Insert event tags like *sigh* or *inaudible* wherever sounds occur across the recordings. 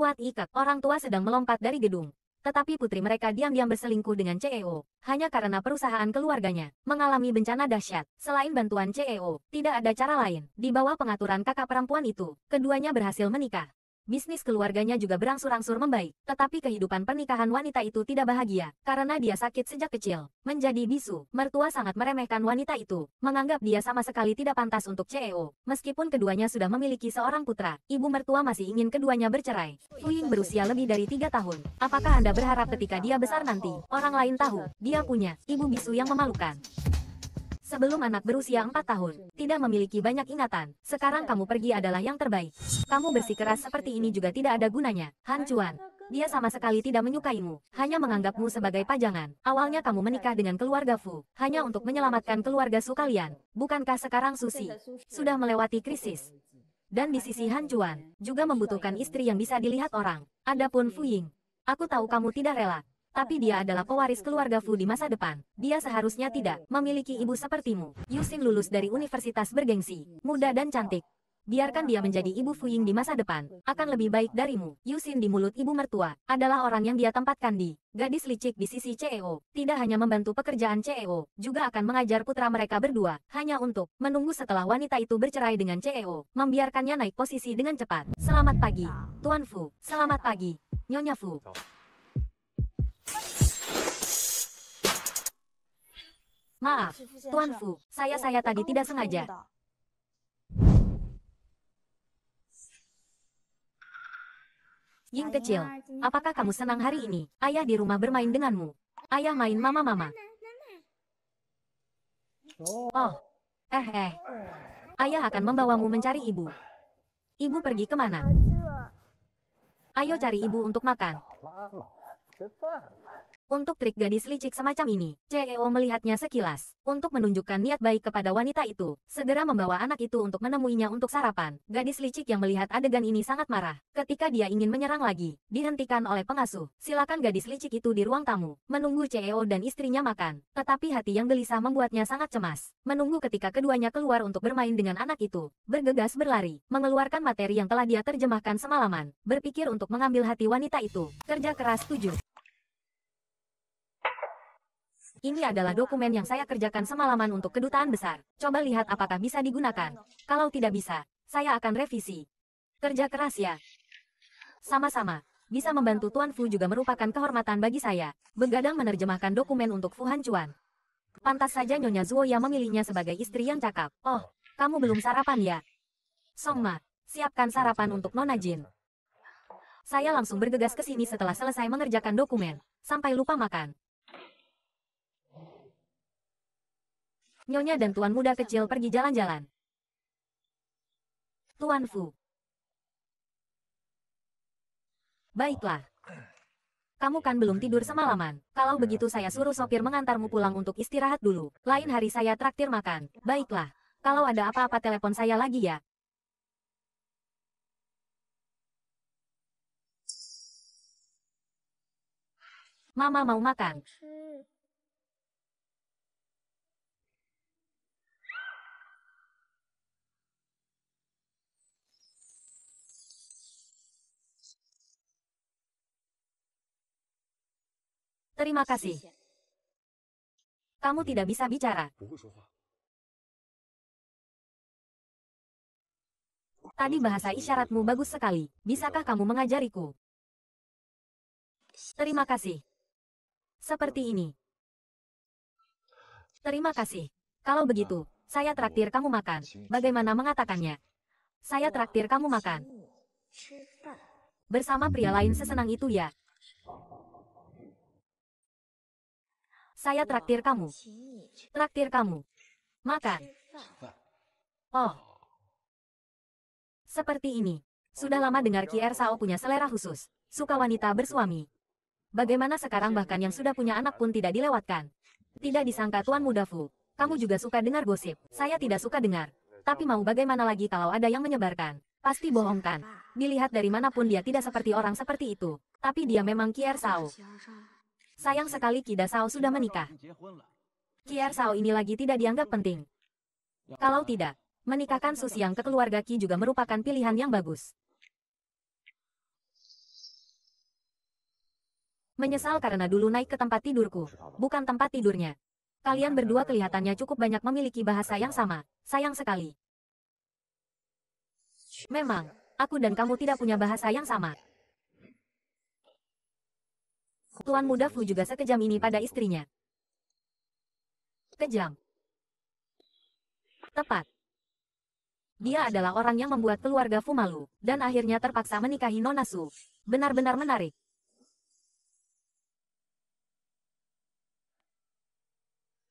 kuat Ikat orang tua sedang melompat dari gedung. Tetapi putri mereka diam-diam berselingkuh dengan CEO, hanya karena perusahaan keluarganya mengalami bencana dahsyat. Selain bantuan CEO, tidak ada cara lain. Di bawah pengaturan kakak perempuan itu, keduanya berhasil menikah. Bisnis keluarganya juga berangsur-angsur membaik, tetapi kehidupan pernikahan wanita itu tidak bahagia, karena dia sakit sejak kecil. Menjadi bisu, mertua sangat meremehkan wanita itu, menganggap dia sama sekali tidak pantas untuk CEO. Meskipun keduanya sudah memiliki seorang putra, ibu mertua masih ingin keduanya bercerai. Fuying berusia lebih dari tiga tahun. Apakah Anda berharap ketika dia besar nanti, orang lain tahu, dia punya, ibu bisu yang memalukan? sebelum anak berusia 4 tahun, tidak memiliki banyak ingatan. Sekarang kamu pergi adalah yang terbaik. Kamu bersikeras seperti ini juga tidak ada gunanya, Han Chuan. Dia sama sekali tidak menyukaimu, hanya menganggapmu sebagai pajangan. Awalnya kamu menikah dengan keluarga Fu, hanya untuk menyelamatkan keluarga Su kalian. Bukankah sekarang Susi sudah melewati krisis? Dan di sisi Han Chuan, juga membutuhkan istri yang bisa dilihat orang. Adapun Fu Ying, aku tahu kamu tidak rela, tapi dia adalah pewaris keluarga Fu di masa depan. Dia seharusnya tidak memiliki ibu sepertimu. Yusin lulus dari universitas bergengsi, muda dan cantik. Biarkan dia menjadi ibu Fu Ying di masa depan, akan lebih baik darimu. Yusin di mulut ibu mertua, adalah orang yang dia tempatkan di gadis licik di sisi CEO. Tidak hanya membantu pekerjaan CEO, juga akan mengajar putra mereka berdua, hanya untuk menunggu setelah wanita itu bercerai dengan CEO, membiarkannya naik posisi dengan cepat. Selamat pagi, Tuan Fu. Selamat pagi, Nyonya Fu. Maaf, Tuan Fu, saya-saya iya, iya, tadi tidak sengaja. Gitu. Ying kecil, apakah kamu senang hari ini? Ayah di rumah bermain iya. denganmu. Ayah main mama-mama. Oh, eh eh. Ayah akan membawamu mencari ibu. Ibu pergi kemana? Ayo cari ibu untuk makan. Untuk trik gadis licik semacam ini, CEO melihatnya sekilas. Untuk menunjukkan niat baik kepada wanita itu, segera membawa anak itu untuk menemuinya untuk sarapan. Gadis licik yang melihat adegan ini sangat marah. Ketika dia ingin menyerang lagi, dihentikan oleh pengasuh. Silakan gadis licik itu di ruang tamu, menunggu CEO dan istrinya makan. Tetapi hati yang gelisah membuatnya sangat cemas. Menunggu ketika keduanya keluar untuk bermain dengan anak itu, bergegas berlari, mengeluarkan materi yang telah dia terjemahkan semalaman, berpikir untuk mengambil hati wanita itu. Kerja keras 7. Ini adalah dokumen yang saya kerjakan semalaman untuk kedutaan besar. Coba lihat apakah bisa digunakan. Kalau tidak bisa, saya akan revisi. Kerja keras ya. Sama-sama. Bisa membantu Tuan Fu juga merupakan kehormatan bagi saya. Begadang menerjemahkan dokumen untuk Fu Hancuan. Pantas saja Nyonya Zuo yang memilihnya sebagai istri yang cakap. Oh, kamu belum sarapan ya? Songma, siapkan sarapan untuk Nona Jin. Saya langsung bergegas ke sini setelah selesai mengerjakan dokumen, sampai lupa makan. Nyonya dan tuan muda kecil pergi jalan-jalan. Tuan Fu. Baiklah. Kamu kan belum tidur semalaman. Kalau begitu saya suruh sopir mengantarmu pulang untuk istirahat dulu. Lain hari saya traktir makan. Baiklah. Kalau ada apa-apa telepon saya lagi ya. Mama mau makan. Terima kasih. Kamu tidak bisa bicara. Tadi bahasa isyaratmu bagus sekali. Bisakah kamu mengajariku? Terima kasih. Seperti ini. Terima kasih. Kalau begitu, saya traktir kamu makan. Bagaimana mengatakannya? Saya traktir kamu makan. Bersama pria lain sesenang itu ya. Saya traktir kamu. Traktir kamu. Makan. Oh. Seperti ini. Sudah lama dengar Kier Sao punya selera khusus. Suka wanita bersuami. Bagaimana sekarang bahkan yang sudah punya anak pun tidak dilewatkan. Tidak disangka Tuan Muda Fu. Kamu juga suka dengar gosip. Saya tidak suka dengar. Tapi mau bagaimana lagi kalau ada yang menyebarkan. Pasti bohong kan. Dilihat dari manapun dia tidak seperti orang seperti itu. Tapi dia memang Kier Sao. Sayang sekali Kida Sao sudah menikah. Kier Sao ini lagi tidak dianggap penting. Kalau tidak, menikahkan Su yang ke keluarga Ki juga merupakan pilihan yang bagus. Menyesal karena dulu naik ke tempat tidurku, bukan tempat tidurnya. Kalian berdua kelihatannya cukup banyak memiliki bahasa yang sama, sayang sekali. Memang, aku dan kamu tidak punya bahasa yang sama. Tuan muda Fu juga sekejam ini pada istrinya. Kejam. Tepat. Dia adalah orang yang membuat keluarga Fu malu, dan akhirnya terpaksa menikahi Nona Su. Benar-benar menarik.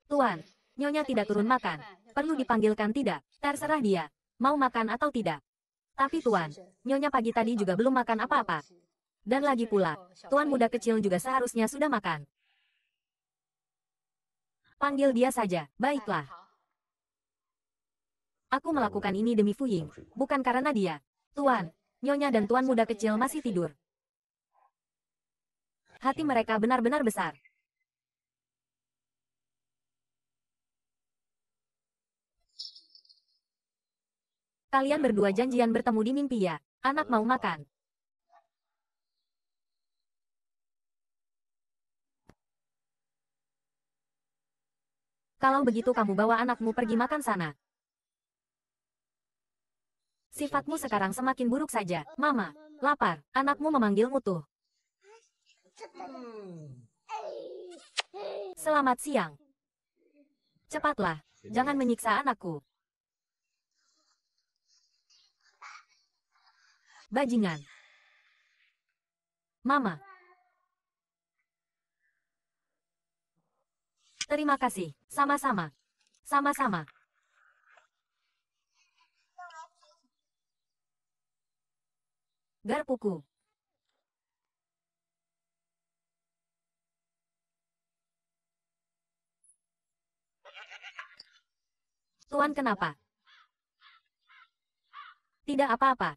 Tuan, Nyonya tidak turun makan. Perlu dipanggilkan tidak? Terserah dia. Mau makan atau tidak. Tapi Tuan, Nyonya pagi tadi juga belum makan apa-apa. Dan lagi pula, tuan muda kecil juga seharusnya sudah makan. Panggil dia saja, baiklah. Aku melakukan ini demi Fu Ying, bukan karena dia. Tuan, nyonya dan tuan muda kecil masih tidur. Hati mereka benar-benar besar. Kalian berdua janjian bertemu di mimpi ya. Anak mau makan. Kalau begitu kamu bawa anakmu pergi makan sana. Sifatmu sekarang semakin buruk saja, Mama. Lapar, anakmu memanggil tuh. Selamat siang. Cepatlah, jangan menyiksa anakku. Bajingan. Mama, Terima kasih. Sama-sama. Sama-sama. Garpuku. Tuan kenapa? Tidak apa-apa.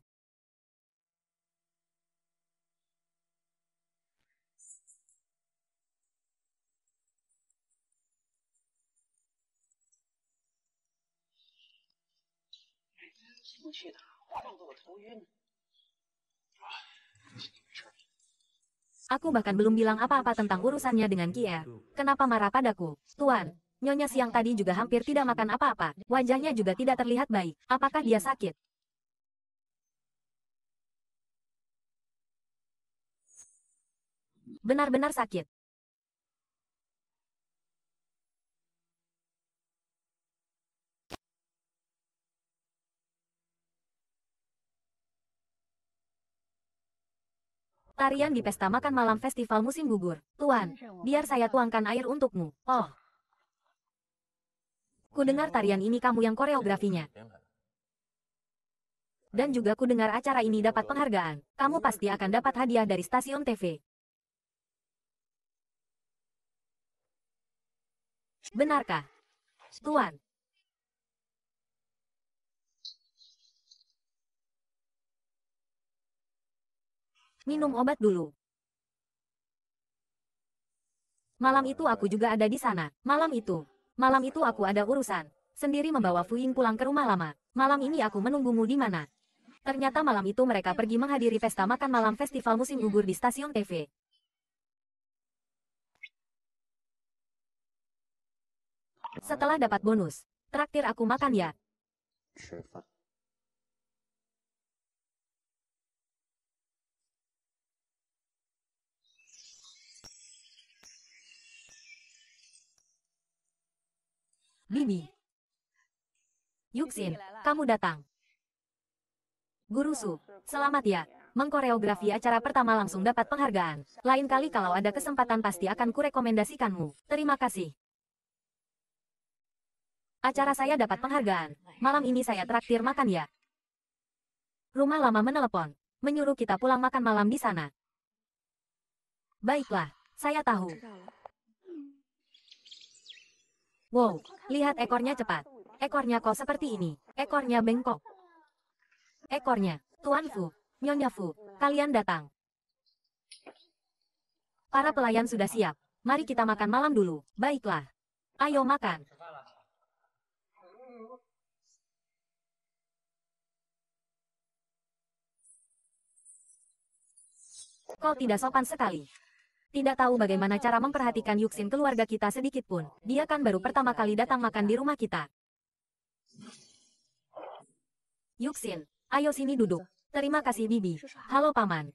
Aku bahkan belum bilang apa-apa tentang urusannya dengan Kier. Kenapa marah padaku? Tuan, Nyonya siang tadi juga hampir tidak makan apa-apa. Wajahnya juga tidak terlihat baik. Apakah dia sakit? Benar-benar sakit. Tarian di pesta makan malam festival musim gugur. Tuan, biar saya tuangkan air untukmu. Oh. Ku dengar tarian ini kamu yang koreografinya. Dan juga ku dengar acara ini dapat penghargaan. Kamu pasti akan dapat hadiah dari stasiun TV. Benarkah? Tuan, Minum obat dulu. Malam itu aku juga ada di sana. Malam itu. Malam itu aku ada urusan. Sendiri membawa Fuying pulang ke rumah lama. Malam ini aku menunggumu di mana. Ternyata malam itu mereka pergi menghadiri pesta makan malam festival musim gugur di stasiun TV. Setelah dapat bonus, traktir aku makan ya. Bibi. Yuxin, kamu datang. Guru Su, selamat ya. Mengkoreografi acara pertama langsung dapat penghargaan. Lain kali kalau ada kesempatan pasti akan kurekomendasikanmu. Terima kasih. Acara saya dapat penghargaan. Malam ini saya traktir makan ya. Rumah lama menelepon. Menyuruh kita pulang makan malam di sana. Baiklah, saya tahu. Wow, lihat ekornya cepat. Ekornya kok seperti ini. Ekornya bengkok. Ekornya, Tuan Fu, Nyonya Fu, kalian datang. Para pelayan sudah siap. Mari kita makan malam dulu. Baiklah. Ayo makan. Kau tidak sopan sekali. Tidak tahu bagaimana cara memperhatikan Yuxin keluarga kita sedikit pun. Dia kan baru pertama kali datang makan di rumah kita. Yuxin, ayo sini duduk. Terima kasih Bibi. Halo Paman.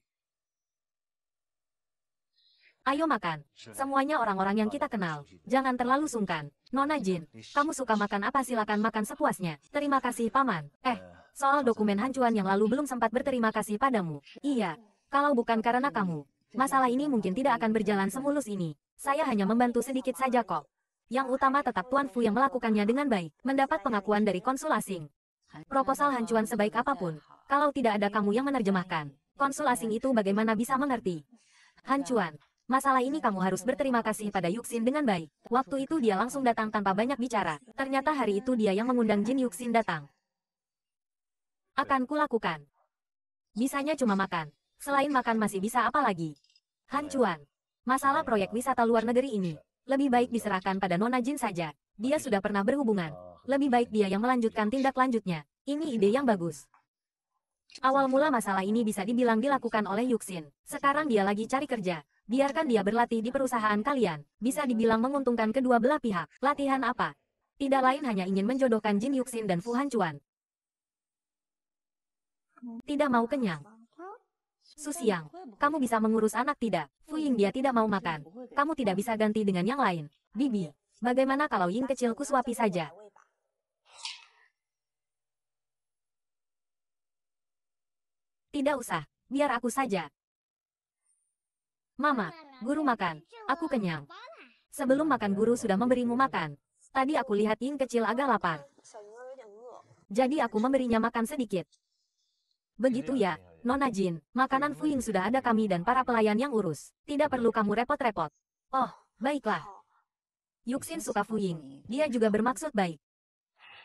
Ayo makan. Semuanya orang-orang yang kita kenal. Jangan terlalu sungkan. Nona Jin, kamu suka makan apa silakan makan sepuasnya. Terima kasih Paman. Eh, soal dokumen hancuan yang lalu belum sempat berterima kasih padamu. Iya, kalau bukan karena kamu. Masalah ini mungkin tidak akan berjalan semulus ini. Saya hanya membantu sedikit saja kok. Yang utama tetap Tuan Fu yang melakukannya dengan baik, mendapat pengakuan dari konsul asing. Proposal hancuan sebaik apapun, kalau tidak ada kamu yang menerjemahkan. Konsul asing itu bagaimana bisa mengerti? Hancuan, masalah ini kamu harus berterima kasih pada Yuxin dengan baik. Waktu itu dia langsung datang tanpa banyak bicara. Ternyata hari itu dia yang mengundang Jin Yuxin datang. Akan kulakukan. Bisanya cuma makan. Selain makan masih bisa apa lagi? Han Chuan. Masalah proyek wisata luar negeri ini, lebih baik diserahkan pada Nona Jin saja. Dia sudah pernah berhubungan. Lebih baik dia yang melanjutkan tindak lanjutnya. Ini ide yang bagus. Awal mula masalah ini bisa dibilang dilakukan oleh Yuxin. Sekarang dia lagi cari kerja. Biarkan dia berlatih di perusahaan kalian. Bisa dibilang menguntungkan kedua belah pihak. Latihan apa? Tidak lain hanya ingin menjodohkan Jin Yuxin dan Fu Han Chuan. Tidak mau kenyang. Susiang, kamu bisa mengurus anak tidak? Fuying dia tidak mau makan. Kamu tidak bisa ganti dengan yang lain. Bibi, bagaimana kalau Ying kecilku suapi saja? Tidak usah, biar aku saja. Mama, guru makan, aku kenyang. Sebelum makan guru sudah memberimu makan. Tadi aku lihat Ying kecil agak lapar. Jadi aku memberinya makan sedikit. Begitu ya, Nona Jin, makanan Fuying sudah ada kami dan para pelayan yang urus. Tidak perlu kamu repot-repot. Oh, baiklah. Yuxin suka Fuying. Dia juga bermaksud baik.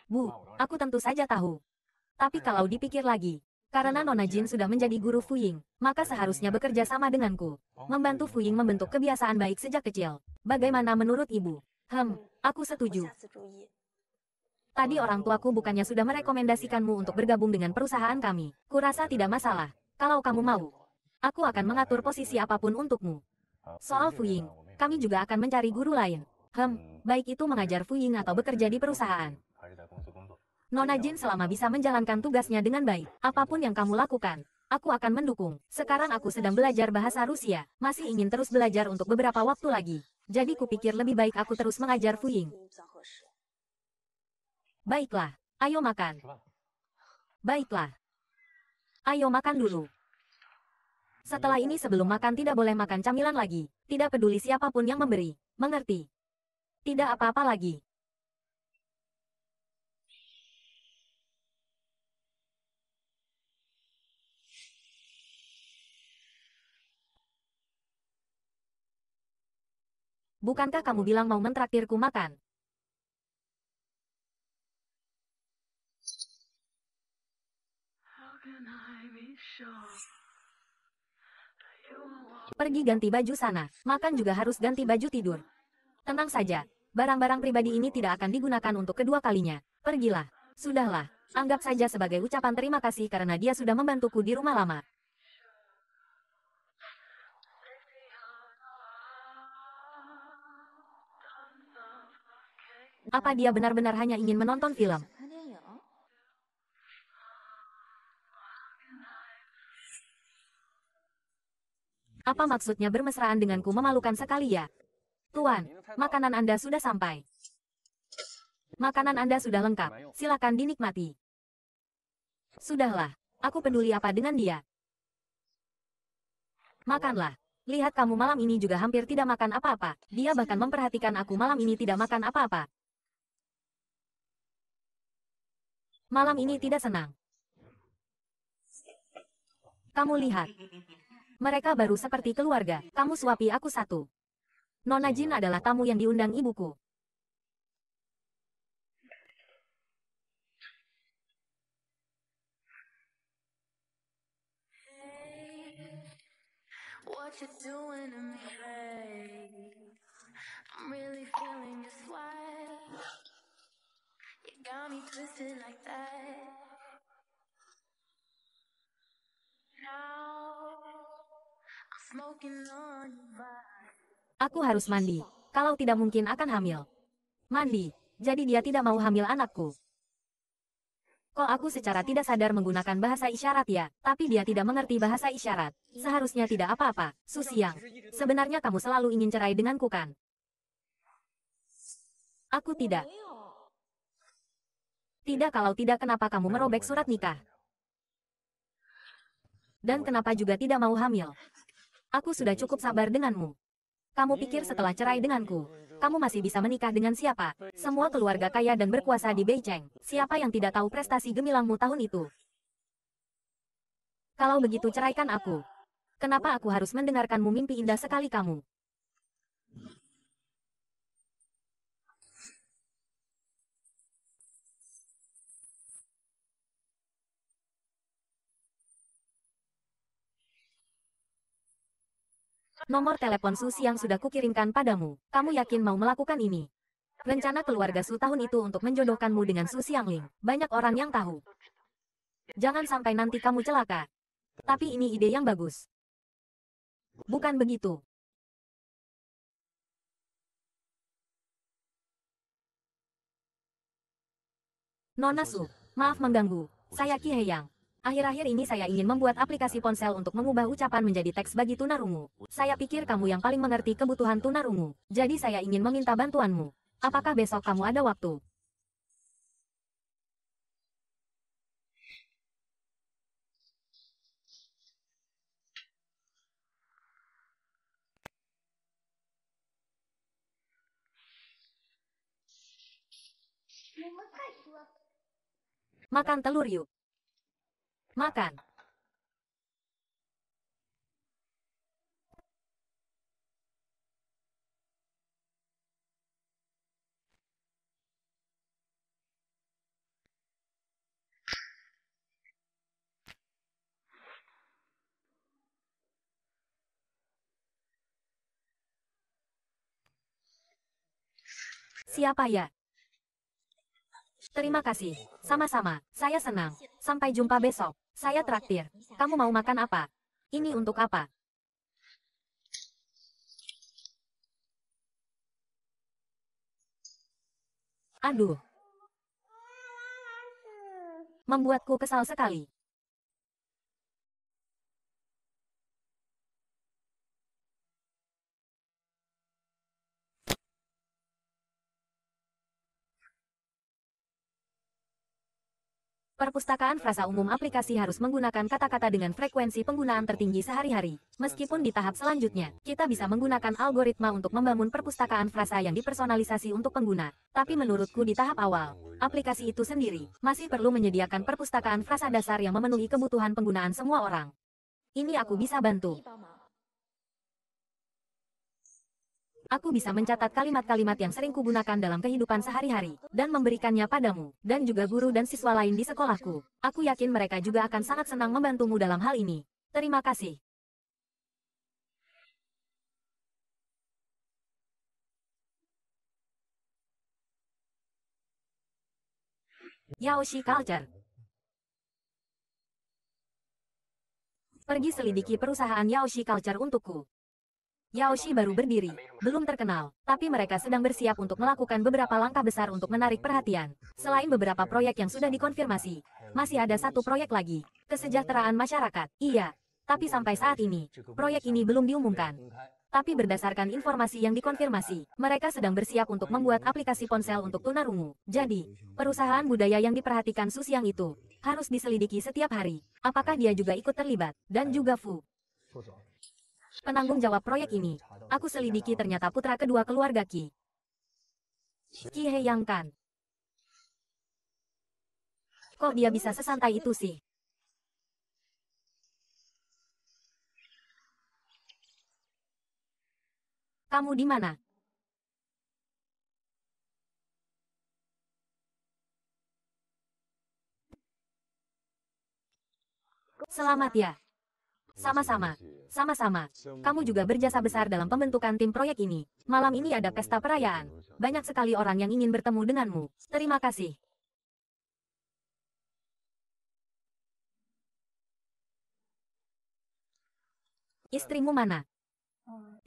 Bu, aku tentu saja tahu. Tapi kalau dipikir lagi, karena Nona Jin sudah menjadi guru Fuying, maka seharusnya bekerja sama denganku. Membantu Fuying membentuk kebiasaan baik sejak kecil. Bagaimana menurut ibu? Hem, aku setuju. Tadi orang tuaku bukannya sudah merekomendasikanmu untuk bergabung dengan perusahaan kami. Kurasa tidak masalah. Kalau kamu mau, aku akan mengatur posisi apapun untukmu. Soal Fuying, kami juga akan mencari guru lain. Hem, baik itu mengajar Fuying atau bekerja di perusahaan. Nona Jin selama bisa menjalankan tugasnya dengan baik, apapun yang kamu lakukan, aku akan mendukung. Sekarang aku sedang belajar bahasa Rusia, masih ingin terus belajar untuk beberapa waktu lagi. Jadi kupikir lebih baik aku terus mengajar Fuying. Baiklah, ayo makan. Baiklah. Ayo makan dulu. Setelah ini sebelum makan tidak boleh makan camilan lagi. Tidak peduli siapapun yang memberi. Mengerti? Tidak apa-apa lagi. Bukankah kamu bilang mau mentraktirku makan? Pergi ganti baju sana. Makan juga harus ganti baju tidur. Tenang saja. Barang-barang pribadi ini tidak akan digunakan untuk kedua kalinya. Pergilah. Sudahlah. Anggap saja sebagai ucapan terima kasih karena dia sudah membantuku di rumah lama. Apa dia benar-benar hanya ingin menonton film? Apa maksudnya bermesraan denganku memalukan sekali ya? Tuan, makanan Anda sudah sampai. Makanan Anda sudah lengkap, silakan dinikmati. Sudahlah, aku peduli apa dengan dia. Makanlah. Lihat kamu malam ini juga hampir tidak makan apa-apa. Dia bahkan memperhatikan aku malam ini tidak makan apa-apa. Malam ini tidak senang. Kamu lihat. Mereka baru seperti keluarga, kamu suapi aku satu. Nona Jin adalah tamu yang diundang ibuku. Aku harus mandi. Kalau tidak mungkin akan hamil. Mandi. Jadi dia tidak mau hamil anakku. Kok aku secara tidak sadar menggunakan bahasa isyarat ya, tapi dia tidak mengerti bahasa isyarat. Seharusnya tidak apa-apa, Susiang. Sebenarnya kamu selalu ingin cerai denganku kan? Aku tidak. Tidak kalau tidak kenapa kamu merobek surat nikah? Dan kenapa juga tidak mau hamil? Aku sudah cukup sabar denganmu. Kamu pikir setelah cerai denganku, kamu masih bisa menikah dengan siapa? Semua keluarga kaya dan berkuasa di Beijing. Siapa yang tidak tahu prestasi gemilangmu tahun itu? Kalau begitu ceraikan aku. Kenapa aku harus mendengarkanmu mimpi indah sekali kamu? Nomor telepon Susi yang sudah kukirimkan padamu. Kamu yakin mau melakukan ini? Rencana keluarga Su tahun itu untuk menjodohkanmu dengan Su Ling. Banyak orang yang tahu. Jangan sampai nanti kamu celaka. Tapi ini ide yang bagus. Bukan begitu. Nona Su, maaf mengganggu. Saya Ki Heyang. Akhir-akhir ini saya ingin membuat aplikasi ponsel untuk mengubah ucapan menjadi teks bagi tunarungu. Saya pikir kamu yang paling mengerti kebutuhan tunarungu. Jadi saya ingin meminta bantuanmu. Apakah besok kamu ada waktu? Makan telur yuk. Makan. Siapa ya? Terima kasih. Sama-sama, saya senang. Sampai jumpa besok. Saya traktir. Kamu mau makan apa? Ini untuk apa? Aduh. Membuatku kesal sekali. Perpustakaan frasa umum aplikasi harus menggunakan kata-kata dengan frekuensi penggunaan tertinggi sehari-hari. Meskipun di tahap selanjutnya, kita bisa menggunakan algoritma untuk membangun perpustakaan frasa yang dipersonalisasi untuk pengguna. Tapi menurutku di tahap awal, aplikasi itu sendiri masih perlu menyediakan perpustakaan frasa dasar yang memenuhi kebutuhan penggunaan semua orang. Ini aku bisa bantu. Aku bisa mencatat kalimat-kalimat yang sering kugunakan dalam kehidupan sehari-hari, dan memberikannya padamu, dan juga guru dan siswa lain di sekolahku. Aku yakin mereka juga akan sangat senang membantumu dalam hal ini. Terima kasih. Yaoshi Culture Pergi selidiki perusahaan Yaoshi Culture untukku. Yao Shi baru berdiri, belum terkenal, tapi mereka sedang bersiap untuk melakukan beberapa langkah besar untuk menarik perhatian. Selain beberapa proyek yang sudah dikonfirmasi, masih ada satu proyek lagi, kesejahteraan masyarakat. Iya, tapi sampai saat ini, proyek ini belum diumumkan. Tapi berdasarkan informasi yang dikonfirmasi, mereka sedang bersiap untuk membuat aplikasi ponsel untuk tunarungu. Jadi, perusahaan budaya yang diperhatikan Su Siang itu, harus diselidiki setiap hari. Apakah dia juga ikut terlibat, dan juga Fu penanggung jawab proyek ini. Aku selidiki ternyata putra kedua keluarga Ki. Ki Heyang Kan. Kok dia bisa sesantai itu sih? Kamu di mana? Selamat ya. Sama-sama. Sama-sama. Kamu juga berjasa besar dalam pembentukan tim proyek ini. Malam ini ada pesta perayaan. Banyak sekali orang yang ingin bertemu denganmu. Terima kasih. Istrimu mana?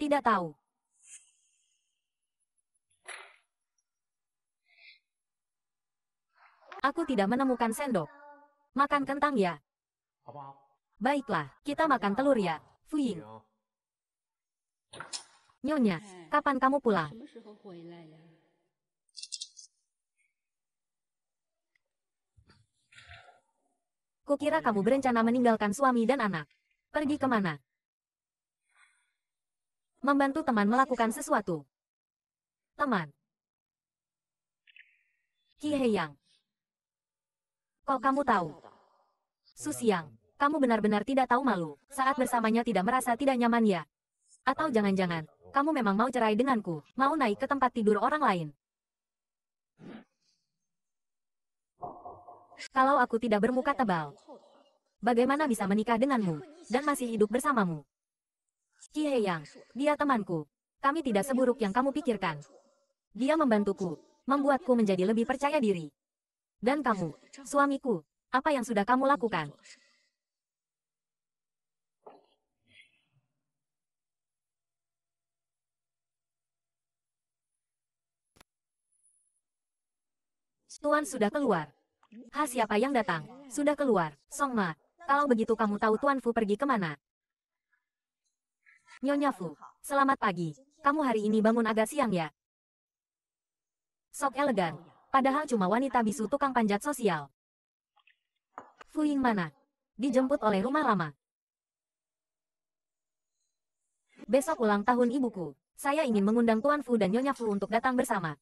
Tidak tahu. Aku tidak menemukan sendok. Makan kentang ya. Baiklah, kita makan telur ya. Fuying. Nyonya, kapan kamu pulang? Kukira kamu berencana meninggalkan suami dan anak. Pergi kemana? Membantu teman melakukan sesuatu. Teman. Ki Heyang. Kok kamu tahu? Susiang kamu benar-benar tidak tahu malu. Saat bersamanya tidak merasa tidak nyaman ya. Atau jangan-jangan, kamu memang mau cerai denganku, mau naik ke tempat tidur orang lain. Kalau aku tidak bermuka tebal, bagaimana bisa menikah denganmu, dan masih hidup bersamamu? Qihe Yang, dia temanku. Kami tidak seburuk yang kamu pikirkan. Dia membantuku, membuatku menjadi lebih percaya diri. Dan kamu, suamiku, apa yang sudah kamu lakukan? Tuan sudah keluar. Ha siapa yang datang? Sudah keluar. Song Ma, kalau begitu kamu tahu Tuan Fu pergi kemana? Nyonya Fu, selamat pagi. Kamu hari ini bangun agak siang ya? Sok elegan, padahal cuma wanita bisu tukang panjat sosial. Fu Ying mana? Dijemput oleh rumah lama. Besok ulang tahun ibuku. Saya ingin mengundang Tuan Fu dan Nyonya Fu untuk datang bersama.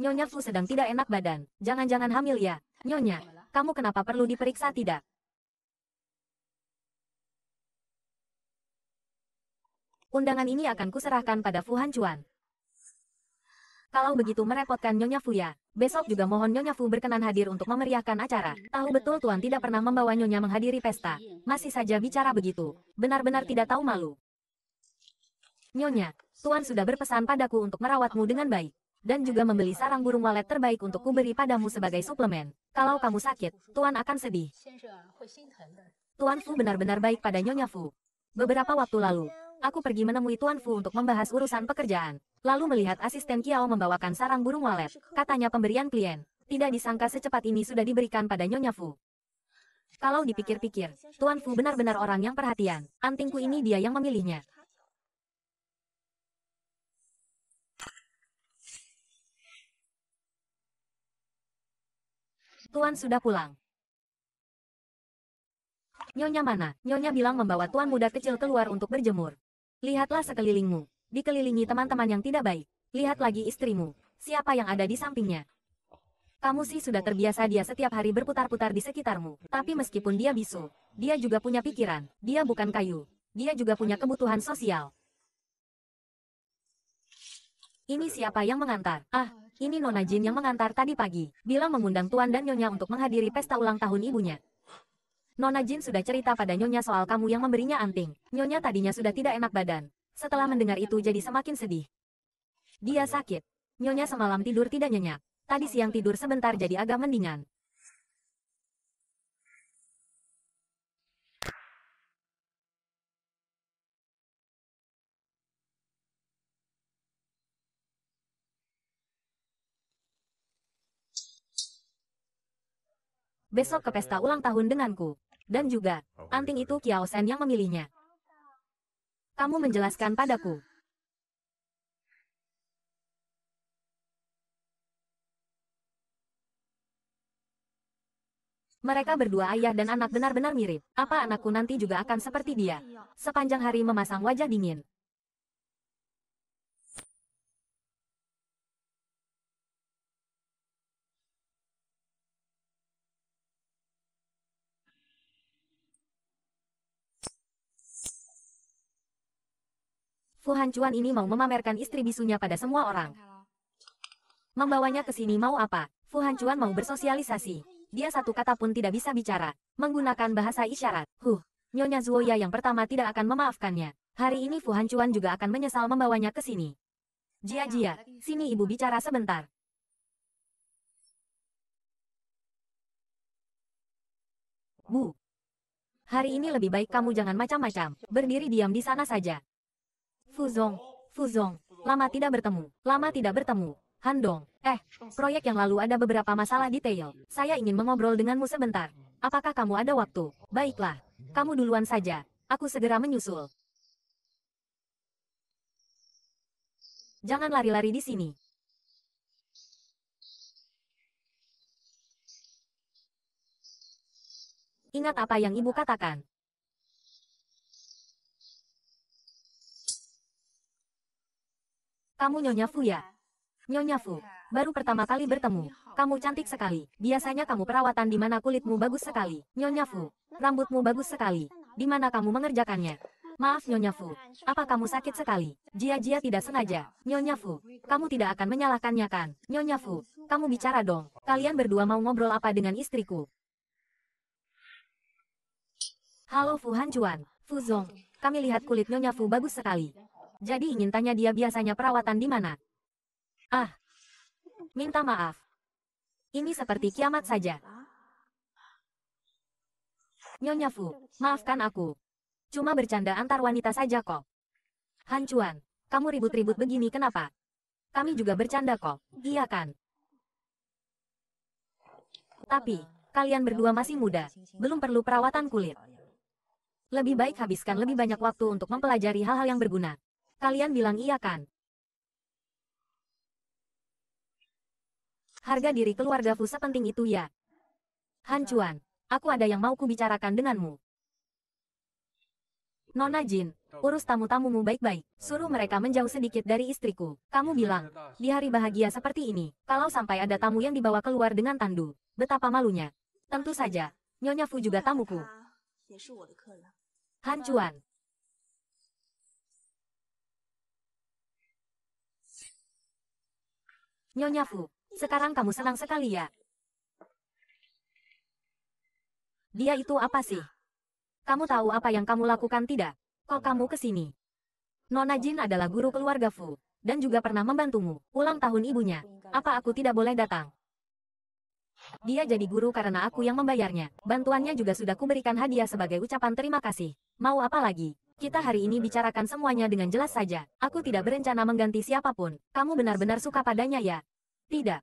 Nyonya Fu sedang tidak enak badan. Jangan-jangan hamil ya. Nyonya, kamu kenapa perlu diperiksa tidak? Undangan ini akan kuserahkan pada Fu Hancuan. Kalau begitu merepotkan Nyonya Fu ya. Besok juga mohon Nyonya Fu berkenan hadir untuk memeriahkan acara. Tahu betul Tuan tidak pernah membawa Nyonya menghadiri pesta. Masih saja bicara begitu. Benar-benar tidak tahu malu. Nyonya, Tuan sudah berpesan padaku untuk merawatmu dengan baik dan juga membeli sarang burung walet terbaik untuk kuberi padamu sebagai suplemen. Kalau kamu sakit, Tuan akan sedih. Tuan Fu benar-benar baik pada Nyonya Fu. Beberapa waktu lalu, aku pergi menemui Tuan Fu untuk membahas urusan pekerjaan. Lalu melihat asisten Kiao membawakan sarang burung walet, katanya pemberian klien. Tidak disangka secepat ini sudah diberikan pada Nyonya Fu. Kalau dipikir-pikir, Tuan Fu benar-benar orang yang perhatian. Antingku ini dia yang memilihnya. Tuan sudah pulang. Nyonya mana? Nyonya bilang membawa tuan muda kecil keluar untuk berjemur. Lihatlah sekelilingmu. Dikelilingi teman-teman yang tidak baik. Lihat lagi istrimu. Siapa yang ada di sampingnya? Kamu sih sudah terbiasa dia setiap hari berputar-putar di sekitarmu. Tapi meskipun dia bisu, dia juga punya pikiran. Dia bukan kayu. Dia juga punya kebutuhan sosial. Ini siapa yang mengantar? Ah, ini Nona Jin yang mengantar tadi pagi, bilang mengundang Tuan dan Nyonya untuk menghadiri pesta ulang tahun ibunya. Nona Jin sudah cerita pada Nyonya soal kamu yang memberinya anting. Nyonya tadinya sudah tidak enak badan. Setelah mendengar itu jadi semakin sedih. Dia sakit. Nyonya semalam tidur tidak nyenyak. Tadi siang tidur sebentar jadi agak mendingan. besok ke pesta ulang tahun denganku. Dan juga, oh, gitu anting ya. itu Kiao Sen yang memilihnya. Kamu menjelaskan padaku. Mereka berdua ayah dan anak benar-benar mirip. Apa anakku nanti juga akan seperti dia? Sepanjang hari memasang wajah dingin. Aku hancuan ini mau memamerkan istri bisunya pada semua orang. Membawanya ke sini mau apa? Fu Hancuan mau bersosialisasi. Dia satu kata pun tidak bisa bicara, menggunakan bahasa isyarat. Huh, Nyonya Zuoya yang pertama tidak akan memaafkannya. Hari ini Fu Hancuan juga akan menyesal membawanya ke sini. Jia Jia, sini ibu bicara sebentar. Bu, hari ini lebih baik kamu jangan macam-macam, berdiri diam di sana saja. Fuzong, Fuzong, lama tidak bertemu, lama tidak bertemu. Handong, eh, proyek yang lalu ada beberapa masalah detail. Saya ingin mengobrol denganmu sebentar. Apakah kamu ada waktu? Baiklah, kamu duluan saja. Aku segera menyusul. Jangan lari-lari di sini. Ingat apa yang ibu katakan. Kamu Nyonya Fu ya, Nyonya Fu, baru pertama kali bertemu. Kamu cantik sekali. Biasanya kamu perawatan di mana kulitmu bagus sekali. Nyonya Fu, rambutmu bagus sekali. Di mana kamu mengerjakannya? Maaf Nyonya Fu, apa kamu sakit sekali? Jia-jia tidak sengaja. Nyonya Fu, kamu tidak akan menyalahkannya kan? Nyonya Fu, kamu bicara dong. Kalian berdua mau ngobrol apa dengan istriku? Halo Fu Hanjuan, Fu Zong, kami lihat kulit Nyonya Fu bagus sekali. Jadi ingin tanya dia biasanya perawatan di mana? Ah. Minta maaf. Ini seperti kiamat saja. Nyonya Fu, maafkan aku. Cuma bercanda antar wanita saja kok. Han Chuan, kamu ribut-ribut begini kenapa? Kami juga bercanda kok, iya kan? Tapi, kalian berdua masih muda, belum perlu perawatan kulit. Lebih baik habiskan lebih banyak waktu untuk mempelajari hal-hal yang berguna. Kalian bilang iya kan? Harga diri keluarga Fu sepenting itu ya. Hancuan. aku ada yang mau kubicarakan denganmu. Nona Jin, urus tamu-tamumu baik-baik, suruh mereka menjauh sedikit dari istriku. Kamu bilang, di hari bahagia seperti ini, kalau sampai ada tamu yang dibawa keluar dengan tandu, betapa malunya. Tentu saja, Nyonya Fu juga tamuku. *laughs* Hancuan. Nyonya Fu, sekarang kamu senang sekali ya. Dia itu apa sih? Kamu tahu apa yang kamu lakukan tidak? Kok kamu kesini? Nona Jin adalah guru keluarga Fu, dan juga pernah membantumu, ulang tahun ibunya. Apa aku tidak boleh datang? Dia jadi guru karena aku yang membayarnya. Bantuannya juga sudah kuberikan hadiah sebagai ucapan terima kasih. Mau apa lagi? Kita hari ini bicarakan semuanya dengan jelas saja. Aku tidak berencana mengganti siapapun. Kamu benar-benar suka padanya ya? Tidak.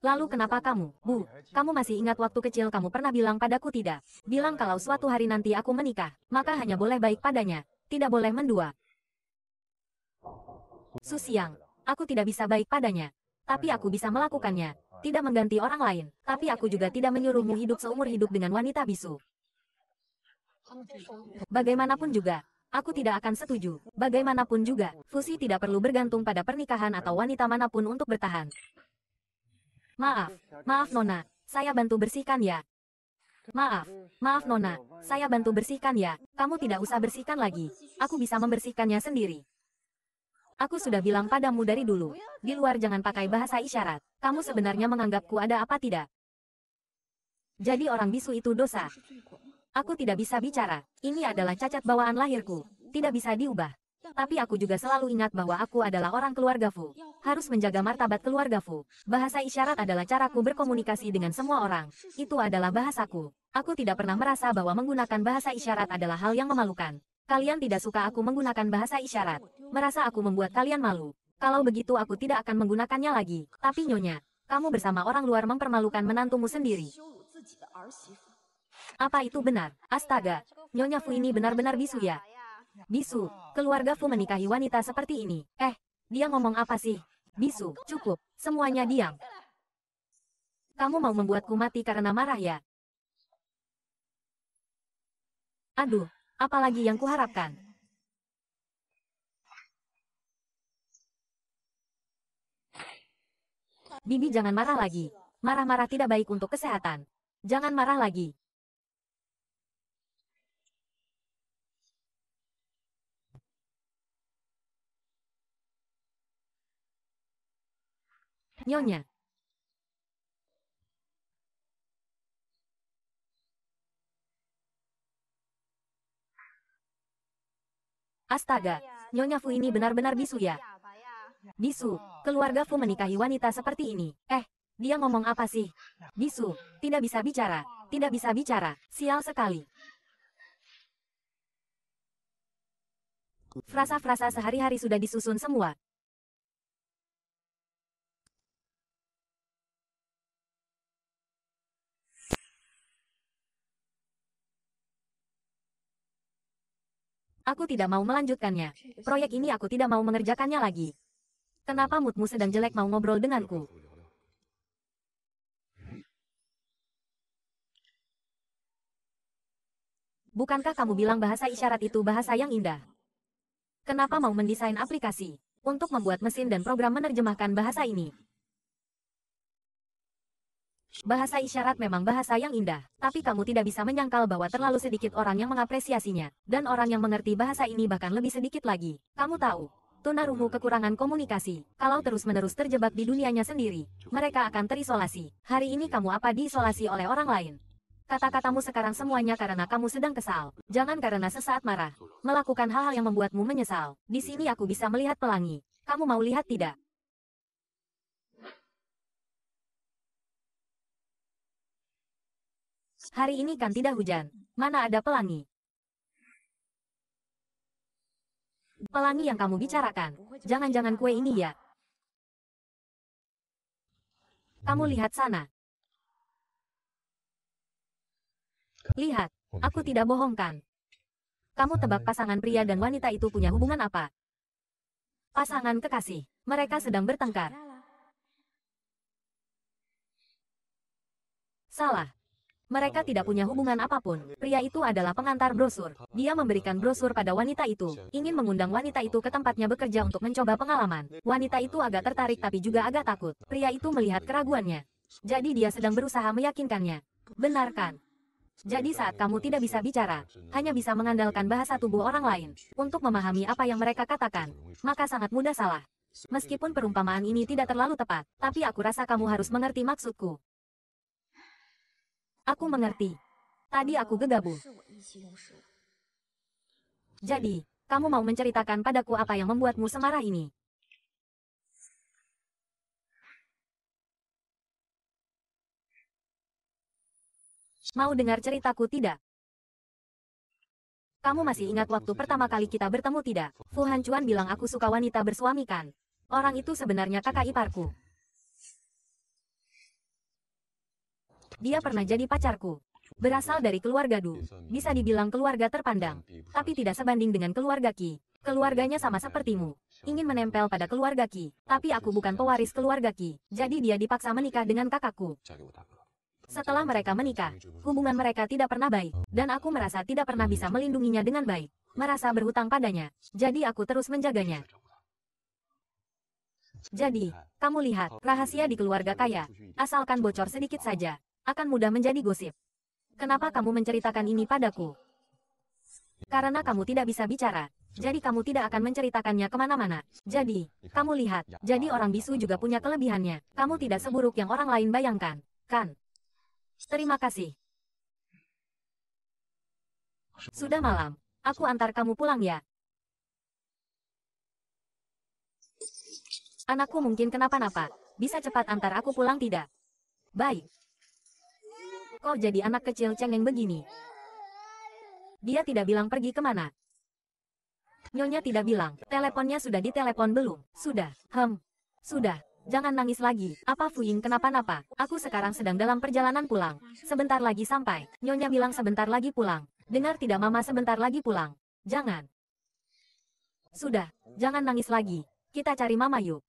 Lalu kenapa kamu, Bu? Kamu masih ingat waktu kecil kamu pernah bilang padaku tidak? Bilang kalau suatu hari nanti aku menikah, maka hanya boleh baik padanya. Tidak boleh mendua. Susiang, aku tidak bisa baik padanya. Tapi aku bisa melakukannya. Tidak mengganti orang lain. Tapi aku juga tidak menyuruhmu hidup seumur hidup dengan wanita bisu. Bagaimanapun juga, Aku tidak akan setuju. Bagaimanapun juga, Fusi tidak perlu bergantung pada pernikahan atau wanita manapun untuk bertahan. Maaf, maaf Nona, saya bantu bersihkan ya. Maaf, maaf Nona, saya bantu bersihkan ya. Kamu tidak usah bersihkan lagi. Aku bisa membersihkannya sendiri. Aku sudah bilang padamu dari dulu, di luar jangan pakai bahasa isyarat. Kamu sebenarnya menganggapku ada apa tidak? Jadi orang bisu itu dosa. Aku tidak bisa bicara. Ini adalah cacat bawaan lahirku. Tidak bisa diubah. Tapi aku juga selalu ingat bahwa aku adalah orang keluarga Fu. Harus menjaga martabat keluarga Fu. Bahasa isyarat adalah caraku berkomunikasi dengan semua orang. Itu adalah bahasaku. Aku tidak pernah merasa bahwa menggunakan bahasa isyarat adalah hal yang memalukan. Kalian tidak suka aku menggunakan bahasa isyarat. Merasa aku membuat kalian malu. Kalau begitu aku tidak akan menggunakannya lagi. Tapi nyonya, kamu bersama orang luar mempermalukan menantumu sendiri. Apa itu benar? Astaga, Nyonya Fu ini benar-benar bisu ya? Bisu, keluarga Fu menikahi wanita seperti ini. Eh, dia ngomong apa sih? Bisu, cukup, semuanya diam. Kamu mau membuatku mati karena marah ya? Aduh, apalagi yang kuharapkan? Bibi jangan marah lagi. Marah-marah tidak baik untuk kesehatan. Jangan marah lagi. Nyonya. Astaga, iya, iya. Nyonya Fu ini benar-benar bisu ya? Iya, ya. Bisu, keluarga Fu menikahi wanita seperti ini. Eh, dia ngomong apa sih? Bisu, tidak bisa bicara, tidak bisa bicara, sial sekali. Frasa-frasa sehari-hari sudah disusun semua, Aku tidak mau melanjutkannya. Proyek ini aku tidak mau mengerjakannya lagi. Kenapa moodmu sedang jelek mau ngobrol denganku? Bukankah kamu bilang bahasa isyarat itu bahasa yang indah? Kenapa mau mendesain aplikasi untuk membuat mesin dan program menerjemahkan bahasa ini? Bahasa isyarat memang bahasa yang indah, tapi kamu tidak bisa menyangkal bahwa terlalu sedikit orang yang mengapresiasinya, dan orang yang mengerti bahasa ini bahkan lebih sedikit lagi. Kamu tahu, tunarungu kekurangan komunikasi. Kalau terus-menerus terjebak di dunianya sendiri, mereka akan terisolasi. Hari ini kamu apa diisolasi oleh orang lain? Kata-katamu sekarang semuanya karena kamu sedang kesal. Jangan karena sesaat marah. Melakukan hal-hal yang membuatmu menyesal. Di sini aku bisa melihat pelangi. Kamu mau lihat tidak? Hari ini kan tidak hujan. Mana ada pelangi? Pelangi yang kamu bicarakan. Jangan-jangan kue ini ya. Kamu lihat sana. Lihat, aku tidak bohongkan. Kamu tebak pasangan pria dan wanita itu punya hubungan apa? Pasangan kekasih. Mereka sedang bertengkar. Salah. Mereka tidak punya hubungan apapun. Pria itu adalah pengantar brosur. Dia memberikan brosur pada wanita itu. Ingin mengundang wanita itu ke tempatnya bekerja untuk mencoba pengalaman. Wanita itu agak tertarik tapi juga agak takut. Pria itu melihat keraguannya. Jadi dia sedang berusaha meyakinkannya. Benarkan? Jadi saat kamu tidak bisa bicara, hanya bisa mengandalkan bahasa tubuh orang lain untuk memahami apa yang mereka katakan, maka sangat mudah salah. Meskipun perumpamaan ini tidak terlalu tepat, tapi aku rasa kamu harus mengerti maksudku. Aku mengerti. Tadi aku gegabah. Jadi, kamu mau menceritakan padaku apa yang membuatmu semarah ini? Mau dengar ceritaku tidak? Kamu masih ingat waktu pertama kali kita bertemu tidak? Fu Hanchuan bilang aku suka wanita bersuamikan. Orang itu sebenarnya kakak iparku. Dia pernah jadi pacarku. Berasal dari keluarga Du. Bisa dibilang keluarga terpandang. Tapi tidak sebanding dengan keluarga Ki. Keluarganya sama sepertimu. Ingin menempel pada keluarga Ki. Tapi aku bukan pewaris keluarga Ki. Jadi dia dipaksa menikah dengan kakakku. Setelah mereka menikah, hubungan mereka tidak pernah baik. Dan aku merasa tidak pernah bisa melindunginya dengan baik. Merasa berhutang padanya. Jadi aku terus menjaganya. Jadi, kamu lihat, rahasia di keluarga kaya, asalkan bocor sedikit saja, akan mudah menjadi gosip. Kenapa kamu menceritakan ini padaku? Karena kamu tidak bisa bicara, jadi kamu tidak akan menceritakannya kemana-mana. Jadi, kamu lihat, jadi orang bisu juga punya kelebihannya. Kamu tidak seburuk yang orang lain bayangkan, kan? Terima kasih. Sudah malam, aku antar kamu pulang ya. Anakku mungkin kenapa-napa, bisa cepat antar aku pulang tidak? Baik. Kok jadi anak kecil cengeng begini? Dia tidak bilang pergi kemana. Nyonya tidak bilang, teleponnya sudah ditelepon belum? Sudah, hem, sudah. Jangan nangis lagi, apa Fuying kenapa-napa, aku sekarang sedang dalam perjalanan pulang, sebentar lagi sampai, Nyonya bilang sebentar lagi pulang, dengar tidak mama sebentar lagi pulang, jangan. Sudah, jangan nangis lagi, kita cari mama yuk.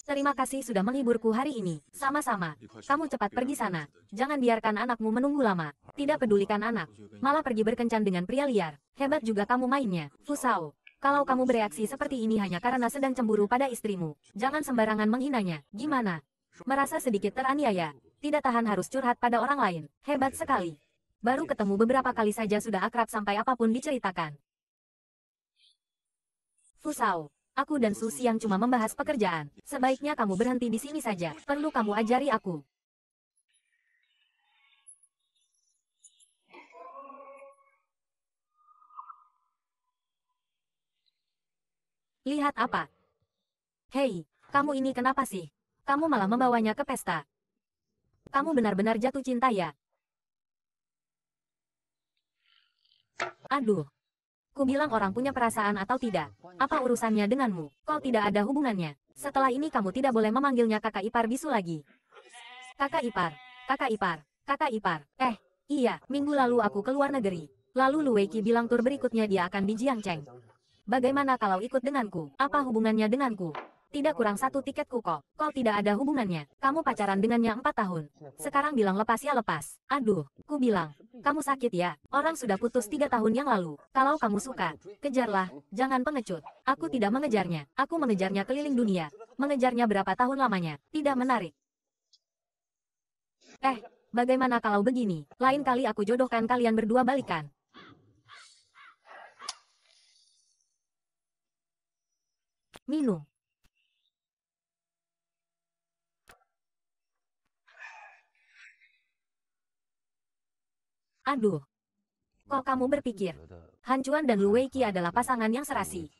Terima kasih sudah menghiburku hari ini. Sama-sama. Kamu cepat pergi sana. Jangan biarkan anakmu menunggu lama. Tidak pedulikan anak. Malah pergi berkencan dengan pria liar. Hebat juga kamu mainnya. Fusao. Kalau kamu bereaksi seperti ini hanya karena sedang cemburu pada istrimu, jangan sembarangan menghinanya. Gimana? Merasa sedikit teraniaya, tidak tahan harus curhat pada orang lain. Hebat sekali. Baru ketemu beberapa kali saja sudah akrab sampai apapun diceritakan. Fusao aku dan Susi yang cuma membahas pekerjaan. Sebaiknya kamu berhenti di sini saja. Perlu kamu ajari aku. Lihat apa? Hei, kamu ini kenapa sih? Kamu malah membawanya ke pesta. Kamu benar-benar jatuh cinta ya? Aduh, Ku bilang orang punya perasaan atau tidak. Apa urusannya denganmu? Kau tidak ada hubungannya. Setelah ini kamu tidak boleh memanggilnya kakak ipar bisu lagi. Kakak ipar, kakak ipar, kakak ipar. Eh, iya, minggu lalu aku keluar negeri. Lalu Lu Luweki bilang tur berikutnya dia akan di Jiangcheng. Bagaimana kalau ikut denganku? Apa hubungannya denganku? Tidak kurang satu tiket kuko. Kau tidak ada hubungannya. Kamu pacaran dengannya empat tahun. Sekarang bilang lepas ya lepas. Aduh, ku bilang. Kamu sakit ya. Orang sudah putus tiga tahun yang lalu. Kalau kamu suka, kejarlah. Jangan pengecut. Aku tidak mengejarnya. Aku mengejarnya keliling dunia. Mengejarnya berapa tahun lamanya. Tidak menarik. Eh, bagaimana kalau begini? Lain kali aku jodohkan kalian berdua balikan. Minum. Aduh. Kok kamu berpikir, Han Chuan dan Lu Wei adalah pasangan yang serasi?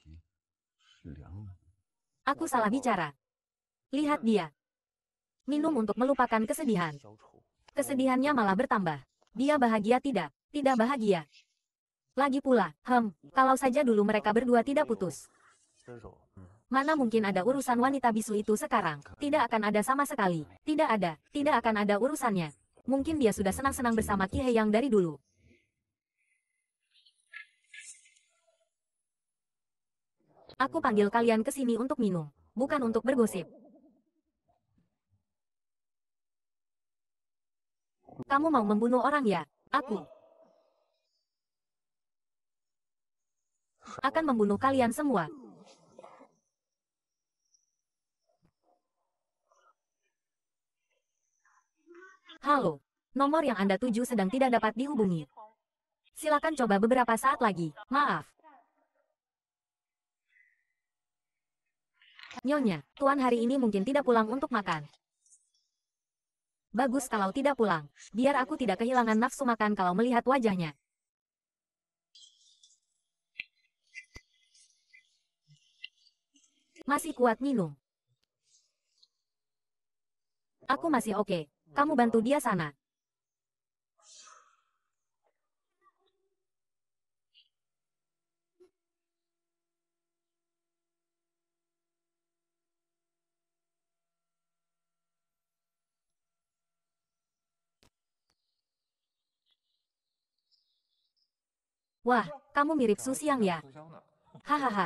Aku salah bicara. Lihat dia. Minum untuk melupakan kesedihan. Kesedihannya malah bertambah. Dia bahagia tidak? Tidak bahagia. Lagi pula, hem, kalau saja dulu mereka berdua tidak putus. Mana mungkin ada urusan wanita bisu itu sekarang? Tidak akan ada sama sekali. Tidak ada, tidak akan ada urusannya mungkin dia sudah senang-senang bersama Ki Heyang dari dulu. Aku panggil kalian ke sini untuk minum, bukan untuk bergosip. Kamu mau membunuh orang ya? Aku akan membunuh kalian semua. Halo, nomor yang Anda tuju sedang tidak dapat dihubungi. Silakan coba beberapa saat lagi. Maaf. Nyonya, Tuan hari ini mungkin tidak pulang untuk makan. Bagus kalau tidak pulang. Biar aku tidak kehilangan nafsu makan kalau melihat wajahnya. Masih kuat minum. Aku masih oke. Okay. Kamu bantu dia sana. Wah, kamu mirip Susiang ya? Hahaha.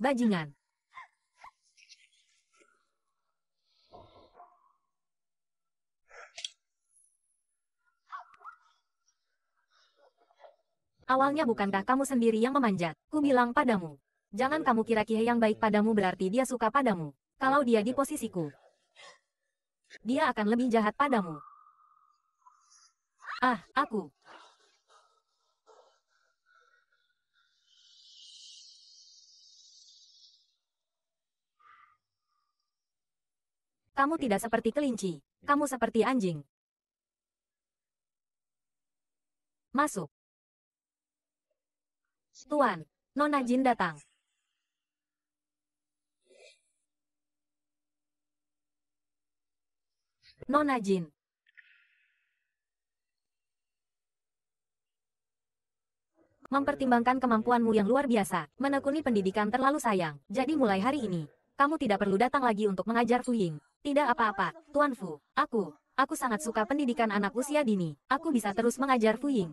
Bajingan. Awalnya bukankah kamu sendiri yang memanjat? Ku bilang padamu. Jangan kamu kira Kihe yang baik padamu berarti dia suka padamu. Kalau dia di posisiku, dia akan lebih jahat padamu. Ah, aku. Kamu tidak seperti kelinci. Kamu seperti anjing. Masuk. Tuan, Nona Jin datang. Nona Jin. Mempertimbangkan kemampuanmu yang luar biasa, menekuni pendidikan terlalu sayang. Jadi mulai hari ini, kamu tidak perlu datang lagi untuk mengajar Fu tidak apa-apa, Tuan Fu. Aku, aku sangat suka pendidikan anak usia dini. Aku bisa terus mengajar Fu Ying.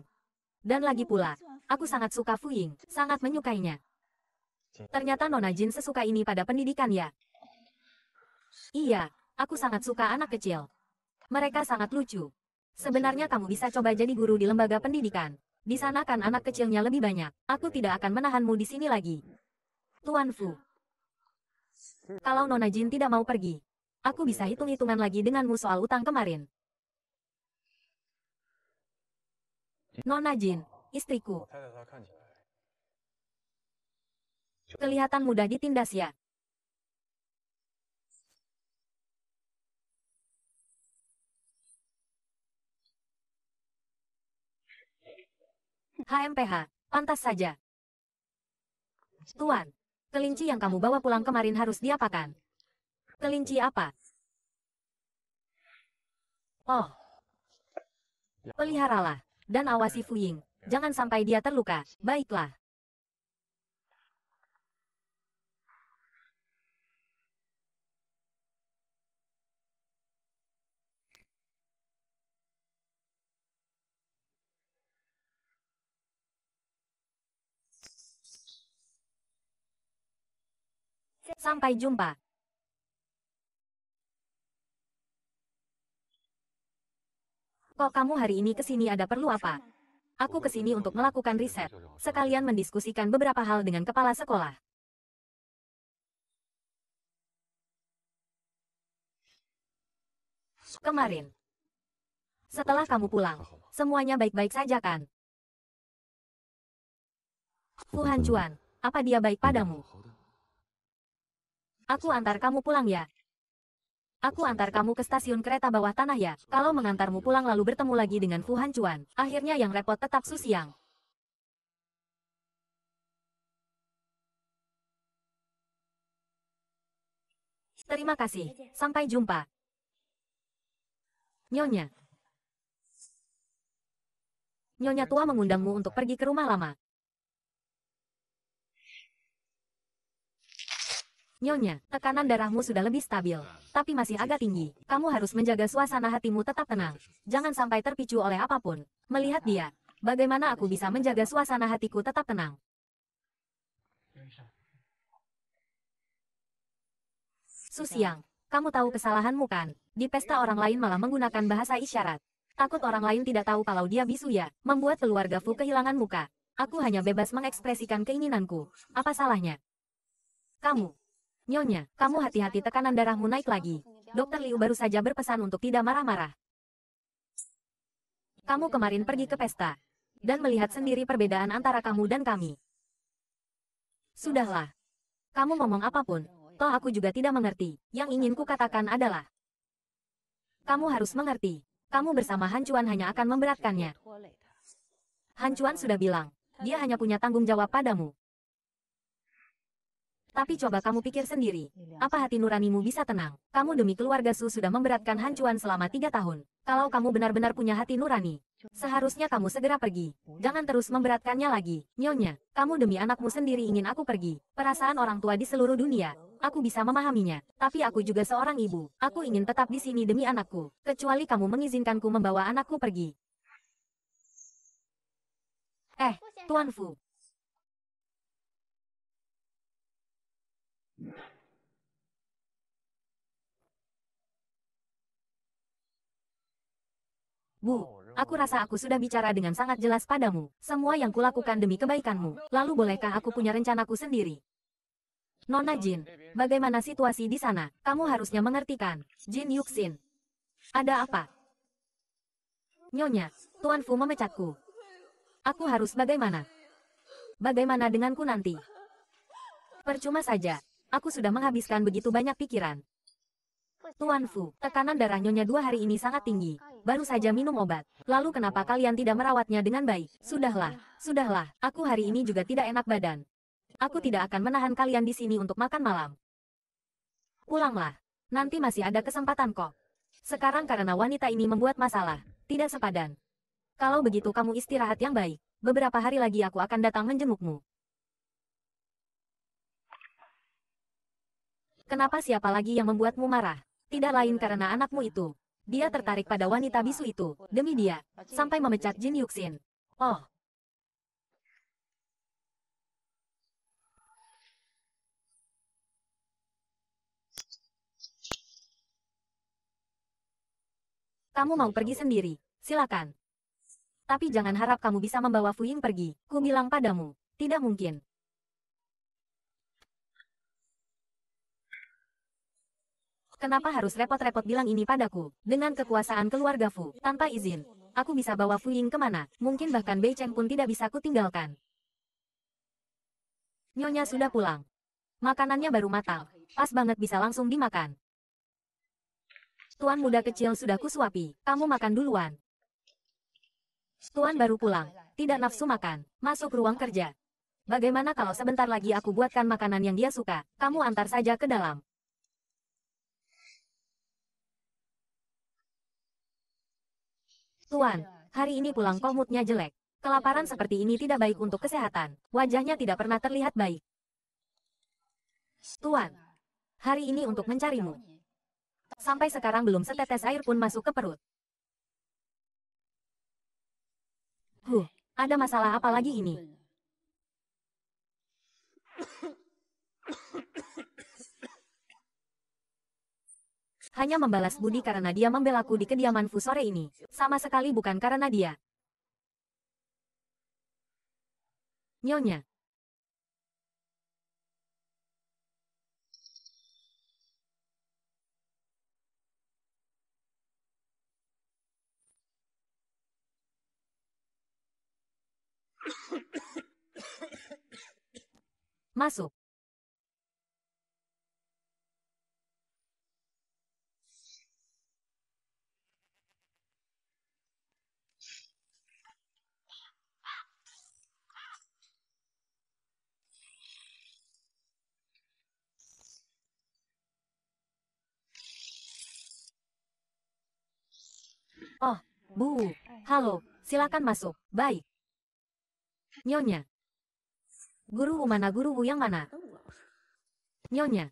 Dan lagi pula, aku sangat suka Fu Ying, sangat menyukainya. Ternyata Nona Jin sesuka ini pada pendidikan ya. Iya, aku sangat suka anak kecil. Mereka sangat lucu. Sebenarnya kamu bisa coba jadi guru di lembaga pendidikan. Di sana kan anak kecilnya lebih banyak. Aku tidak akan menahanmu di sini lagi. Tuan Fu. Kalau Nona Jin tidak mau pergi, aku bisa hitung-hitungan lagi denganmu soal utang kemarin. Nona Jin, istriku. Kelihatan mudah ditindas ya. HMPH, pantas saja. Tuan, kelinci yang kamu bawa pulang kemarin harus diapakan? Kelinci apa? Oh. Peliharalah. Dan awasi Fuying. Jangan sampai dia terluka. Baiklah. Sampai jumpa. Kok kamu hari ini kesini ada perlu apa? Aku kesini untuk melakukan riset, sekalian mendiskusikan beberapa hal dengan kepala sekolah. Kemarin. Setelah kamu pulang, semuanya baik-baik saja kan? Wuhan Chuan, apa dia baik padamu? Aku antar kamu pulang ya. Aku antar kamu ke stasiun kereta bawah tanah ya. Kalau mengantarmu pulang lalu bertemu lagi dengan Fu Hancuan, akhirnya yang repot tetap Su Xiang. Terima kasih. Sampai jumpa. Nyonya. Nyonya tua mengundangmu untuk pergi ke rumah lama. Nyonya, tekanan darahmu sudah lebih stabil, tapi masih agak tinggi. Kamu harus menjaga suasana hatimu tetap tenang. Jangan sampai terpicu oleh apapun. Melihat dia, bagaimana aku bisa menjaga suasana hatiku tetap tenang? Susiang, kamu tahu kesalahanmu kan? Di pesta orang lain malah menggunakan bahasa isyarat. Takut orang lain tidak tahu kalau dia bisu ya, membuat keluarga Fu kehilangan muka. Aku hanya bebas mengekspresikan keinginanku. Apa salahnya? Kamu, Nyonya, kamu hati-hati tekanan darahmu naik lagi. Dokter Liu baru saja berpesan untuk tidak marah-marah. Kamu kemarin pergi ke pesta. Dan melihat sendiri perbedaan antara kamu dan kami. Sudahlah. Kamu ngomong apapun, toh aku juga tidak mengerti. Yang ingin ku katakan adalah. Kamu harus mengerti. Kamu bersama Hancuan hanya akan memberatkannya. Hancuan sudah bilang, dia hanya punya tanggung jawab padamu. Tapi coba kamu pikir sendiri, iya. apa hati nuranimu bisa tenang? Kamu demi keluarga Su sudah memberatkan hancuan selama tiga tahun. Kalau kamu benar-benar punya hati nurani, seharusnya kamu segera pergi. Jangan terus memberatkannya lagi. Nyonya, kamu demi anakmu sendiri ingin aku pergi. Perasaan orang tua di seluruh dunia, aku bisa memahaminya. Tapi aku juga seorang ibu. Aku ingin tetap di sini demi anakku. Kecuali kamu mengizinkanku membawa anakku pergi. Eh, Tuan Fu, Bu, aku rasa aku sudah bicara dengan sangat jelas padamu. Semua yang kulakukan demi kebaikanmu. Lalu bolehkah aku punya rencanaku sendiri? Nona Jin, bagaimana situasi di sana? Kamu harusnya mengertikan. Jin Yuxin. Ada apa? Nyonya, Tuan Fu memecatku. Aku harus bagaimana? Bagaimana denganku nanti? Percuma saja, Aku sudah menghabiskan begitu banyak pikiran. Tuan Fu, tekanan darah nyonya dua hari ini sangat tinggi. Baru saja minum obat. Lalu kenapa kalian tidak merawatnya dengan baik? Sudahlah, sudahlah, aku hari ini juga tidak enak badan. Aku tidak akan menahan kalian di sini untuk makan malam. Pulanglah. Nanti masih ada kesempatan kok. Sekarang karena wanita ini membuat masalah, tidak sepadan. Kalau begitu kamu istirahat yang baik. Beberapa hari lagi aku akan datang menjengukmu. Kenapa siapa lagi yang membuatmu marah? Tidak lain karena anakmu itu. Dia tertarik pada wanita bisu itu, demi dia, sampai memecat Jin Yuxin. Oh, Kamu mau pergi sendiri, silakan. Tapi jangan harap kamu bisa membawa Fu Ying pergi, ku bilang padamu. Tidak mungkin. Kenapa harus repot-repot bilang ini padaku? Dengan kekuasaan keluarga Fu, tanpa izin, aku bisa bawa Fu Ying kemana, mungkin bahkan Bei Cheng pun tidak bisa kutinggalkan. Nyonya sudah pulang. Makanannya baru matang. Pas banget bisa langsung dimakan. Tuan muda kecil sudah kusuapi, kamu makan duluan. Tuan baru pulang, tidak nafsu makan, masuk ruang kerja. Bagaimana kalau sebentar lagi aku buatkan makanan yang dia suka, kamu antar saja ke dalam. Tuan, hari ini pulang kok moodnya jelek. Kelaparan seperti ini tidak baik untuk kesehatan. Wajahnya tidak pernah terlihat baik. Tuan, hari ini untuk mencarimu. Sampai sekarang belum setetes air pun masuk ke perut. Huh, ada masalah apa lagi ini? Hanya membalas budi karena dia membelaku di kediamanku sore ini. Sama sekali bukan karena dia. Nyonya. Masuk. Oh, Bu. Halo, silakan masuk. Baik. Nyonya. Guru mana? Guru Wu yang mana? Nyonya.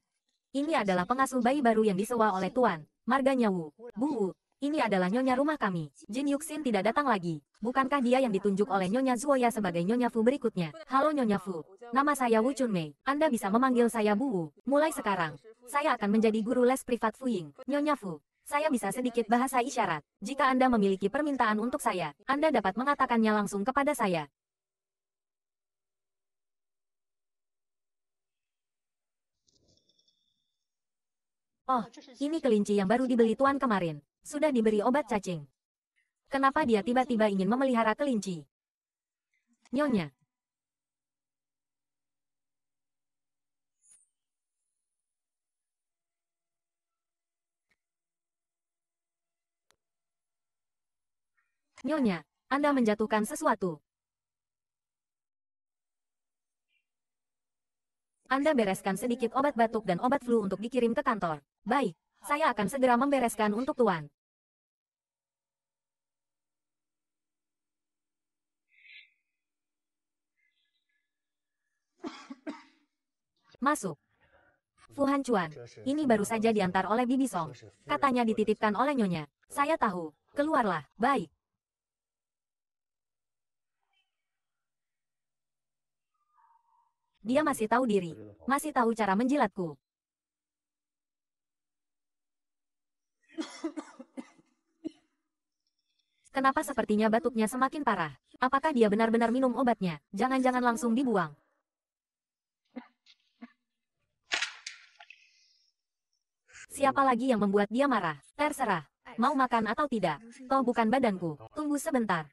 Ini adalah pengasuh bayi baru yang disewa oleh Tuan, Marganya Wu. Bu ini adalah Nyonya rumah kami. Jin Yuxin tidak datang lagi. Bukankah dia yang ditunjuk oleh Nyonya Zuoya sebagai Nyonya Fu berikutnya? Halo Nyonya Fu, nama saya Wu Chun Mei. Anda bisa memanggil saya Bu Mulai sekarang, saya akan menjadi guru les privat Fu Ying. Nyonya Fu, saya bisa sedikit bahasa isyarat. Jika Anda memiliki permintaan untuk saya, Anda dapat mengatakannya langsung kepada saya. Oh, ini kelinci yang baru dibeli tuan kemarin. Sudah diberi obat cacing. Kenapa dia tiba-tiba ingin memelihara kelinci? Nyonya, Nyonya, Anda menjatuhkan sesuatu. Anda bereskan sedikit obat batuk dan obat flu untuk dikirim ke kantor. Baik, saya akan segera membereskan untuk Tuan. Masuk. Fu Chuan, ini baru saja diantar oleh Bibi Song. Katanya dititipkan oleh Nyonya. Saya tahu. Keluarlah, baik. Dia masih tahu diri, masih tahu cara menjilatku. Kenapa sepertinya batuknya semakin parah? Apakah dia benar-benar minum obatnya? Jangan-jangan langsung dibuang. Siapa lagi yang membuat dia marah? Terserah. Mau makan atau tidak? Toh bukan badanku. Tunggu sebentar.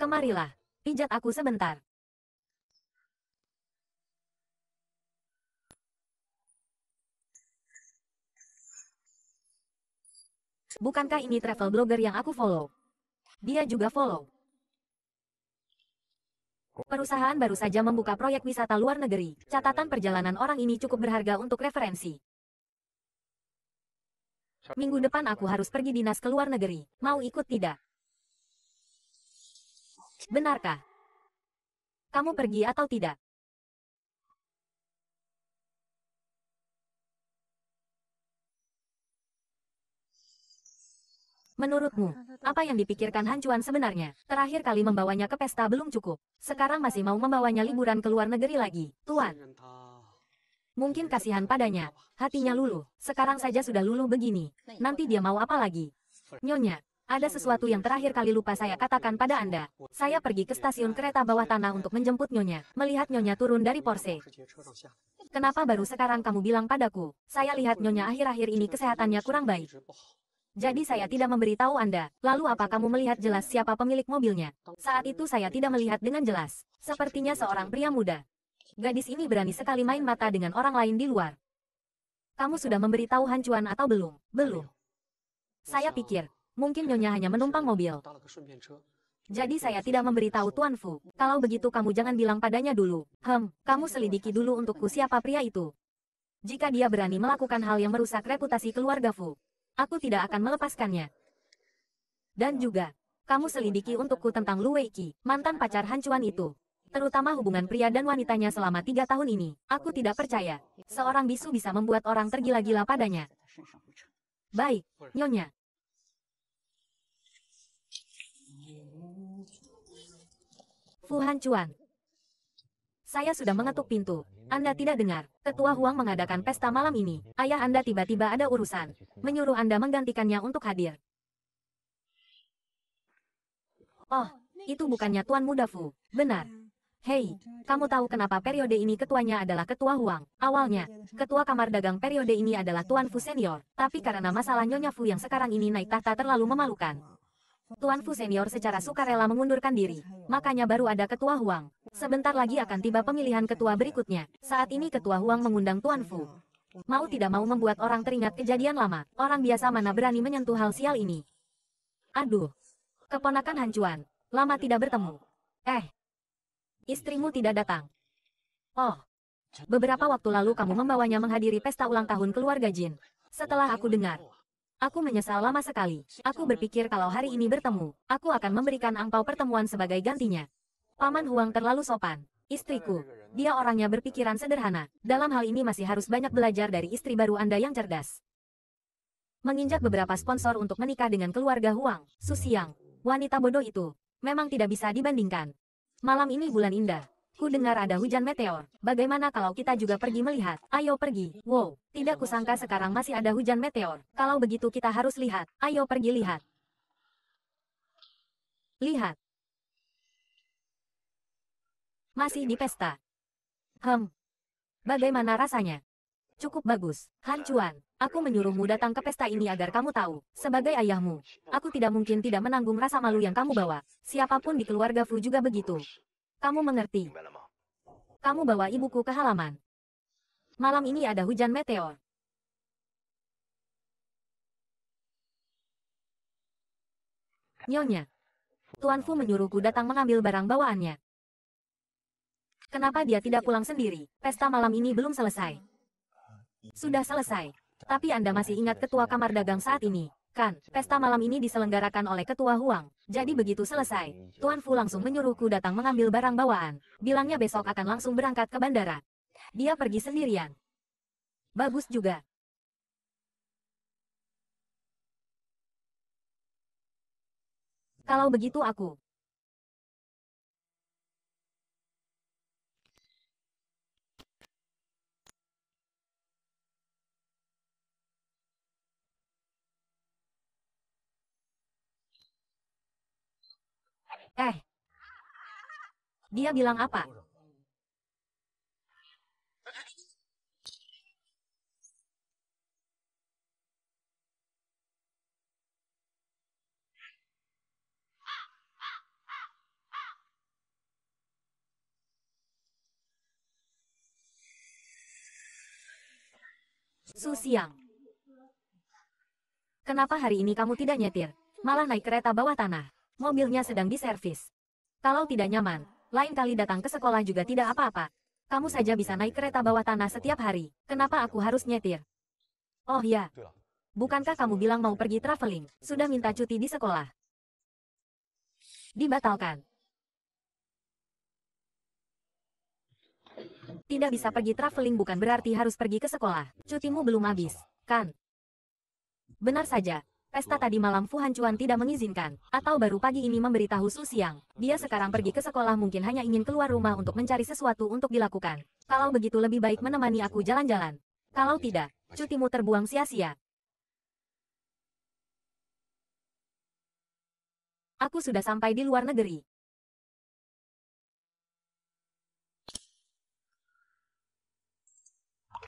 Kemarilah. Pijat aku sebentar. Bukankah ini travel blogger yang aku follow? Dia juga follow. Perusahaan baru saja membuka proyek wisata luar negeri. Catatan perjalanan orang ini cukup berharga untuk referensi. Minggu depan aku harus pergi dinas ke luar negeri. Mau ikut tidak? Benarkah? Kamu pergi atau tidak? Menurutmu, apa yang dipikirkan Hancuan sebenarnya? Terakhir kali membawanya ke pesta belum cukup. Sekarang masih mau membawanya liburan ke luar negeri lagi, Tuan. Mungkin kasihan padanya, hatinya luluh. Sekarang saja sudah luluh begini, nanti dia mau apa lagi? Nyonya, ada sesuatu yang terakhir kali lupa saya katakan pada Anda. Saya pergi ke stasiun kereta bawah tanah untuk menjemput Nyonya, melihat Nyonya turun dari Porsche. Kenapa baru sekarang kamu bilang padaku? Saya lihat Nyonya akhir-akhir ini kesehatannya kurang baik. Jadi saya tidak memberitahu Anda. Lalu apa kamu melihat jelas siapa pemilik mobilnya? Saat itu saya tidak melihat dengan jelas. Sepertinya seorang pria muda. Gadis ini berani sekali main mata dengan orang lain di luar. Kamu sudah memberitahu hancuan atau belum? Belum. Saya pikir, mungkin Nyonya hanya menumpang mobil. Jadi saya tidak memberitahu Tuan Fu. Kalau begitu kamu jangan bilang padanya dulu. Hem, kamu selidiki dulu untukku siapa pria itu. Jika dia berani melakukan hal yang merusak reputasi keluarga Fu, aku tidak akan melepaskannya. Dan ya. juga, kamu selidiki untukku tentang Lu Weiki, mantan pacar hancuan itu. Terutama hubungan pria dan wanitanya selama tiga tahun ini, aku tidak percaya. Seorang bisu bisa membuat orang tergila-gila padanya. Baik, Nyonya. Fu Hancuan. Saya sudah mengetuk pintu. Anda tidak dengar, Ketua Huang mengadakan pesta malam ini. Ayah Anda tiba-tiba ada urusan. Menyuruh Anda menggantikannya untuk hadir. Oh, itu bukannya Tuan Muda Fu. Benar. Hei, kamu tahu kenapa periode ini ketuanya adalah Ketua Huang? Awalnya, Ketua Kamar Dagang periode ini adalah Tuan Fu Senior, tapi karena masalah Nyonya Fu yang sekarang ini naik tahta terlalu memalukan, Tuan Fu senior secara sukarela mengundurkan diri. Makanya baru ada Ketua Huang. Sebentar lagi akan tiba pemilihan ketua berikutnya. Saat ini Ketua Huang mengundang Tuan Fu. Mau tidak mau membuat orang teringat kejadian lama. Orang biasa mana berani menyentuh hal sial ini. Aduh. Keponakan hancuan. Lama tidak bertemu. Eh. Istrimu tidak datang. Oh. Beberapa waktu lalu kamu membawanya menghadiri pesta ulang tahun keluarga Jin. Setelah aku dengar, Aku menyesal lama sekali. Aku berpikir kalau hari ini bertemu, aku akan memberikan angpau pertemuan sebagai gantinya. Paman Huang terlalu sopan. Istriku. Dia orangnya berpikiran sederhana. Dalam hal ini masih harus banyak belajar dari istri baru Anda yang cerdas. Menginjak beberapa sponsor untuk menikah dengan keluarga Huang, Susiang, wanita bodoh itu, memang tidak bisa dibandingkan. Malam ini bulan indah. Ku dengar ada hujan meteor. Bagaimana kalau kita juga pergi melihat? Ayo pergi. Wow, tidak kusangka sekarang masih ada hujan meteor. Kalau begitu kita harus lihat. Ayo pergi lihat. Lihat. Masih di pesta. Hmm. Bagaimana rasanya? Cukup bagus. Han Chuan, Aku menyuruhmu datang ke pesta ini agar kamu tahu, sebagai ayahmu, aku tidak mungkin tidak menanggung rasa malu yang kamu bawa. Siapapun di keluarga Fu juga begitu. Kamu mengerti. Kamu bawa ibuku ke halaman. Malam ini ada hujan meteor. Nyonya. Tuan Fu menyuruhku datang mengambil barang bawaannya. Kenapa dia tidak pulang sendiri? Pesta malam ini belum selesai. Sudah selesai. Tapi Anda masih ingat ketua kamar dagang saat ini. Kan, pesta malam ini diselenggarakan oleh Ketua Huang. Jadi begitu selesai, Tuan Fu langsung menyuruhku datang mengambil barang bawaan. Bilangnya besok akan langsung berangkat ke bandara. Dia pergi sendirian. Bagus juga. Kalau begitu aku Eh. Dia bilang apa? Susiang, Kenapa hari ini kamu tidak nyetir, malah naik kereta bawah tanah? mobilnya sedang diservis. Kalau tidak nyaman, lain kali datang ke sekolah juga tidak apa-apa. Kamu saja bisa naik kereta bawah tanah setiap hari, kenapa aku harus nyetir? Oh ya, bukankah kamu bilang mau pergi traveling, sudah minta cuti di sekolah? Dibatalkan. Tidak bisa pergi traveling bukan berarti harus pergi ke sekolah, cutimu belum habis, kan? Benar saja, Pesta tadi malam Fu Hancuan tidak mengizinkan, atau baru pagi ini memberitahu Su Siang. Dia sekarang pergi ke sekolah mungkin hanya ingin keluar rumah untuk mencari sesuatu untuk dilakukan. Kalau begitu lebih baik menemani aku jalan-jalan. Kalau tidak, cutimu terbuang sia-sia. Aku sudah sampai di luar negeri.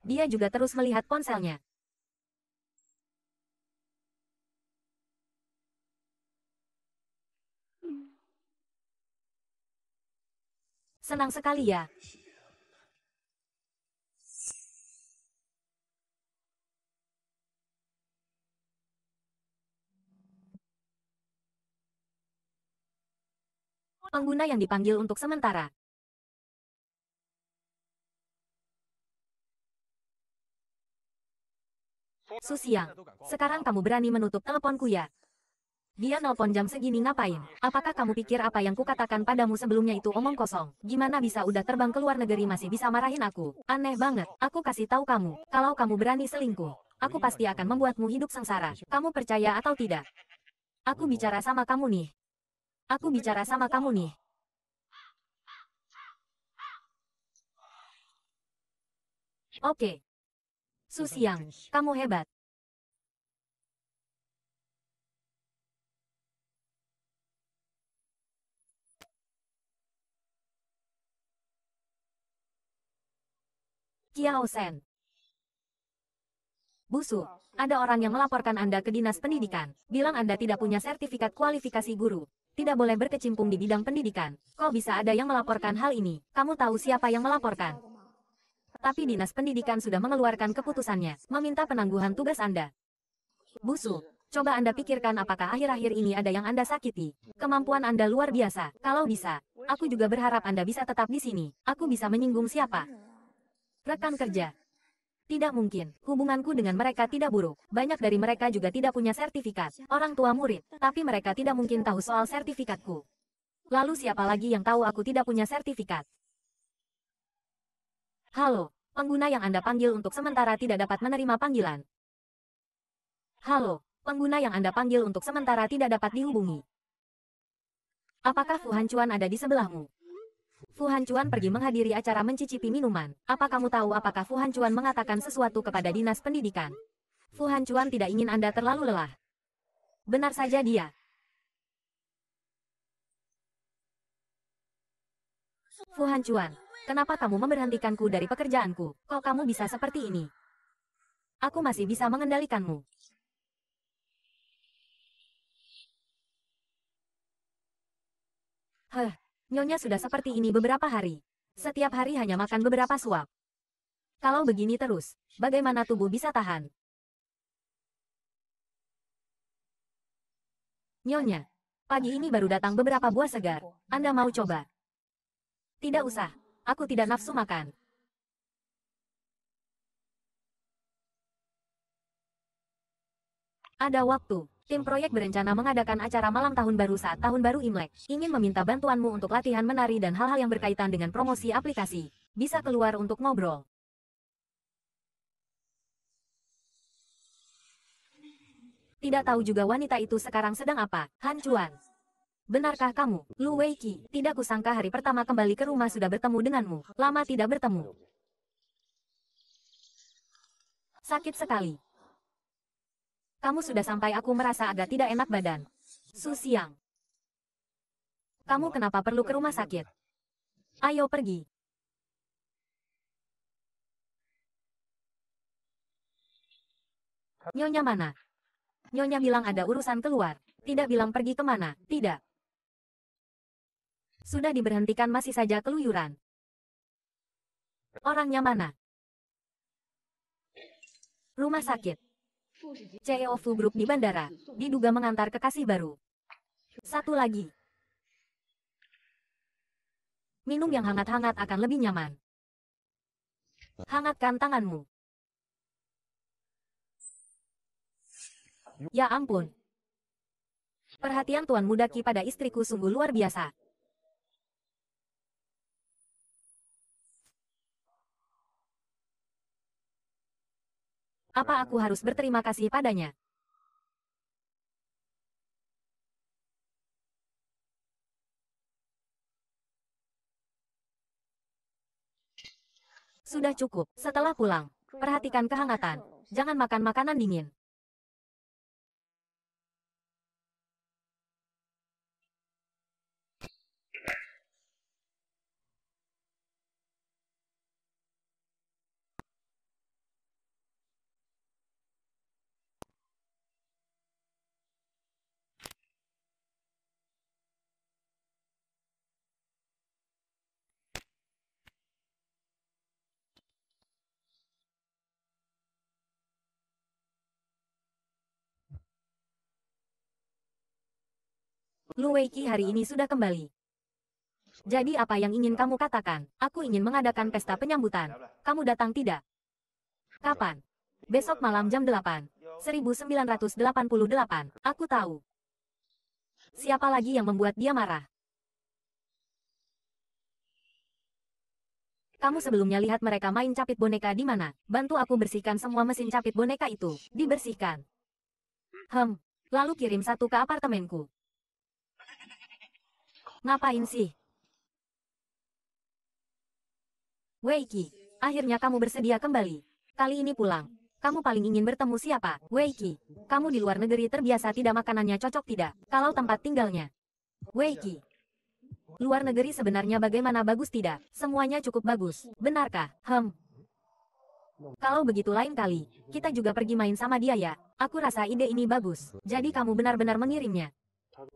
Dia juga terus melihat ponselnya. Senang sekali ya. Pengguna yang dipanggil untuk sementara. Susiang, sekarang kamu berani menutup teleponku ya? Dia nelpon jam segini ngapain? Apakah kamu pikir apa yang kukatakan padamu sebelumnya itu omong kosong? Gimana bisa udah terbang ke luar negeri masih bisa marahin aku? Aneh banget, aku kasih tahu kamu, kalau kamu berani selingkuh, aku pasti akan membuatmu hidup sengsara. Kamu percaya atau tidak? Aku bicara sama kamu nih. Aku bicara sama kamu nih. Oke. Susiang, kamu hebat. Xiao Shen. Busu, ada orang yang melaporkan Anda ke dinas pendidikan, bilang Anda tidak punya sertifikat kualifikasi guru. Tidak boleh berkecimpung di bidang pendidikan. Kok bisa ada yang melaporkan hal ini? Kamu tahu siapa yang melaporkan? Tapi dinas pendidikan sudah mengeluarkan keputusannya, meminta penangguhan tugas Anda. Busu, coba Anda pikirkan apakah akhir-akhir ini ada yang Anda sakiti. Kemampuan Anda luar biasa, kalau bisa. Aku juga berharap Anda bisa tetap di sini. Aku bisa menyinggung siapa. Rekan kerja. Tidak mungkin, hubunganku dengan mereka tidak buruk. Banyak dari mereka juga tidak punya sertifikat, orang tua murid, tapi mereka tidak mungkin tahu soal sertifikatku. Lalu siapa lagi yang tahu aku tidak punya sertifikat? Halo, pengguna yang Anda panggil untuk sementara tidak dapat menerima panggilan. Halo, pengguna yang Anda panggil untuk sementara tidak dapat dihubungi. Apakah Fu Hancuan ada di sebelahmu? Fu Hanchuan pergi menghadiri acara mencicipi minuman. Apa kamu tahu apakah Fu Hanchuan mengatakan sesuatu kepada dinas pendidikan? Fu Hanchuan tidak ingin Anda terlalu lelah. Benar saja dia. Fu Hanchuan, kenapa kamu memberhentikanku dari pekerjaanku? Kok kamu bisa seperti ini? Aku masih bisa mengendalikanmu. Huh. Nyonya sudah seperti ini beberapa hari. Setiap hari hanya makan beberapa suap. Kalau begini terus, bagaimana tubuh bisa tahan? Nyonya, pagi ini baru datang beberapa buah segar. Anda mau coba? Tidak usah, aku tidak nafsu makan. Ada waktu. Tim proyek berencana mengadakan acara malam tahun baru saat tahun baru Imlek. Ingin meminta bantuanmu untuk latihan menari dan hal-hal yang berkaitan dengan promosi aplikasi. Bisa keluar untuk ngobrol. Tidak tahu juga wanita itu sekarang sedang apa, Han Chuan. Benarkah kamu, Lu Weiki? Tidak kusangka hari pertama kembali ke rumah sudah bertemu denganmu. Lama tidak bertemu. Sakit sekali. Kamu sudah sampai aku merasa agak tidak enak badan. Su Siang. Kamu kenapa perlu ke rumah sakit? Ayo pergi. Nyonya mana? Nyonya bilang ada urusan keluar. Tidak bilang pergi kemana, tidak. Sudah diberhentikan masih saja keluyuran. Orangnya mana? Rumah sakit. CEO flu Group di bandara, diduga mengantar kekasih baru. Satu lagi. Minum yang hangat-hangat akan lebih nyaman. Hangatkan tanganmu. Ya ampun. Perhatian Tuan muda ki pada istriku sungguh luar biasa. apa aku harus berterima kasih padanya? Sudah cukup, setelah pulang, perhatikan kehangatan, jangan makan makanan dingin. Lu Weiqi hari ini sudah kembali. Jadi apa yang ingin kamu katakan? Aku ingin mengadakan pesta penyambutan. Kamu datang tidak? Kapan? Besok malam jam 8. 1988. Aku tahu. Siapa lagi yang membuat dia marah? Kamu sebelumnya lihat mereka main capit boneka di mana? Bantu aku bersihkan semua mesin capit boneka itu. Dibersihkan. Hem. Lalu kirim satu ke apartemenku. Ngapain sih? Weiki, akhirnya kamu bersedia kembali. Kali ini pulang. Kamu paling ingin bertemu siapa? Weiki, kamu di luar negeri terbiasa tidak makanannya cocok tidak? Kalau tempat tinggalnya. Weiki, luar negeri sebenarnya bagaimana bagus tidak? Semuanya cukup bagus. Benarkah? Hem. Kalau begitu lain kali, kita juga pergi main sama dia ya. Aku rasa ide ini bagus. Jadi kamu benar-benar mengirimnya.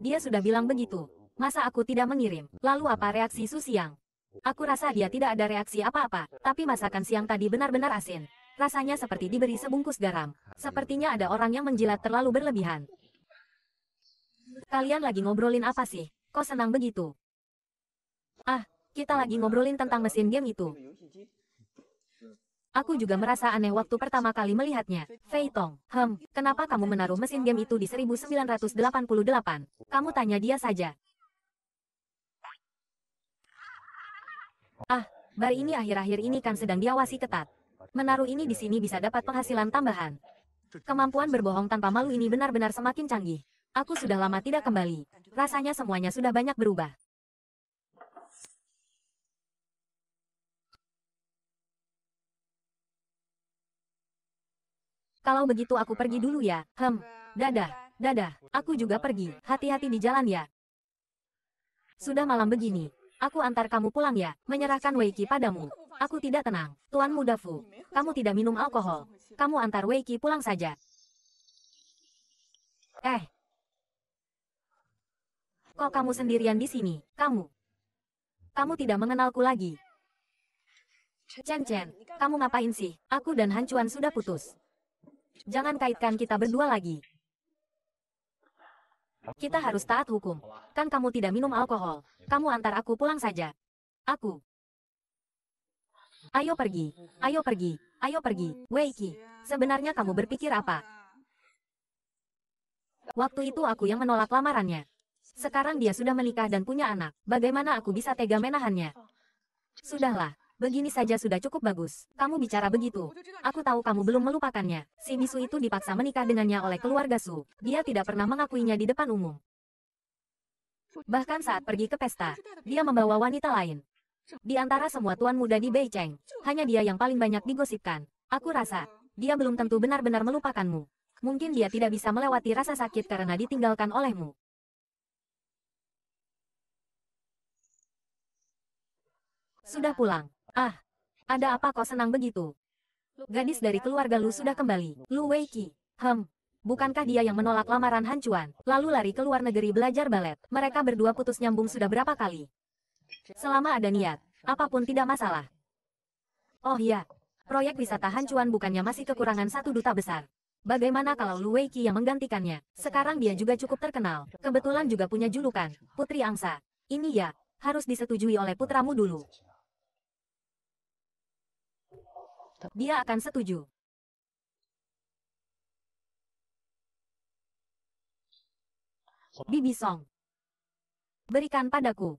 Dia sudah bilang begitu. Masa aku tidak mengirim? Lalu apa reaksi Su Siang? Aku rasa dia tidak ada reaksi apa-apa, tapi masakan siang tadi benar-benar asin. Rasanya seperti diberi sebungkus garam. Sepertinya ada orang yang menjilat terlalu berlebihan. Kalian lagi ngobrolin apa sih? Kok senang begitu? Ah, kita lagi ngobrolin tentang mesin game itu. Aku juga merasa aneh waktu pertama kali melihatnya. Fei Tong, hem, kenapa kamu menaruh mesin game itu di 1988? Kamu tanya dia saja. Ah, bar ini akhir-akhir ini kan sedang diawasi ketat. Menaruh ini di sini bisa dapat penghasilan tambahan. Kemampuan berbohong tanpa malu ini benar-benar semakin canggih. Aku sudah lama tidak kembali. Rasanya semuanya sudah banyak berubah. Kalau begitu aku pergi dulu ya, hem. Dadah, dadah, aku juga pergi. Hati-hati di jalan ya. Sudah malam begini, Aku antar kamu pulang ya, menyerahkan Weiki padamu. Aku tidak tenang. Tuan muda Fu, kamu tidak minum alkohol. Kamu antar Weiki pulang saja. Eh. Kok kamu sendirian di sini? Kamu. Kamu tidak mengenalku lagi. Chen Chen, kamu ngapain sih? Aku dan Hancuan sudah putus. Jangan kaitkan kita berdua lagi. Kita harus taat hukum. Kan kamu tidak minum alkohol. Kamu antar aku pulang saja. Aku. Ayo pergi. Ayo pergi. Ayo pergi. Weiki, sebenarnya kamu berpikir apa? Waktu itu aku yang menolak lamarannya. Sekarang dia sudah menikah dan punya anak. Bagaimana aku bisa tega menahannya? Sudahlah, Begini saja sudah cukup bagus. Kamu bicara begitu. Aku tahu kamu belum melupakannya. Si bisu itu dipaksa menikah dengannya oleh keluarga Su. Dia tidak pernah mengakuinya di depan umum. Bahkan saat pergi ke pesta, dia membawa wanita lain. Di antara semua tuan muda di Cheng, hanya dia yang paling banyak digosipkan. Aku rasa, dia belum tentu benar-benar melupakanmu. Mungkin dia tidak bisa melewati rasa sakit karena ditinggalkan olehmu. Sudah pulang. Ah! Ada apa kau senang begitu? Gadis dari keluarga Lu sudah kembali. Lu Weiqi, Hem. Bukankah dia yang menolak lamaran Hancuan, lalu lari ke luar negeri belajar balet? Mereka berdua putus nyambung sudah berapa kali? Selama ada niat, apapun tidak masalah. Oh ya, proyek wisata Hancuan bukannya masih kekurangan satu duta besar. Bagaimana kalau Lu Weiqi yang menggantikannya? Sekarang dia juga cukup terkenal. Kebetulan juga punya julukan, Putri Angsa. Ini ya, harus disetujui oleh putramu dulu. Dia akan setuju. Bibi Song. Berikan padaku.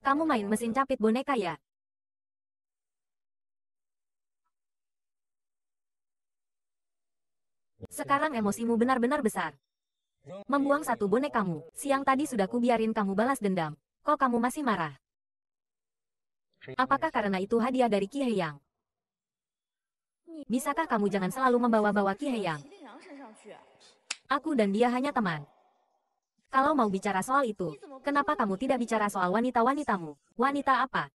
Kamu main mesin capit boneka ya? Sekarang emosimu benar-benar besar. Membuang satu bonekamu, siang tadi sudah kubiarin kamu balas dendam. Kok kamu masih marah? Apakah karena itu hadiah dari Ki Heyang? Bisakah kamu jangan selalu membawa-bawa Ki Heyang? Aku dan dia hanya teman. Kalau mau bicara soal itu, kenapa kamu tidak bicara soal wanita-wanitamu? Wanita apa?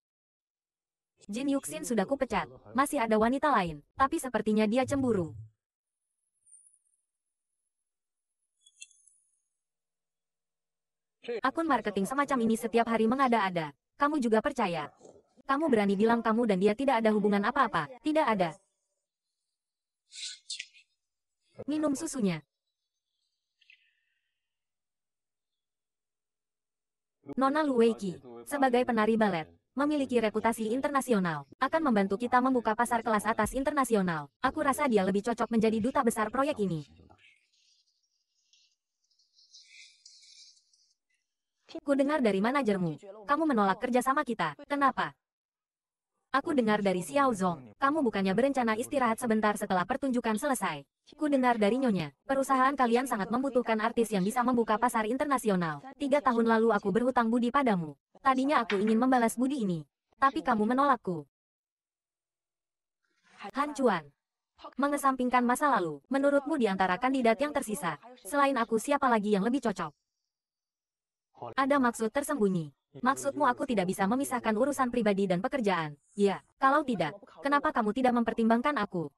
Jin Yuxin sudah kupecat, masih ada wanita lain, tapi sepertinya dia cemburu. Akun marketing semacam ini setiap hari mengada-ada. Kamu juga percaya. Kamu berani bilang kamu dan dia tidak ada hubungan apa-apa. Tidak ada. Minum susunya. Nona Luweiki, sebagai penari balet, memiliki reputasi internasional, akan membantu kita membuka pasar kelas atas internasional. Aku rasa dia lebih cocok menjadi duta besar proyek ini. Ku dengar dari manajermu. Kamu menolak kerjasama kita. Kenapa? Aku dengar dari Xiao Zong. Kamu bukannya berencana istirahat sebentar setelah pertunjukan selesai. Ku dengar dari Nyonya. Perusahaan kalian sangat membutuhkan artis yang bisa membuka pasar internasional. Tiga tahun lalu aku berhutang budi padamu. Tadinya aku ingin membalas budi ini. Tapi kamu menolakku. Han Chuan. Mengesampingkan masa lalu, menurutmu di antara kandidat yang tersisa, selain aku siapa lagi yang lebih cocok? Ada maksud tersembunyi. Maksudmu aku tidak bisa memisahkan urusan pribadi dan pekerjaan. Ya, kalau tidak, kenapa kamu tidak mempertimbangkan aku?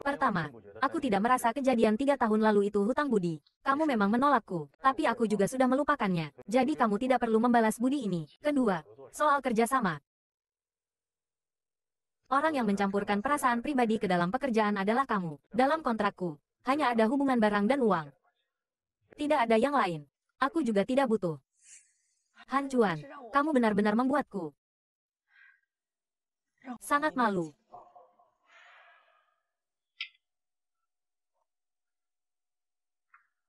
Pertama, aku tidak merasa kejadian tiga tahun lalu itu hutang budi. Kamu memang menolakku, tapi aku juga sudah melupakannya. Jadi kamu tidak perlu membalas budi ini. Kedua, soal kerjasama. Orang yang mencampurkan perasaan pribadi ke dalam pekerjaan adalah kamu. Dalam kontrakku, hanya ada hubungan barang dan uang. Tidak ada yang lain. Aku juga tidak butuh. Han Chuan, kamu benar-benar membuatku sangat malu.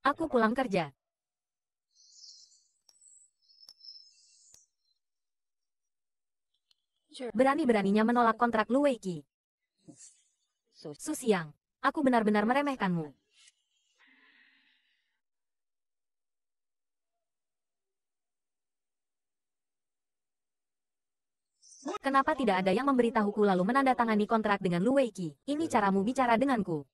Aku pulang kerja. Berani-beraninya menolak kontrak Lu Weiki. Susiang, aku benar-benar meremehkanmu. Kenapa tidak ada yang memberitahuku lalu menandatangani kontrak dengan Lu Weiki? Ini caramu bicara denganku.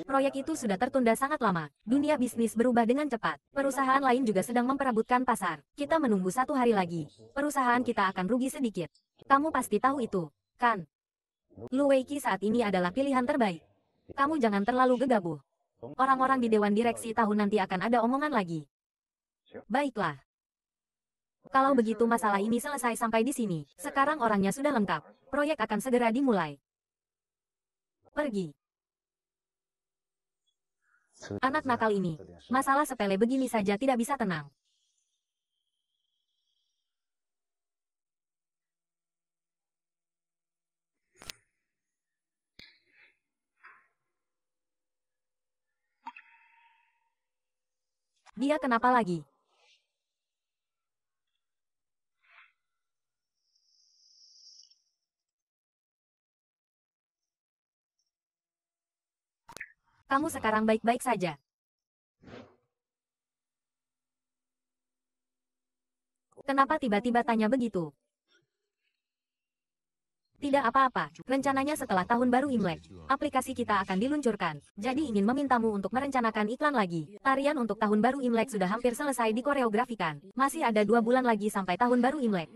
Proyek itu sudah tertunda sangat lama. Dunia bisnis berubah dengan cepat. Perusahaan lain juga sedang memperebutkan pasar. Kita menunggu satu hari lagi. Perusahaan kita akan rugi sedikit. Kamu pasti tahu itu, kan? Lu Weiki saat ini adalah pilihan terbaik. Kamu jangan terlalu gegabah. Orang-orang di Dewan Direksi tahu nanti akan ada omongan lagi. Baiklah. Kalau begitu masalah ini selesai sampai di sini. Sekarang orangnya sudah lengkap. Proyek akan segera dimulai. Pergi. Anak nakal ini, masalah sepele begini saja tidak bisa tenang. Dia kenapa lagi? Kamu sekarang baik-baik saja. Kenapa tiba-tiba tanya begitu? Tidak apa-apa, rencananya setelah tahun baru Imlek, aplikasi kita akan diluncurkan. Jadi ingin memintamu untuk merencanakan iklan lagi. Tarian untuk tahun baru Imlek sudah hampir selesai dikoreografikan. Masih ada dua bulan lagi sampai tahun baru Imlek.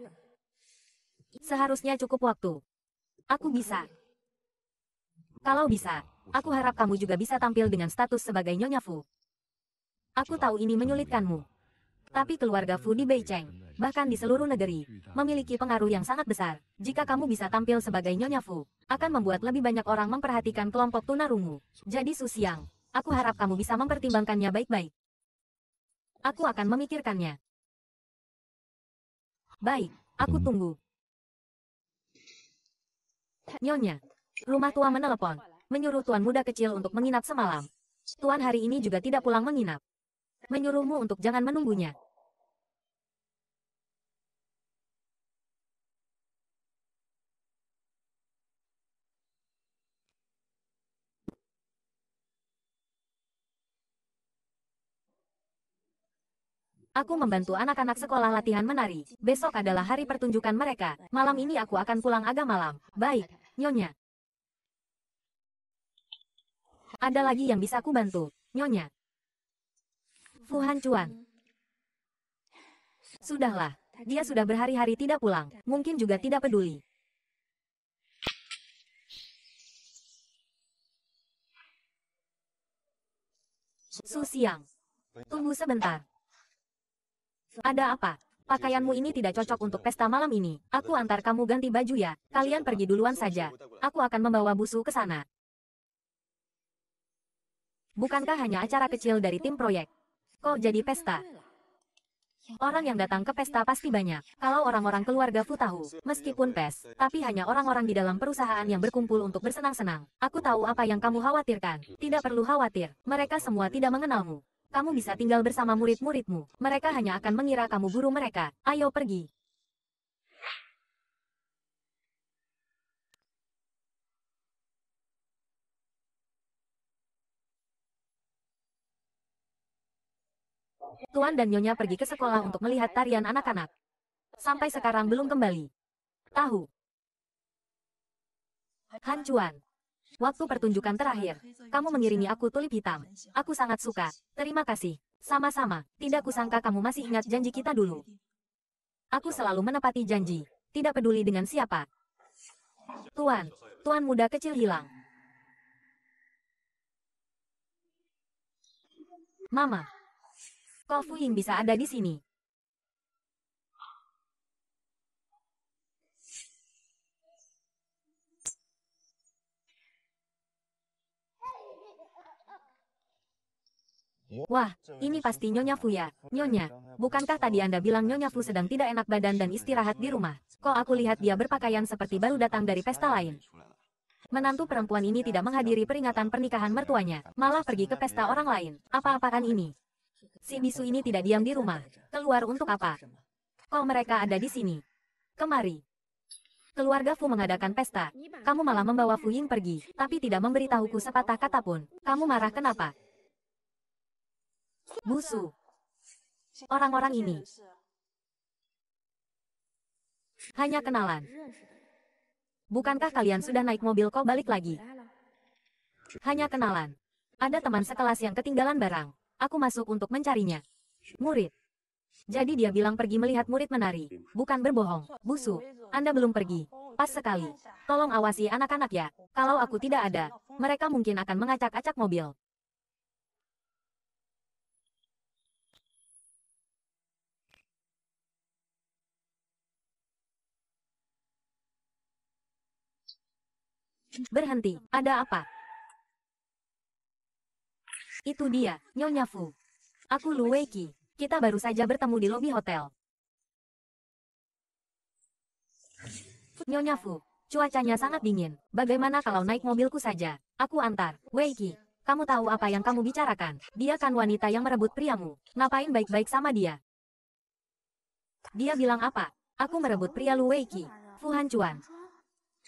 Seharusnya cukup waktu. Aku bisa. Kalau bisa, aku harap kamu juga bisa tampil dengan status sebagai Nyonya Fu. Aku tahu ini menyulitkanmu. Tapi keluarga Fu di Beicheng, bahkan di seluruh negeri, memiliki pengaruh yang sangat besar. Jika kamu bisa tampil sebagai Nyonya Fu, akan membuat lebih banyak orang memperhatikan kelompok tunarungu. Jadi Su Siang, aku harap kamu bisa mempertimbangkannya baik-baik. Aku akan memikirkannya. Baik, aku tunggu. Nyonya, rumah tua menelepon menyuruh tuan muda kecil untuk menginap semalam. Tuan hari ini juga tidak pulang menginap. Menyuruhmu untuk jangan menunggunya. Aku membantu anak-anak sekolah latihan menari. Besok adalah hari pertunjukan mereka. Malam ini aku akan pulang agak malam. Baik, Nyonya. Ada lagi yang bisa aku bantu, Nyonya? Fuhan Cuan. Sudahlah, dia sudah berhari-hari tidak pulang, mungkin juga tidak peduli. Su Siang. Tunggu sebentar. Ada apa? Pakaianmu ini tidak cocok untuk pesta malam ini. Aku antar kamu ganti baju ya. Kalian pergi duluan saja. Aku akan membawa busu ke sana. Bukankah hanya acara kecil dari tim proyek? Kok jadi pesta? Orang yang datang ke pesta pasti banyak. Kalau orang-orang keluarga Fu tahu, meskipun pes, tapi hanya orang-orang di dalam perusahaan yang berkumpul untuk bersenang-senang. Aku tahu apa yang kamu khawatirkan. Tidak perlu khawatir, mereka semua tidak mengenalmu. Kamu bisa tinggal bersama murid-muridmu. Mereka hanya akan mengira kamu guru mereka. Ayo pergi. Tuan dan Nyonya pergi ke sekolah untuk melihat tarian anak-anak. Sampai sekarang belum kembali. Tahu. Han Chuan. Waktu pertunjukan terakhir, kamu mengirimi aku tulip hitam. Aku sangat suka. Terima kasih. Sama-sama, tidak kusangka kamu masih ingat janji kita dulu. Aku selalu menepati janji, tidak peduli dengan siapa. Tuan, tuan muda kecil hilang. Mama, Kofu Ying bisa ada di sini. Wah, ini pasti Nyonya Fu ya. Nyonya, bukankah tadi Anda bilang Nyonya Fu sedang tidak enak badan dan istirahat di rumah? Kok aku lihat dia berpakaian seperti baru datang dari pesta lain? Menantu perempuan ini tidak menghadiri peringatan pernikahan mertuanya, malah pergi ke pesta orang lain. Apa-apaan ini? Si bisu ini tidak diam di rumah. Keluar untuk apa? Kok mereka ada di sini. Kemari. Keluarga Fu mengadakan pesta. Kamu malah membawa Fu Ying pergi, tapi tidak memberitahuku sepatah kata pun. Kamu marah kenapa? Busu. Orang-orang ini. Hanya kenalan. Bukankah kalian sudah naik mobil kok balik lagi? Hanya kenalan. Ada teman sekelas yang ketinggalan barang. Aku masuk untuk mencarinya. Murid. Jadi dia bilang pergi melihat murid menari. Bukan berbohong. Busu, Anda belum pergi. Pas sekali. Tolong awasi anak-anak ya. Kalau aku tidak ada, mereka mungkin akan mengacak-acak mobil. Berhenti. Ada apa? Itu dia, Nyonya Fu. Aku Lu Weiki. Kita baru saja bertemu di lobi hotel. Nyonya Fu, cuacanya sangat dingin. Bagaimana kalau naik mobilku saja? Aku antar, Weiki. Kamu tahu apa yang kamu bicarakan? Dia kan wanita yang merebut priamu. Ngapain baik-baik sama dia? Dia bilang apa? Aku merebut pria Lu Weiki. Fu Hanchuan,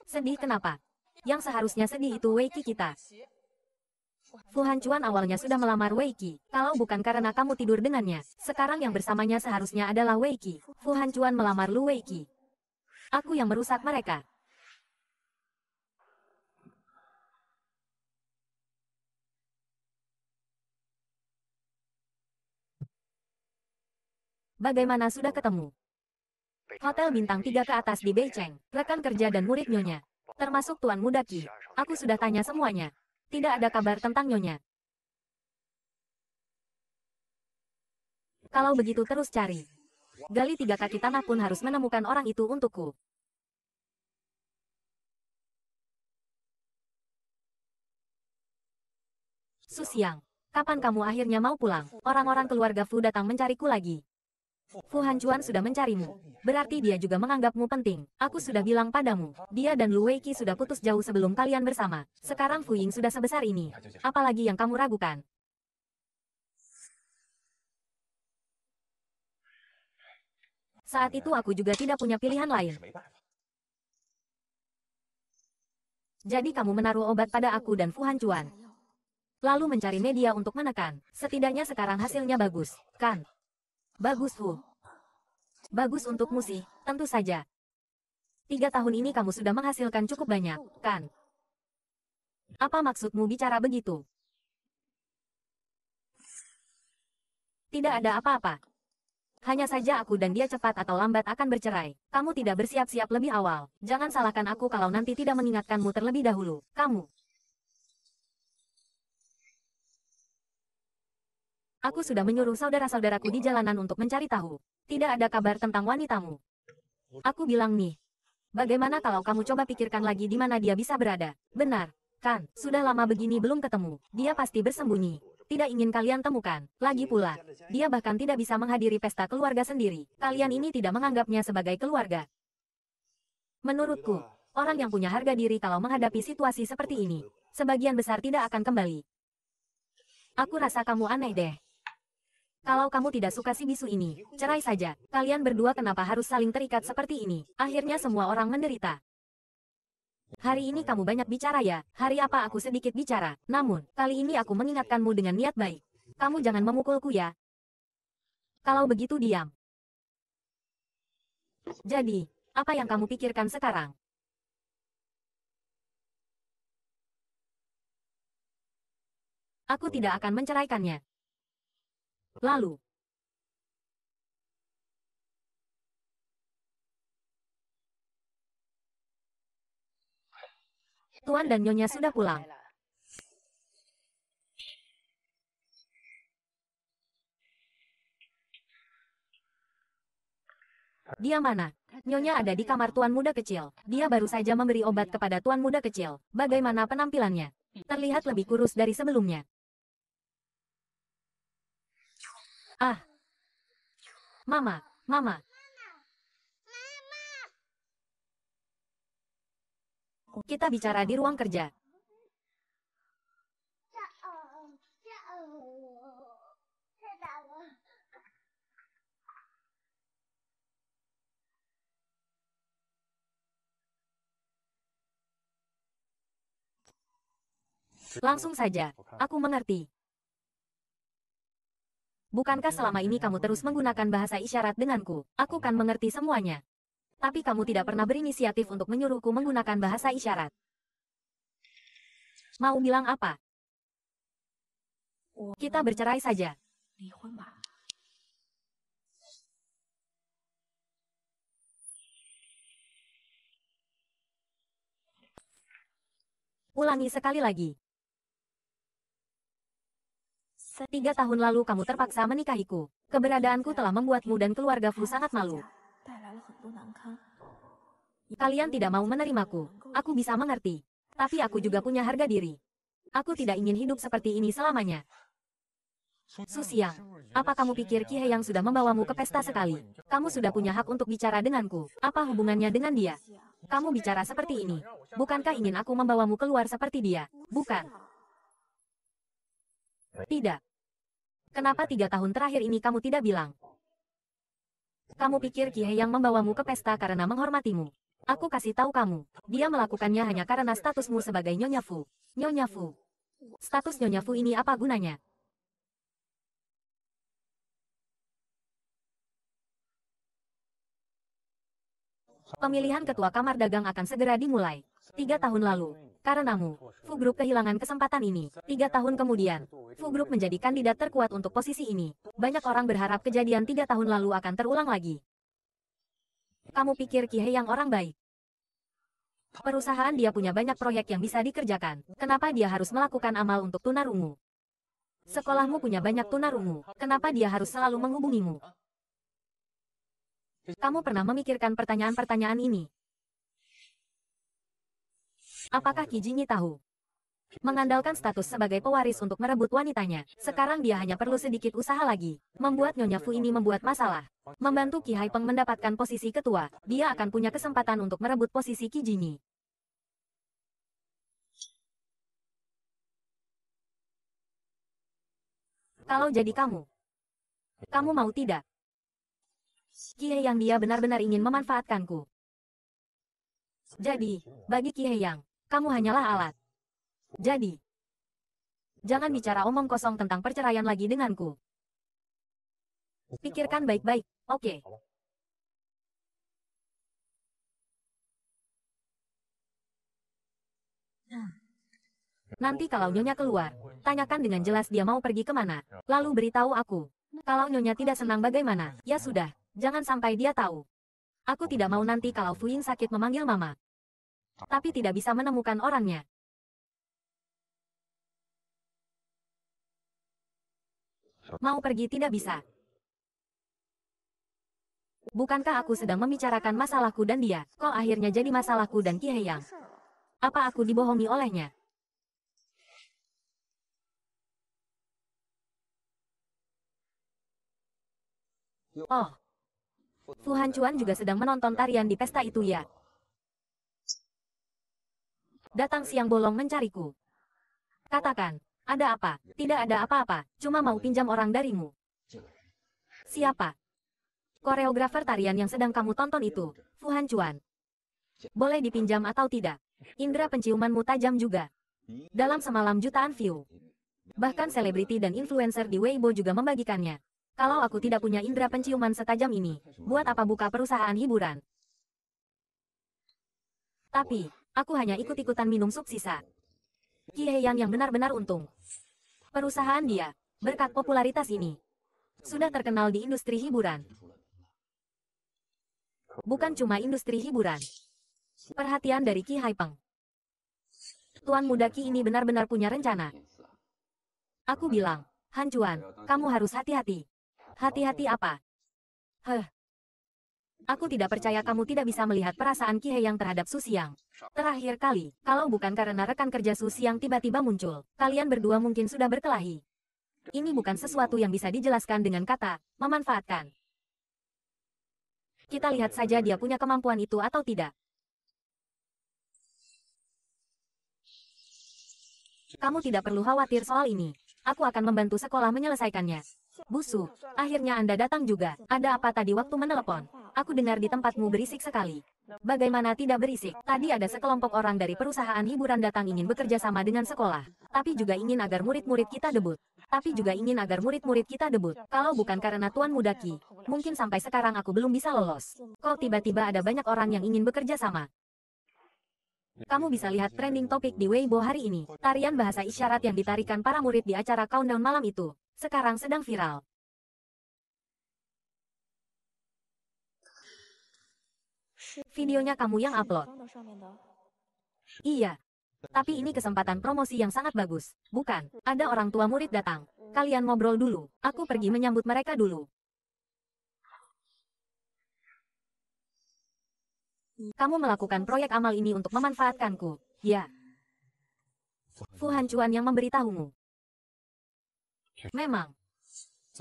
Sedih kenapa? Yang seharusnya sedih itu Weiki kita. Fu Hanchuan awalnya sudah melamar Wei Qi. Kalau bukan karena kamu tidur dengannya, sekarang yang bersamanya seharusnya adalah Wei Qi. Fu Hanchuan melamar Lu Wei Qi. Aku yang merusak mereka. Bagaimana sudah ketemu? Hotel bintang 3 ke atas di Beijing, rekan kerja dan murid nyonya, termasuk tuan muda Ki. Aku sudah tanya semuanya. Tidak ada kabar tentang Nyonya. Kalau begitu terus cari. Gali tiga kaki tanah pun harus menemukan orang itu untukku. Susiang, kapan kamu akhirnya mau pulang? Orang-orang keluarga Fu datang mencariku lagi. Fu Hanchuan sudah mencarimu. Berarti dia juga menganggapmu penting. Aku sudah bilang padamu, dia dan Lu Weiki sudah putus jauh sebelum kalian bersama. Sekarang Fu Ying sudah sebesar ini. Apalagi yang kamu ragukan? Saat itu aku juga tidak punya pilihan lain. Jadi kamu menaruh obat pada aku dan Fu Hanjuan, Lalu mencari media untuk menekan. Setidaknya sekarang hasilnya bagus, kan? Bagus Wu. Bagus untukmu sih, tentu saja. Tiga tahun ini kamu sudah menghasilkan cukup banyak, kan? Apa maksudmu bicara begitu? Tidak ada apa-apa. Hanya saja aku dan dia cepat atau lambat akan bercerai. Kamu tidak bersiap-siap lebih awal. Jangan salahkan aku kalau nanti tidak mengingatkanmu terlebih dahulu. Kamu Aku sudah menyuruh saudara-saudaraku di jalanan untuk mencari tahu. Tidak ada kabar tentang wanitamu. Aku bilang nih. Bagaimana kalau kamu coba pikirkan lagi di mana dia bisa berada? Benar, kan? Sudah lama begini belum ketemu. Dia pasti bersembunyi. Tidak ingin kalian temukan. Lagi pula, dia bahkan tidak bisa menghadiri pesta keluarga sendiri. Kalian ini tidak menganggapnya sebagai keluarga. Menurutku, orang yang punya harga diri kalau menghadapi situasi seperti ini, sebagian besar tidak akan kembali. Aku rasa kamu aneh deh. Kalau kamu tidak suka si bisu ini, cerai saja. Kalian berdua kenapa harus saling terikat seperti ini? Akhirnya semua orang menderita. Hari ini kamu banyak bicara ya, hari apa aku sedikit bicara. Namun, kali ini aku mengingatkanmu dengan niat baik. Kamu jangan memukulku ya. Kalau begitu diam. Jadi, apa yang kamu pikirkan sekarang? Aku tidak akan menceraikannya. Lalu. Tuan dan Nyonya sudah pulang. Dia mana? Nyonya ada di kamar tuan muda kecil. Dia baru saja memberi obat kepada tuan muda kecil. Bagaimana penampilannya? Terlihat lebih kurus dari sebelumnya. Ah. Mama, mama. Kita bicara di ruang kerja. Langsung saja, aku mengerti. Bukankah selama ini kamu terus menggunakan bahasa isyarat denganku? Aku kan mengerti semuanya. Tapi kamu tidak pernah berinisiatif untuk menyuruhku menggunakan bahasa isyarat. Mau bilang apa? Kita bercerai saja. Ulangi sekali lagi. Tiga tahun lalu kamu terpaksa menikahiku. Keberadaanku telah membuatmu dan keluarga Fu sangat malu. Kalian tidak mau menerimaku. Aku bisa mengerti. Tapi aku juga punya harga diri. Aku tidak ingin hidup seperti ini selamanya. Susiang, apa kamu pikir Kihe yang sudah membawamu ke pesta sekali? Kamu sudah punya hak untuk bicara denganku. Apa hubungannya dengan dia? Kamu bicara seperti ini. Bukankah ingin aku membawamu keluar seperti dia? Bukan. Tidak. Kenapa tiga tahun terakhir ini kamu tidak bilang? Kamu pikir Kihei yang membawamu ke pesta karena menghormatimu? Aku kasih tahu kamu, dia melakukannya hanya karena statusmu sebagai Nyonya Fu. Nyonya Fu. Status Nyonya Fu ini apa gunanya? Pemilihan ketua kamar dagang akan segera dimulai. Tiga tahun lalu, Karenamu, Fu Group kehilangan kesempatan ini. Tiga tahun kemudian, Fu Group menjadi kandidat terkuat untuk posisi ini. Banyak orang berharap kejadian tiga tahun lalu akan terulang lagi. Kamu pikir Kihe yang orang baik? Perusahaan dia punya banyak proyek yang bisa dikerjakan. Kenapa dia harus melakukan amal untuk tunarungu? Sekolahmu punya banyak tunarungu. Kenapa dia harus selalu menghubungimu? Kamu pernah memikirkan pertanyaan-pertanyaan ini? Apakah Kijinyi tahu? Mengandalkan status sebagai pewaris untuk merebut wanitanya, sekarang dia hanya perlu sedikit usaha lagi. Membuat Nyonya Fu ini membuat masalah. Membantu Ki Haipeng mendapatkan posisi ketua, dia akan punya kesempatan untuk merebut posisi Kijingi. Kalau jadi kamu, kamu mau tidak? Kie yang dia benar-benar ingin memanfaatkanku. Jadi, bagi Kie yang, kamu hanyalah alat. Jadi, jangan bicara omong kosong tentang perceraian lagi denganku. Pikirkan baik-baik, oke. Okay. Nanti kalau Nyonya keluar, tanyakan dengan jelas dia mau pergi kemana, lalu beritahu aku. Kalau Nyonya tidak senang bagaimana, ya sudah, jangan sampai dia tahu. Aku tidak mau nanti kalau Fuying sakit memanggil Mama tapi tidak bisa menemukan orangnya. Mau pergi tidak bisa. Bukankah aku sedang membicarakan masalahku dan dia? Kok akhirnya jadi masalahku dan Kiheyang? Apa aku dibohongi olehnya? Oh, Fu Han juga sedang menonton tarian di pesta itu ya datang siang bolong mencariku. Katakan, ada apa? Tidak ada apa-apa, cuma mau pinjam orang darimu. Siapa? Koreografer tarian yang sedang kamu tonton itu, Fuhan Chuan. Boleh dipinjam atau tidak? Indra penciumanmu tajam juga. Dalam semalam jutaan view. Bahkan selebriti dan influencer di Weibo juga membagikannya. Kalau aku tidak punya indra penciuman setajam ini, buat apa buka perusahaan hiburan? Tapi, Aku hanya ikut-ikutan minum sup sisa. Kie yang benar-benar untung. Perusahaan dia, berkat popularitas ini, sudah terkenal di industri hiburan. Bukan cuma industri hiburan. Perhatian dari Ki Haipeng. Tuan muda Ki ini benar-benar punya rencana. Aku bilang, Han kamu harus hati-hati. Hati-hati apa? Heh, Aku tidak percaya kamu tidak bisa melihat perasaan Ki yang terhadap Su Siang. Terakhir kali, kalau bukan karena rekan kerja Su Siang tiba-tiba muncul, kalian berdua mungkin sudah berkelahi. Ini bukan sesuatu yang bisa dijelaskan dengan kata, memanfaatkan. Kita lihat saja dia punya kemampuan itu atau tidak. Kamu tidak perlu khawatir soal ini. Aku akan membantu sekolah menyelesaikannya. Busu, akhirnya Anda datang juga. Ada apa tadi waktu menelepon? Aku dengar di tempatmu berisik sekali. Bagaimana tidak berisik? Tadi ada sekelompok orang dari perusahaan hiburan datang ingin bekerja sama dengan sekolah. Tapi juga ingin agar murid-murid kita debut. Tapi juga ingin agar murid-murid kita debut. Kalau bukan karena Tuan Mudaki, mungkin sampai sekarang aku belum bisa lolos. Kok tiba-tiba ada banyak orang yang ingin bekerja sama? Kamu bisa lihat trending topik di Weibo hari ini. Tarian bahasa isyarat yang ditarikan para murid di acara countdown malam itu sekarang sedang viral. Videonya kamu yang upload. Iya. Tapi ini kesempatan promosi yang sangat bagus. Bukan, ada orang tua murid datang. Kalian ngobrol dulu, aku pergi menyambut mereka dulu. Kamu melakukan proyek amal ini untuk memanfaatkanku. Ya. Fu Hancuan yang memberitahumu. Memang.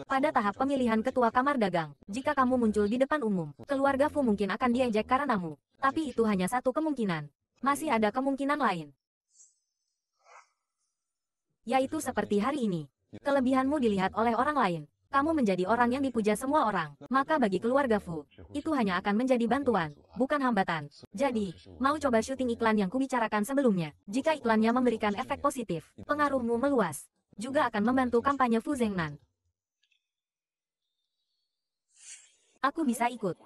Pada tahap pemilihan ketua kamar dagang, jika kamu muncul di depan umum, keluarga Fu mungkin akan diejek karenamu. Tapi itu hanya satu kemungkinan. Masih ada kemungkinan lain. Yaitu seperti hari ini. Kelebihanmu dilihat oleh orang lain. Kamu menjadi orang yang dipuja semua orang. Maka bagi keluarga Fu, itu hanya akan menjadi bantuan, bukan hambatan. Jadi, mau coba syuting iklan yang kubicarakan sebelumnya. Jika iklannya memberikan efek positif, pengaruhmu meluas juga akan membantu kampanye Fu Zhengnan. Aku bisa ikut.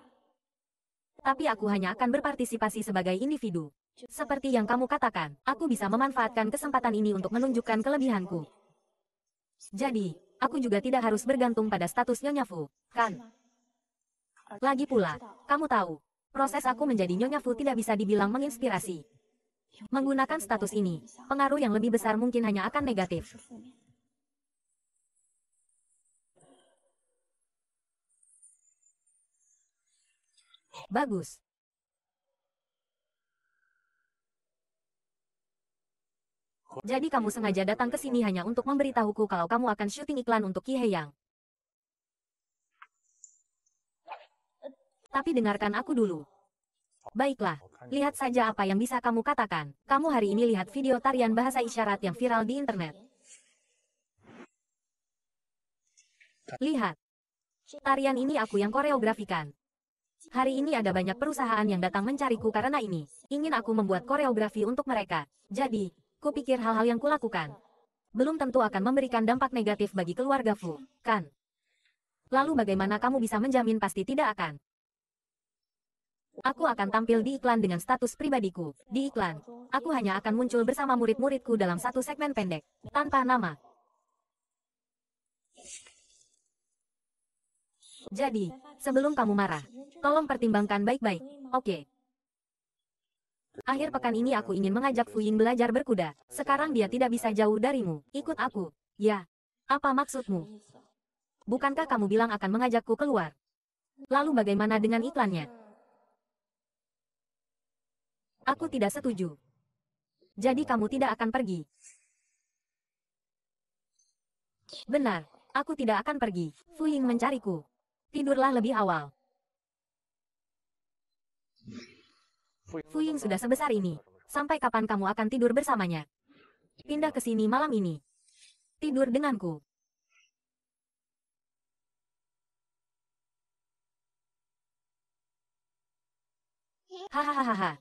Tapi aku hanya akan berpartisipasi sebagai individu. Seperti yang kamu katakan, aku bisa memanfaatkan kesempatan ini untuk menunjukkan kelebihanku. Jadi, aku juga tidak harus bergantung pada status Nyonya Fu, kan? Lagi pula, kamu tahu, proses aku menjadi Nyonya Fu tidak bisa dibilang menginspirasi. Menggunakan status ini, pengaruh yang lebih besar mungkin hanya akan negatif. Bagus. Jadi kamu sengaja datang ke sini hanya untuk memberitahuku kalau kamu akan syuting iklan untuk Ki Heyang. Tapi dengarkan aku dulu. Baiklah, lihat saja apa yang bisa kamu katakan. Kamu hari ini lihat video tarian bahasa isyarat yang viral di internet. Lihat. Tarian ini aku yang koreografikan. Hari ini ada banyak perusahaan yang datang mencariku karena ini. Ingin aku membuat koreografi untuk mereka. Jadi, kupikir hal-hal yang kulakukan. Belum tentu akan memberikan dampak negatif bagi keluarga Fu, kan? Lalu bagaimana kamu bisa menjamin pasti tidak akan? Aku akan tampil di iklan dengan status pribadiku. Di iklan, aku hanya akan muncul bersama murid-muridku dalam satu segmen pendek, tanpa nama. Jadi, sebelum kamu marah, tolong pertimbangkan baik-baik. Oke. Okay. Akhir pekan ini aku ingin mengajak Fu Fuying belajar berkuda. Sekarang dia tidak bisa jauh darimu. Ikut aku. Ya. Apa maksudmu? Bukankah kamu bilang akan mengajakku keluar? Lalu bagaimana dengan iklannya? Aku tidak setuju. Jadi kamu tidak akan pergi. Benar, aku tidak akan pergi. Fu Ying mencariku. Tidurlah lebih awal. Fuying sudah sebesar ini. Sampai kapan kamu akan tidur bersamanya? Pindah ke sini malam ini. Tidur denganku. Hahaha.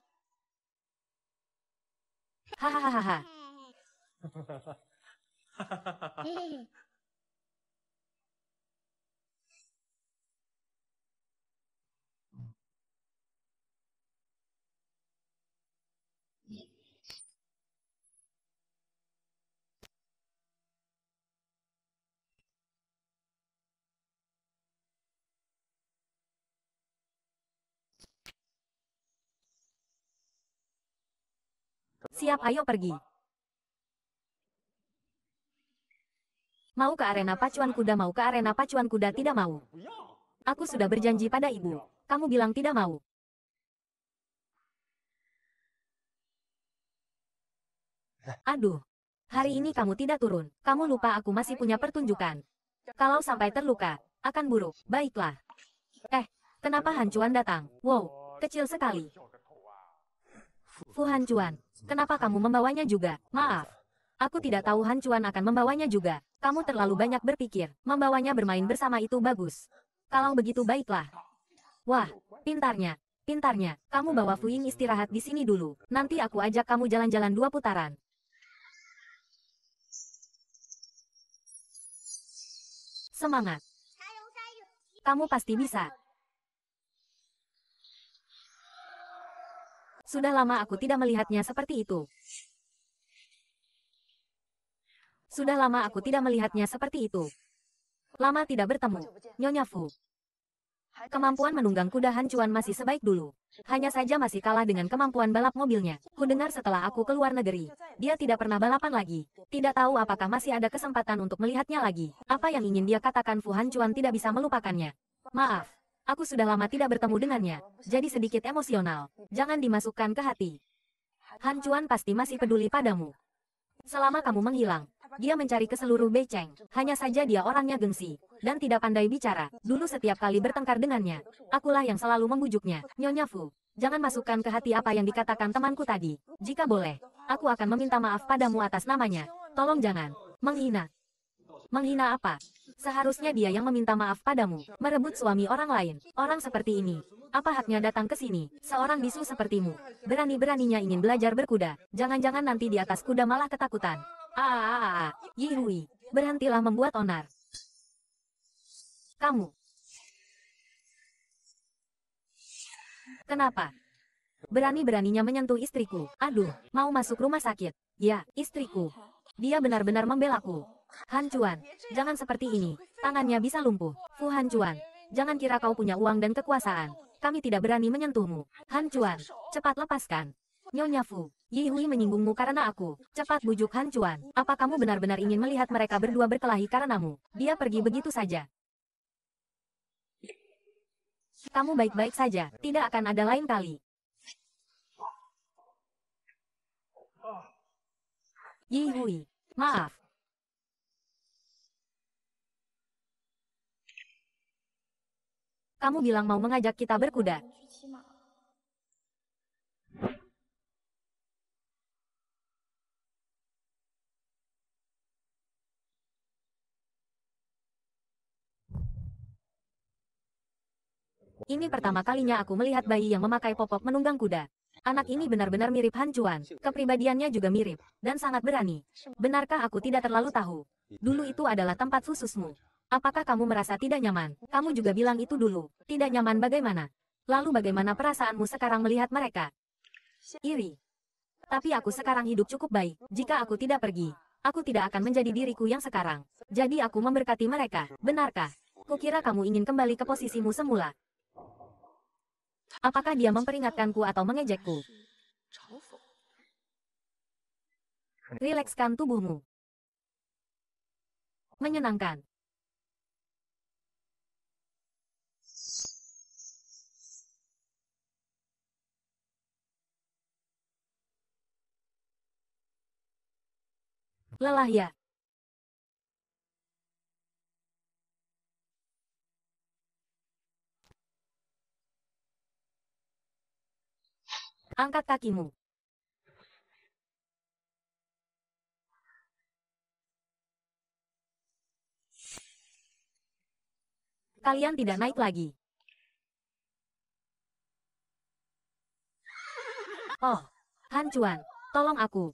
Hahaha. Hahaha. *laughs* siap ayo pergi. Mau ke arena pacuan kuda mau ke arena pacuan kuda tidak mau. Aku sudah berjanji pada ibu. Kamu bilang tidak mau. Aduh. Hari ini kamu tidak turun. Kamu lupa aku masih punya pertunjukan. Kalau sampai terluka, akan buruk. Baiklah. Eh, kenapa Hancuan datang? Wow, kecil sekali. Fu Cuan. Kenapa kamu membawanya juga? Maaf. Aku tidak tahu Han Chuan akan membawanya juga. Kamu terlalu banyak berpikir. Membawanya bermain bersama itu bagus. Kalau begitu baiklah. Wah, pintarnya. Pintarnya, kamu bawa Fuying istirahat di sini dulu. Nanti aku ajak kamu jalan-jalan dua putaran. Semangat. Kamu pasti bisa. Sudah lama aku tidak melihatnya seperti itu. Sudah lama aku tidak melihatnya seperti itu. Lama tidak bertemu. Nyonya Fu. Kemampuan menunggang kuda Han masih sebaik dulu. Hanya saja masih kalah dengan kemampuan balap mobilnya. Ku dengar setelah aku keluar negeri. Dia tidak pernah balapan lagi. Tidak tahu apakah masih ada kesempatan untuk melihatnya lagi. Apa yang ingin dia katakan Fu Han tidak bisa melupakannya. Maaf. Aku sudah lama tidak bertemu dengannya, jadi sedikit emosional. Jangan dimasukkan ke hati. Han Chuan pasti masih peduli padamu. Selama kamu menghilang, dia mencari ke seluruh beceng. Hanya saja dia orangnya gengsi, dan tidak pandai bicara. Dulu setiap kali bertengkar dengannya, akulah yang selalu membujuknya. Nyonya Fu, jangan masukkan ke hati apa yang dikatakan temanku tadi. Jika boleh, aku akan meminta maaf padamu atas namanya. Tolong jangan menghina. Menghina apa? Seharusnya dia yang meminta maaf padamu, merebut suami orang lain. Orang seperti ini, apa haknya datang ke sini? Seorang bisu sepertimu, berani-beraninya ingin belajar berkuda. Jangan-jangan nanti di atas kuda malah ketakutan. Ah, ah, ah, ah, ah. Yihui, berhentilah membuat onar. Kamu. Kenapa? Berani-beraninya menyentuh istriku. Aduh, mau masuk rumah sakit. Ya, istriku. Dia benar-benar membelaku. Han Chuan, jangan seperti ini, tangannya bisa lumpuh. Fu Han Chuan, jangan kira kau punya uang dan kekuasaan. Kami tidak berani menyentuhmu. Han Chuan, cepat lepaskan. Nyonya Fu, Yi Hui menyinggungmu karena aku. Cepat bujuk Han Chuan. Apa kamu benar-benar ingin melihat mereka berdua berkelahi karenamu? Dia pergi begitu saja. Kamu baik-baik saja, tidak akan ada lain kali. Yi Hui, maaf, Kamu bilang mau mengajak kita berkuda. Ini pertama kalinya aku melihat bayi yang memakai popok menunggang kuda. Anak ini benar-benar mirip Han Chuan, kepribadiannya juga mirip, dan sangat berani. Benarkah aku tidak terlalu tahu? Dulu itu adalah tempat khususmu. Apakah kamu merasa tidak nyaman? Kamu juga bilang itu dulu. Tidak nyaman bagaimana? Lalu bagaimana perasaanmu sekarang melihat mereka? Iri. Tapi aku sekarang hidup cukup baik. Jika aku tidak pergi, aku tidak akan menjadi diriku yang sekarang. Jadi aku memberkati mereka. Benarkah? Kukira kamu ingin kembali ke posisimu semula. Apakah dia memperingatkanku atau mengejekku? Rilekskan tubuhmu. Menyenangkan. lelah ya? Angkat kakimu. Kalian tidak naik lagi. Oh, Han Chuan, tolong aku.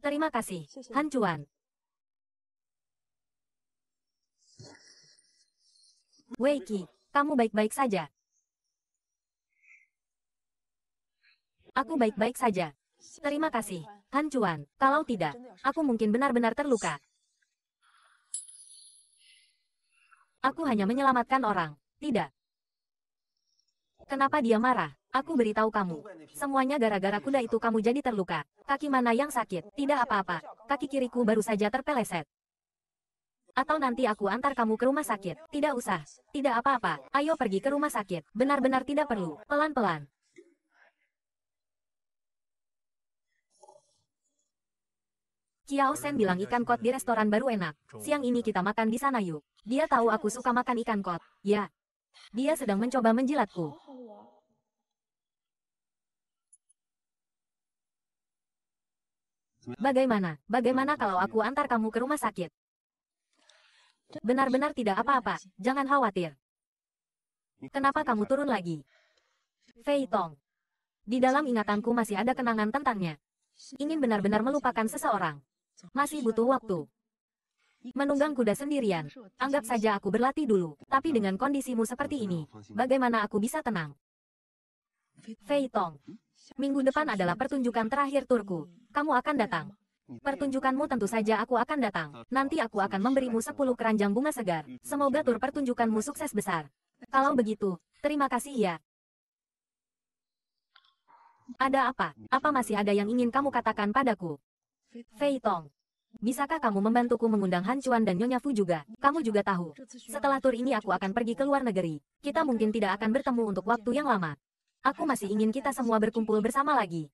Terima kasih, Han Wei Weiki, kamu baik-baik saja. Aku baik-baik saja. Terima kasih, Han Kalau tidak, aku mungkin benar-benar terluka. Aku hanya menyelamatkan orang, tidak. Kenapa dia marah? Aku beritahu kamu. Semuanya gara-gara kuda itu kamu jadi terluka. Kaki mana yang sakit? Tidak apa-apa. Kaki kiriku baru saja terpeleset. Atau nanti aku antar kamu ke rumah sakit. Tidak usah. Tidak apa-apa. Ayo pergi ke rumah sakit. Benar-benar tidak perlu. Pelan-pelan. Kiao Sen bilang ikan kot di restoran baru enak. Siang ini kita makan di sana yuk. Dia tahu aku suka makan ikan kot. Ya, dia sedang mencoba menjilatku. Bagaimana, bagaimana kalau aku antar kamu ke rumah sakit? Benar-benar tidak apa-apa, jangan khawatir. Kenapa kamu turun lagi? Fei Tong. Di dalam ingatanku masih ada kenangan tentangnya. Ingin benar-benar melupakan seseorang. Masih butuh waktu. Menunggang kuda sendirian. Anggap saja aku berlatih dulu. Tapi dengan kondisimu seperti ini, bagaimana aku bisa tenang? Fei Tong. Minggu depan adalah pertunjukan terakhir turku. Kamu akan datang. Pertunjukanmu tentu saja aku akan datang. Nanti aku akan memberimu 10 keranjang bunga segar. Semoga tur pertunjukanmu sukses besar. Kalau begitu, terima kasih ya. Ada apa? Apa masih ada yang ingin kamu katakan padaku? Fei Tong. Bisakah kamu membantuku mengundang Han Chuan dan Nyonya Fu juga? Kamu juga tahu. Setelah tur ini aku akan pergi ke luar negeri. Kita mungkin tidak akan bertemu untuk waktu yang lama. Aku masih ingin kita semua berkumpul bersama lagi.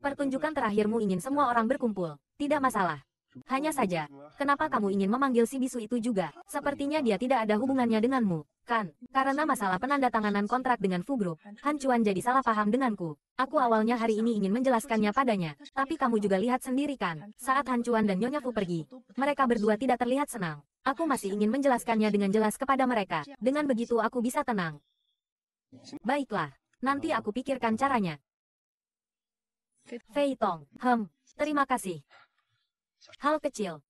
Pertunjukan terakhirmu ingin semua orang berkumpul. Tidak masalah. Hanya saja, kenapa kamu ingin memanggil si bisu itu juga? Sepertinya dia tidak ada hubungannya denganmu, kan? Karena masalah penandatanganan kontrak dengan Fu Group, Han Chuan jadi salah paham denganku. Aku awalnya hari ini ingin menjelaskannya padanya, tapi kamu juga lihat sendiri kan? Saat Han Chuan dan Nyonya Fu pergi, mereka berdua tidak terlihat senang. Aku masih ingin menjelaskannya dengan jelas kepada mereka. Dengan begitu aku bisa tenang. Baiklah, nanti aku pikirkan caranya. Fei Tong, hem, terima kasih. Hal kecil.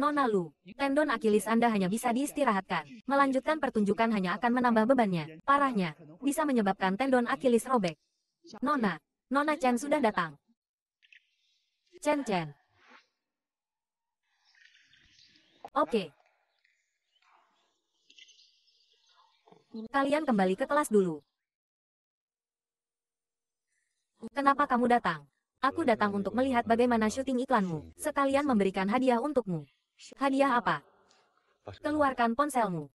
Nona Lu, tendon Achilles Anda hanya bisa diistirahatkan. Melanjutkan pertunjukan hanya akan menambah bebannya. Parahnya, bisa menyebabkan tendon Achilles robek. Nona, Nona Chen sudah datang. Chen Chen. Oke. Okay. Kalian kembali ke kelas dulu. Kenapa kamu datang? Aku datang untuk melihat bagaimana syuting iklanmu. Sekalian memberikan hadiah untukmu. Hadiah apa? Keluarkan ponselmu.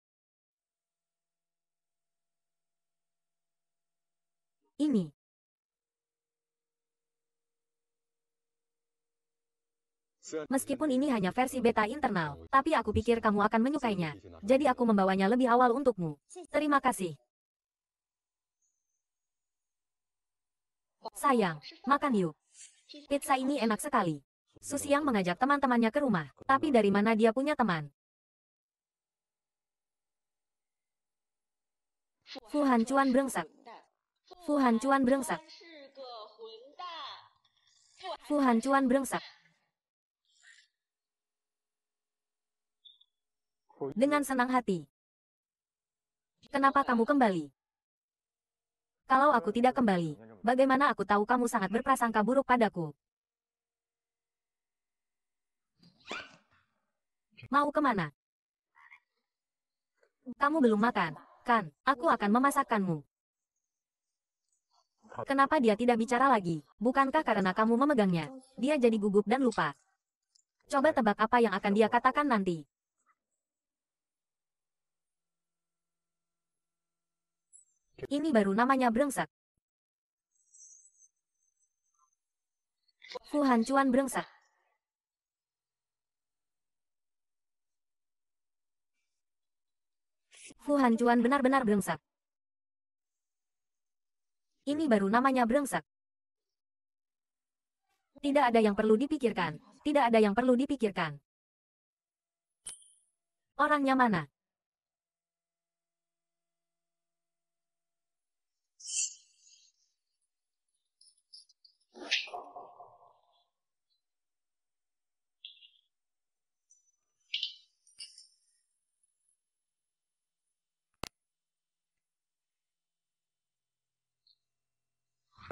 Ini. Meskipun ini hanya versi beta internal, tapi aku pikir kamu akan menyukainya. Jadi aku membawanya lebih awal untukmu. Terima kasih. Oh, sayang, makan yuk. Pizza ini enak sekali. Susiang mengajak teman-temannya ke rumah, tapi dari mana dia punya teman? Fu Hancuan brengsek. Fu Hancuan brengsek. Fu Hancuan brengsek. Dengan senang hati. Kenapa kamu kembali? Kalau aku tidak kembali, Bagaimana aku tahu kamu sangat berprasangka buruk padaku? Mau kemana? Kamu belum makan, kan? Aku akan memasakkanmu. Kenapa dia tidak bicara lagi? Bukankah karena kamu memegangnya? Dia jadi gugup dan lupa. Coba tebak apa yang akan dia katakan nanti. Ini baru namanya brengsek. Fu Hancuan berengsak. Fu Hancuan benar-benar berengsak. Ini baru namanya berengsak. Tidak ada yang perlu dipikirkan. Tidak ada yang perlu dipikirkan. Orangnya mana?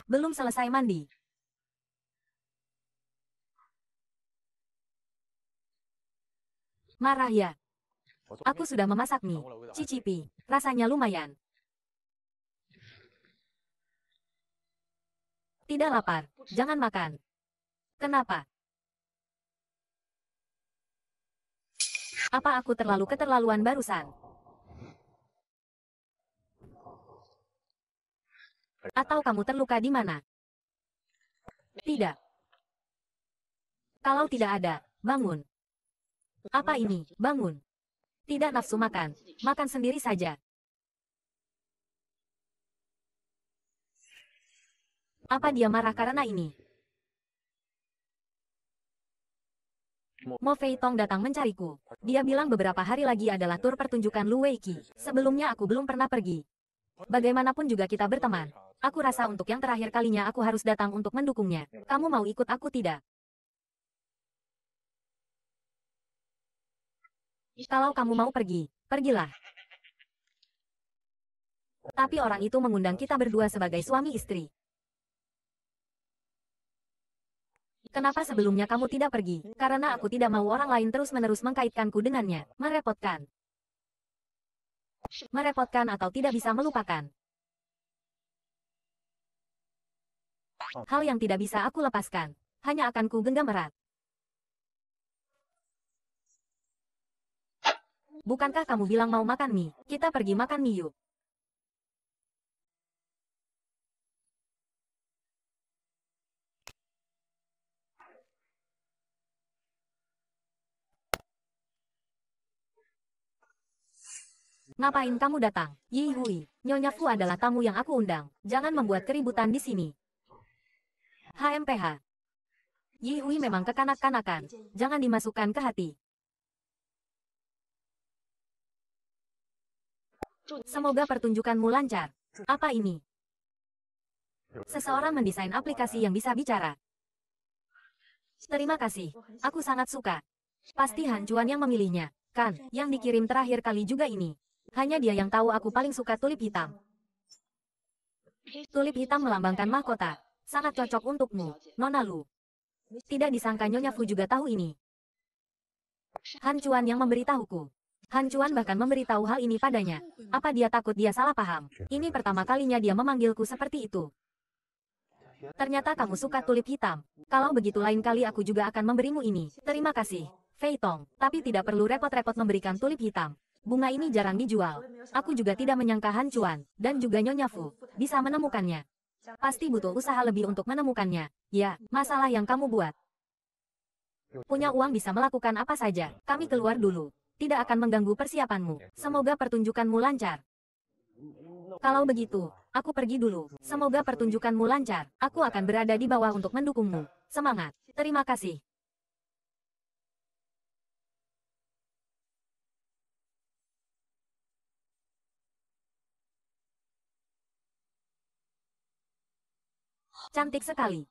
Belum selesai mandi. Marah ya. Aku sudah memasak mie. Cicipi. Rasanya lumayan. Tidak lapar. Jangan makan. Kenapa? Apa aku terlalu keterlaluan barusan? Atau kamu terluka di mana? Tidak. Kalau tidak ada, bangun. Apa ini, bangun? Tidak nafsu makan, makan sendiri saja. Apa dia marah karena ini? Mo Fei Tong datang mencariku. Dia bilang beberapa hari lagi adalah tur pertunjukan Lu Wei Qi. Sebelumnya aku belum pernah pergi. Bagaimanapun juga kita berteman. Aku rasa untuk yang terakhir kalinya aku harus datang untuk mendukungnya. Kamu mau ikut aku tidak? Kalau kamu mau pergi, pergilah. Tapi orang itu mengundang kita berdua sebagai suami istri. Kenapa sebelumnya kamu tidak pergi? Karena aku tidak mau orang lain terus-menerus mengkaitkanku dengannya. Merepotkan. Merepotkan atau tidak bisa melupakan. Hal yang tidak bisa aku lepaskan. Hanya akan ku genggam erat. Bukankah kamu bilang mau makan mie? Kita pergi makan mie yuk. Ngapain kamu datang? Yi Hui, Nyonya Fu adalah tamu yang aku undang. Jangan membuat keributan di sini. HMPH. Yi Hui memang kekanak-kanakan, jangan dimasukkan ke hati. Semoga pertunjukanmu lancar. Apa ini? Seseorang mendesain aplikasi yang bisa bicara. Terima kasih, aku sangat suka. Pasti Hancuan yang memilihnya, kan, yang dikirim terakhir kali juga ini. Hanya dia yang tahu aku paling suka tulip hitam. Tulip hitam melambangkan mahkota. Sangat cocok untukmu, Nona Lu. Tidak disangka Nyonya Fu juga tahu ini. Han Chuan yang memberitahuku. Han Chuan bahkan memberitahu hal ini padanya. Apa dia takut dia salah paham? Ini pertama kalinya dia memanggilku seperti itu. Ternyata kamu suka tulip hitam. Kalau begitu lain kali aku juga akan memberimu ini. Terima kasih, Fei Tong. Tapi tidak perlu repot-repot memberikan tulip hitam. Bunga ini jarang dijual. Aku juga tidak menyangka Han Chuan, dan juga Nyonya Fu, bisa menemukannya. Pasti butuh usaha lebih untuk menemukannya. Ya, masalah yang kamu buat. Punya uang bisa melakukan apa saja. Kami keluar dulu. Tidak akan mengganggu persiapanmu. Semoga pertunjukanmu lancar. Kalau begitu, aku pergi dulu. Semoga pertunjukanmu lancar. Aku akan berada di bawah untuk mendukungmu. Semangat. Terima kasih. Cantik sekali.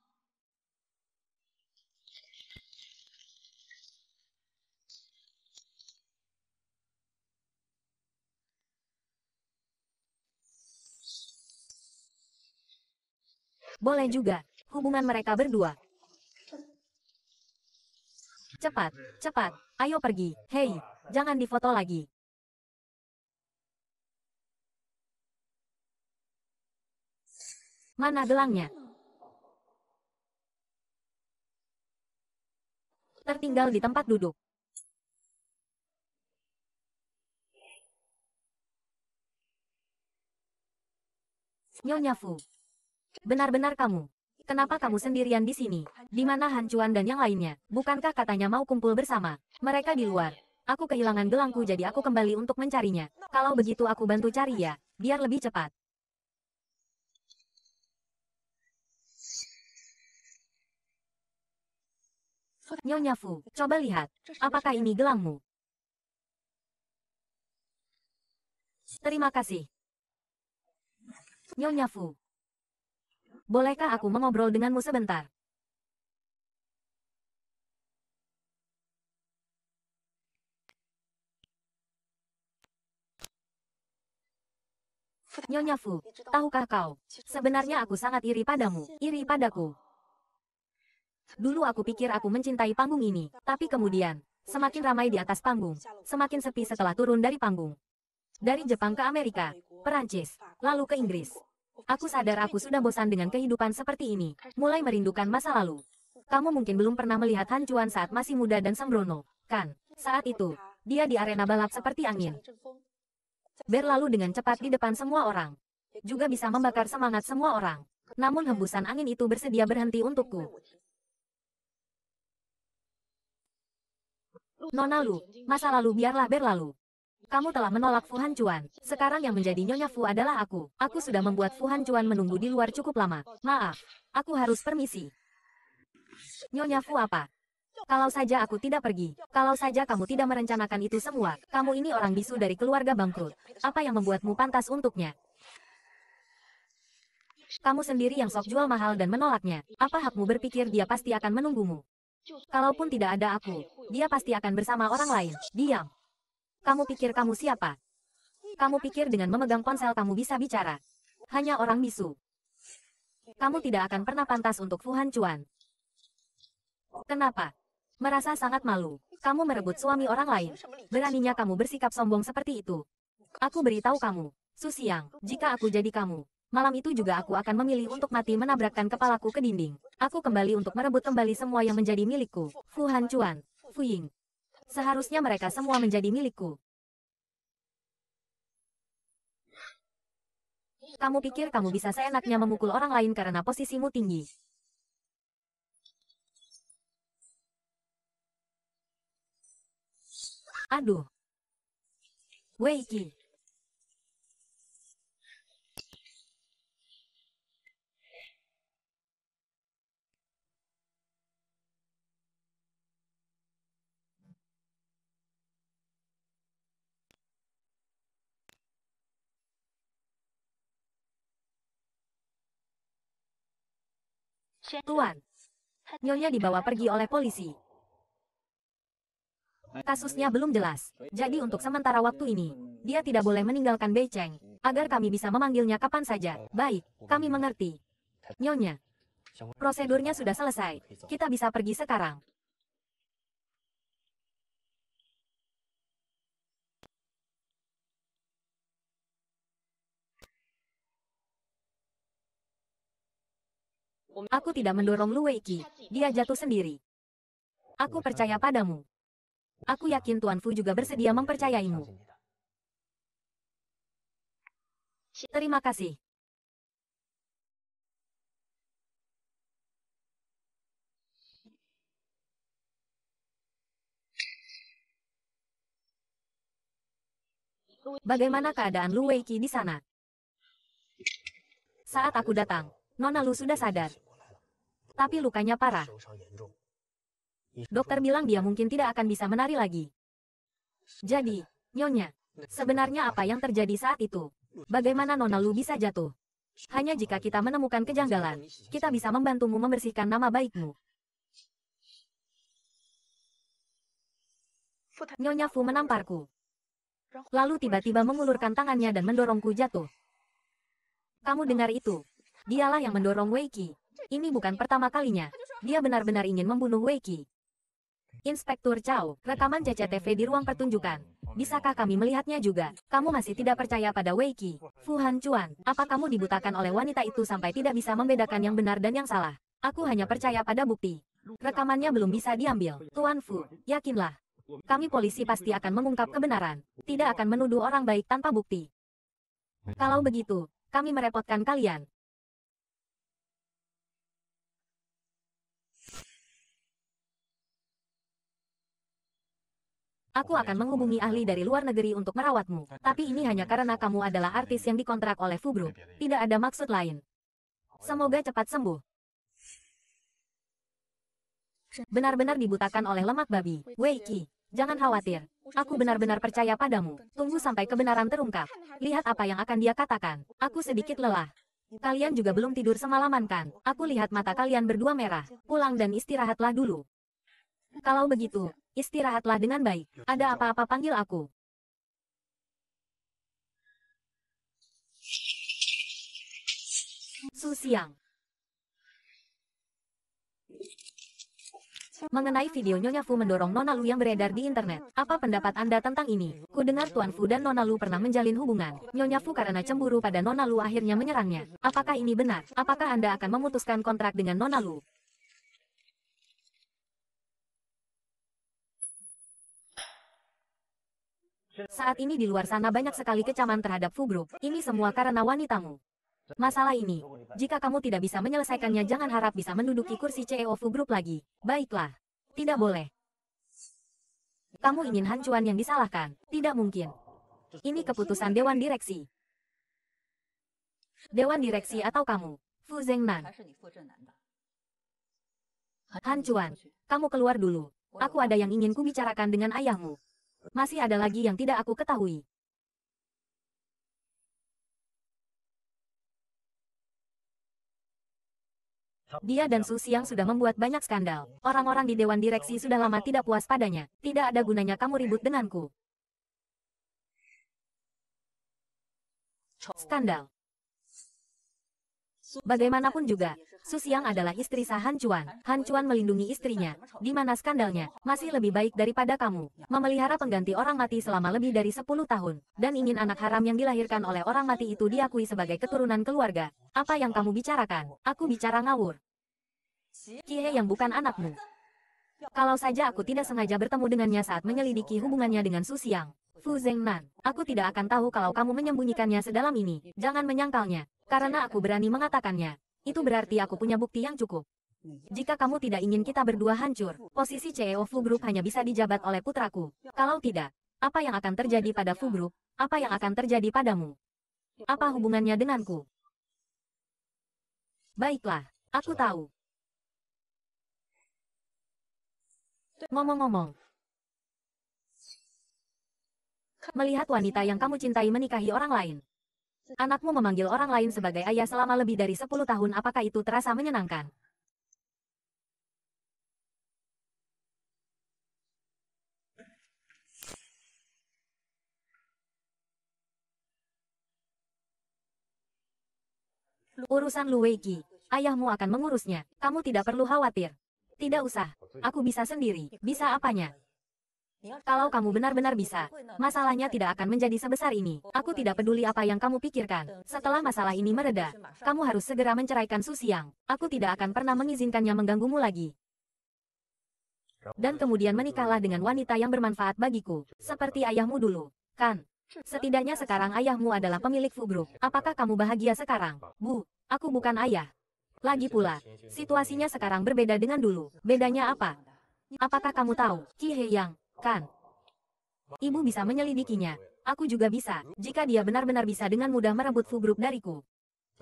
Boleh juga, hubungan mereka berdua. Cepat, cepat, ayo pergi. Hei, jangan difoto lagi. Mana gelangnya? tertinggal di tempat duduk. Nyonya Fu. Benar-benar kamu. Kenapa kamu sendirian di sini? Di mana Han Chuan dan yang lainnya? Bukankah katanya mau kumpul bersama? Mereka di luar. Aku kehilangan gelangku jadi aku kembali untuk mencarinya. Kalau begitu aku bantu cari ya, biar lebih cepat. Nyonya Fu, coba lihat, apakah ini gelangmu? Terima kasih. Nyonya Fu, bolehkah aku mengobrol denganmu sebentar? Nyonya Fu, tahukah kau, sebenarnya aku sangat iri padamu, iri padaku. Dulu aku pikir aku mencintai panggung ini, tapi kemudian, semakin ramai di atas panggung, semakin sepi setelah turun dari panggung. Dari Jepang ke Amerika, Perancis, lalu ke Inggris. Aku sadar aku sudah bosan dengan kehidupan seperti ini, mulai merindukan masa lalu. Kamu mungkin belum pernah melihat Han saat masih muda dan sembrono, kan? Saat itu, dia di arena balap seperti angin. Berlalu dengan cepat di depan semua orang. Juga bisa membakar semangat semua orang. Namun hembusan angin itu bersedia berhenti untukku. Nona Lu, masa lalu biarlah berlalu. Kamu telah menolak Fu Hancuan. Sekarang yang menjadi Nyonya Fu adalah aku. Aku sudah membuat Fu Hancuan menunggu di luar cukup lama. Maaf, aku harus permisi. Nyonya Fu apa? Kalau saja aku tidak pergi, kalau saja kamu tidak merencanakan itu semua, kamu ini orang bisu dari keluarga bangkrut. Apa yang membuatmu pantas untuknya? Kamu sendiri yang sok jual mahal dan menolaknya. Apa hakmu berpikir dia pasti akan menunggumu? Kalaupun tidak ada aku, dia pasti akan bersama orang lain. Diam. Kamu pikir kamu siapa? Kamu pikir dengan memegang ponsel kamu bisa bicara? Hanya orang bisu. Kamu tidak akan pernah pantas untuk Fuhan Chuan. Kenapa? Merasa sangat malu. Kamu merebut suami orang lain. Beraninya kamu bersikap sombong seperti itu. Aku beritahu kamu, Susiang, jika aku jadi kamu, Malam itu juga aku akan memilih untuk mati menabrakkan kepalaku ke dinding. Aku kembali untuk merebut kembali semua yang menjadi milikku. Fu Han Chuan, Fu Ying. Seharusnya mereka semua menjadi milikku. Kamu pikir kamu bisa seenaknya memukul orang lain karena posisimu tinggi? Aduh. Weiki. Tuan, Nyonya dibawa pergi oleh polisi. Kasusnya belum jelas. Jadi untuk sementara waktu ini, dia tidak boleh meninggalkan Beicheng, agar kami bisa memanggilnya kapan saja. Baik, kami mengerti. Nyonya, prosedurnya sudah selesai. Kita bisa pergi sekarang. Aku tidak mendorong Lu Weiki, dia jatuh sendiri. Aku percaya padamu. Aku yakin Tuan Fu juga bersedia mempercayaimu. Terima kasih. Bagaimana keadaan Lu Weiki di sana? Saat aku datang, Nona Lu sudah sadar tapi lukanya parah. Dokter bilang dia mungkin tidak akan bisa menari lagi. Jadi, Nyonya, sebenarnya apa yang terjadi saat itu? Bagaimana Nona Lu bisa jatuh? Hanya jika kita menemukan kejanggalan, kita bisa membantumu membersihkan nama baikmu. Nyonya Fu menamparku. Lalu tiba-tiba mengulurkan tangannya dan mendorongku jatuh. Kamu dengar itu? Dialah yang mendorong Wei Qi. Ini bukan pertama kalinya. Dia benar-benar ingin membunuh Weiki. Inspektur Chow, rekaman CCTV di ruang pertunjukan. Bisakah kami melihatnya juga? Kamu masih tidak percaya pada Weiki? Fu Han Chuan, apa kamu dibutakan oleh wanita itu sampai tidak bisa membedakan yang benar dan yang salah? Aku hanya percaya pada bukti. Rekamannya belum bisa diambil. Tuan Fu, yakinlah. Kami polisi pasti akan mengungkap kebenaran. Tidak akan menuduh orang baik tanpa bukti. Kalau begitu, kami merepotkan kalian. Aku akan menghubungi ahli dari luar negeri untuk merawatmu. Tapi ini hanya karena kamu adalah artis yang dikontrak oleh Fubro. Tidak ada maksud lain. Semoga cepat sembuh. Benar-benar dibutakan oleh lemak babi. Wei Qi, jangan khawatir. Aku benar-benar percaya padamu. Tunggu sampai kebenaran terungkap. Lihat apa yang akan dia katakan. Aku sedikit lelah. Kalian juga belum tidur semalaman kan? Aku lihat mata kalian berdua merah. Pulang dan istirahatlah dulu. Kalau begitu, Istirahatlah dengan baik. Ya, Ada apa-apa panggil aku. Su Siang. Mengenai video Nyonya Fu mendorong Nona Lu yang beredar di internet, apa pendapat Anda tentang ini? Ku dengar Tuan Fu dan Nona Lu pernah menjalin hubungan. Nyonya Fu karena cemburu pada Nona Lu akhirnya menyerangnya. Apakah ini benar? Apakah Anda akan memutuskan kontrak dengan Nona Lu? Saat ini di luar sana banyak sekali kecaman terhadap Fugro, ini semua karena wanitamu. Masalah ini, jika kamu tidak bisa menyelesaikannya jangan harap bisa menduduki kursi CEO Fugro lagi. Baiklah. Tidak boleh. Kamu ingin hancuan yang disalahkan? Tidak mungkin. Ini keputusan Dewan Direksi. Dewan Direksi atau kamu, Fu Zhengnan. Hancuan, kamu keluar dulu. Aku ada yang ingin kubicarakan dengan ayahmu. Masih ada lagi yang tidak aku ketahui. Dia dan Su Xiang sudah membuat banyak skandal. Orang-orang di Dewan Direksi sudah lama tidak puas padanya. Tidak ada gunanya kamu ribut denganku. Skandal. Bagaimanapun juga, Su Xiang adalah istri sah Han Chuan. Han Chuan melindungi istrinya, di mana skandalnya, masih lebih baik daripada kamu. Memelihara pengganti orang mati selama lebih dari 10 tahun, dan ingin anak haram yang dilahirkan oleh orang mati itu diakui sebagai keturunan keluarga. Apa yang kamu bicarakan? Aku bicara ngawur. Kihe yang bukan anakmu. Kalau saja aku tidak sengaja bertemu dengannya saat menyelidiki hubungannya dengan Su Xiang. Fu Zhengnan, aku tidak akan tahu kalau kamu menyembunyikannya sedalam ini. Jangan menyangkalnya, karena aku berani mengatakannya. Itu berarti aku punya bukti yang cukup. Jika kamu tidak ingin kita berdua hancur, posisi CEO Fu Group hanya bisa dijabat oleh putraku. Kalau tidak, apa yang akan terjadi pada Fu Group? Apa yang akan terjadi padamu? Apa hubungannya denganku? Baiklah, aku tahu. Ngomong-ngomong, melihat wanita yang kamu cintai menikahi orang lain. Anakmu memanggil orang lain sebagai ayah selama lebih dari 10 tahun apakah itu terasa menyenangkan? Urusan Lu ayahmu akan mengurusnya, kamu tidak perlu khawatir. Tidak usah. Aku bisa sendiri. Bisa apanya? Kalau kamu benar-benar bisa, masalahnya tidak akan menjadi sebesar ini. Aku tidak peduli apa yang kamu pikirkan. Setelah masalah ini mereda, kamu harus segera menceraikan Susiang. Aku tidak akan pernah mengizinkannya mengganggumu lagi. Dan kemudian menikahlah dengan wanita yang bermanfaat bagiku, seperti ayahmu dulu, kan? Setidaknya sekarang ayahmu adalah pemilik Fu Group. Apakah kamu bahagia sekarang? Bu, aku bukan ayah. Lagi pula, situasinya sekarang berbeda dengan dulu. Bedanya apa? Apakah kamu tahu, Ki He Yang, kan? Ibu bisa menyelidikinya. Aku juga bisa, jika dia benar-benar bisa dengan mudah merebut Fu Group dariku.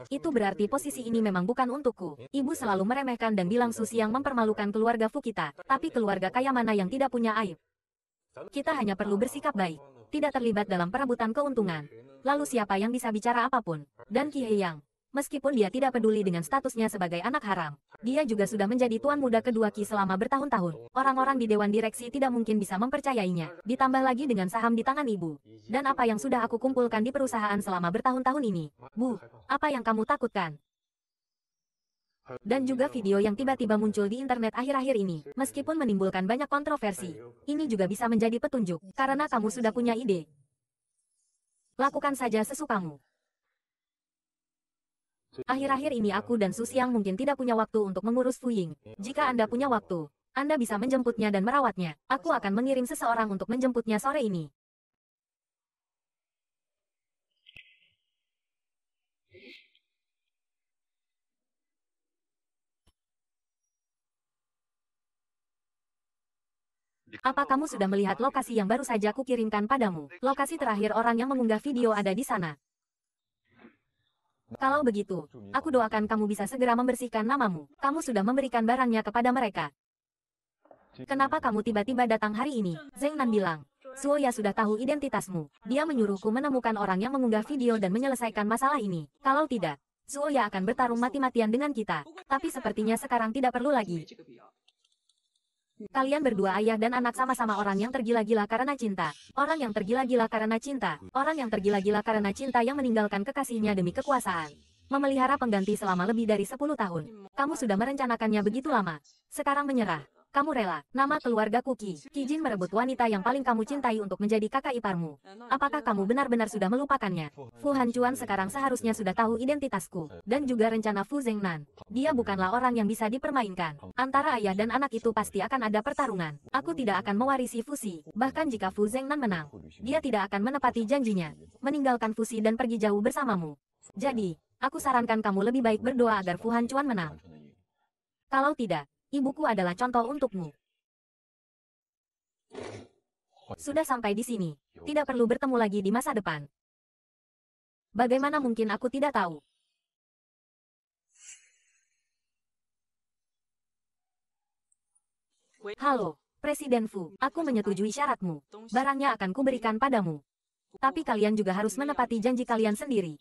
Itu berarti posisi ini memang bukan untukku. Ibu selalu meremehkan dan bilang Susi yang mempermalukan keluarga Fu kita, tapi keluarga kaya mana yang tidak punya aib? Kita hanya perlu bersikap baik, tidak terlibat dalam perebutan keuntungan. Lalu siapa yang bisa bicara apapun? Dan Ki He Yang, Meskipun dia tidak peduli dengan statusnya sebagai anak haram, dia juga sudah menjadi tuan muda kedua Ki selama bertahun-tahun. Orang-orang di Dewan Direksi tidak mungkin bisa mempercayainya, ditambah lagi dengan saham di tangan ibu. Dan apa yang sudah aku kumpulkan di perusahaan selama bertahun-tahun ini? Bu, apa yang kamu takutkan? Dan juga video yang tiba-tiba muncul di internet akhir-akhir ini, meskipun menimbulkan banyak kontroversi, ini juga bisa menjadi petunjuk, karena kamu sudah punya ide. Lakukan saja sesukamu. Akhir-akhir ini aku dan Su Siang mungkin tidak punya waktu untuk mengurus Fuying. Jika Anda punya waktu, Anda bisa menjemputnya dan merawatnya. Aku akan mengirim seseorang untuk menjemputnya sore ini. Apa kamu sudah melihat lokasi yang baru saja kukirimkan padamu? Lokasi terakhir orang yang mengunggah video ada di sana. Kalau begitu, aku doakan kamu bisa segera membersihkan namamu. Kamu sudah memberikan barangnya kepada mereka. Kenapa kamu tiba-tiba datang hari ini? Zeng Nan bilang. Suoya sudah tahu identitasmu. Dia menyuruhku menemukan orang yang mengunggah video dan menyelesaikan masalah ini. Kalau tidak, Suoya akan bertarung mati-matian dengan kita. Tapi sepertinya sekarang tidak perlu lagi. Kalian berdua ayah dan anak sama-sama orang yang tergila-gila karena cinta. Orang yang tergila-gila karena cinta. Orang yang tergila-gila karena cinta yang meninggalkan kekasihnya demi kekuasaan. Memelihara pengganti selama lebih dari 10 tahun. Kamu sudah merencanakannya begitu lama. Sekarang menyerah. Kamu rela, nama keluarga Kuki, Kijin merebut wanita yang paling kamu cintai untuk menjadi kakak iparmu. Apakah kamu benar-benar sudah melupakannya? Fu Hancuan sekarang seharusnya sudah tahu identitasku, dan juga rencana Fu Zengnan. Dia bukanlah orang yang bisa dipermainkan. Antara ayah dan anak itu pasti akan ada pertarungan. Aku tidak akan mewarisi Fu Fusi, bahkan jika Fu Zengnan menang. Dia tidak akan menepati janjinya, meninggalkan Fu Fusi dan pergi jauh bersamamu. Jadi, aku sarankan kamu lebih baik berdoa agar Fu Hancuan menang. Kalau tidak, ibuku adalah contoh untukmu. Sudah sampai di sini. Tidak perlu bertemu lagi di masa depan. Bagaimana mungkin aku tidak tahu? Halo, Presiden Fu, aku menyetujui syaratmu. Barangnya akan kuberikan padamu. Tapi kalian juga harus menepati janji kalian sendiri.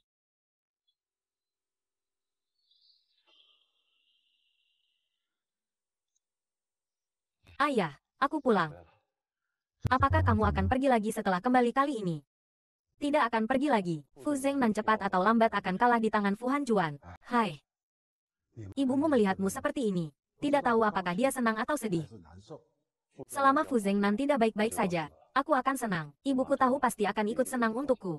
Ayah, iya, aku pulang. Apakah kamu akan pergi lagi setelah kembali kali ini? Tidak akan pergi lagi. Fu Zeng nan cepat atau lambat akan kalah di tangan Fu Hanjuan. Hai. Ibumu melihatmu seperti ini. Tidak tahu apakah dia senang atau sedih. Selama Fu Zeng nan tidak baik-baik saja, aku akan senang. Ibuku tahu pasti akan ikut senang untukku.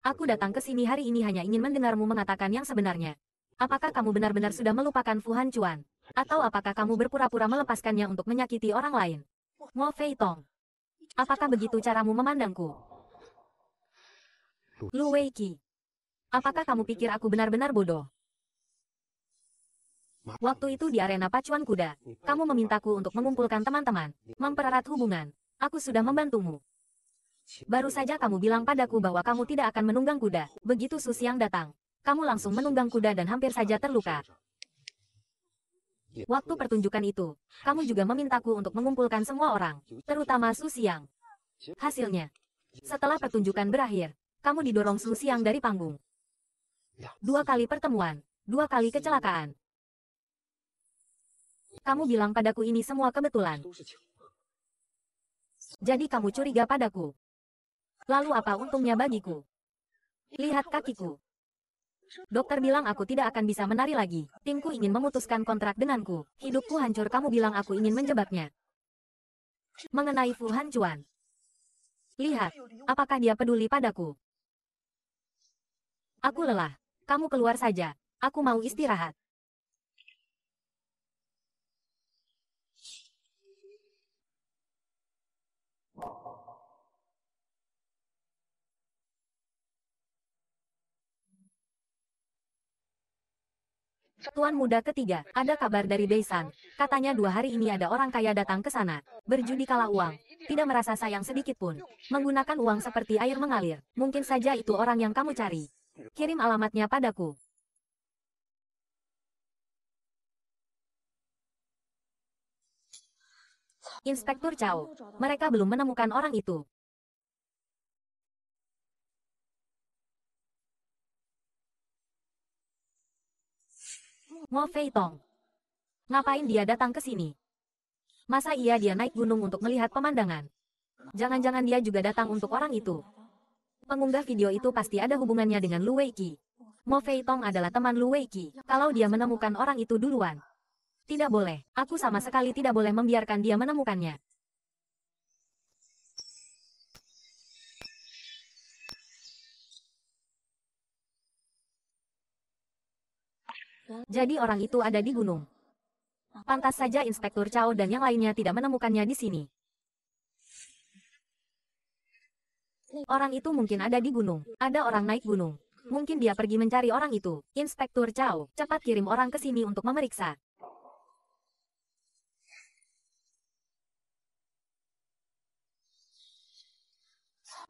Aku datang ke sini hari ini hanya ingin mendengarmu mengatakan yang sebenarnya. Apakah kamu benar-benar sudah melupakan Fu Han Atau apakah kamu berpura-pura melepaskannya untuk menyakiti orang lain? Mo Fei Tong. Apakah begitu caramu memandangku? Lu Wei Qi. Apakah kamu pikir aku benar-benar bodoh? Waktu itu di arena pacuan kuda, kamu memintaku untuk mengumpulkan teman-teman, mempererat hubungan. Aku sudah membantumu. Baru saja kamu bilang padaku bahwa kamu tidak akan menunggang kuda, begitu Su datang kamu langsung menunggang kuda dan hampir saja terluka. Waktu pertunjukan itu, kamu juga memintaku untuk mengumpulkan semua orang, terutama Su Siang. Hasilnya, setelah pertunjukan berakhir, kamu didorong Su Siang dari panggung. Dua kali pertemuan, dua kali kecelakaan. Kamu bilang padaku ini semua kebetulan. Jadi kamu curiga padaku. Lalu apa untungnya bagiku? Lihat kakiku. Dokter bilang aku tidak akan bisa menari lagi. Timku ingin memutuskan kontrak denganku. Hidupku hancur kamu bilang aku ingin menjebaknya. Mengenai Fu Han Lihat, apakah dia peduli padaku? Aku lelah. Kamu keluar saja. Aku mau istirahat. Tuan muda ketiga, ada kabar dari Beisan. Katanya dua hari ini ada orang kaya datang ke sana. Berjudi kalah uang. Tidak merasa sayang sedikit pun. Menggunakan uang seperti air mengalir. Mungkin saja itu orang yang kamu cari. Kirim alamatnya padaku. Inspektur Chow. Mereka belum menemukan orang itu. Mo Fei Tong. Ngapain dia datang ke sini? Masa iya dia naik gunung untuk melihat pemandangan? Jangan-jangan dia juga datang untuk orang itu. Pengunggah video itu pasti ada hubungannya dengan Lu Weiki. Mo Fei Tong adalah teman Lu Weiki. Kalau dia menemukan orang itu duluan. Tidak boleh, aku sama sekali tidak boleh membiarkan dia menemukannya. Jadi orang itu ada di gunung. Pantas saja Inspektur Cao dan yang lainnya tidak menemukannya di sini. Orang itu mungkin ada di gunung. Ada orang naik gunung. Mungkin dia pergi mencari orang itu. Inspektur Cao, cepat kirim orang ke sini untuk memeriksa.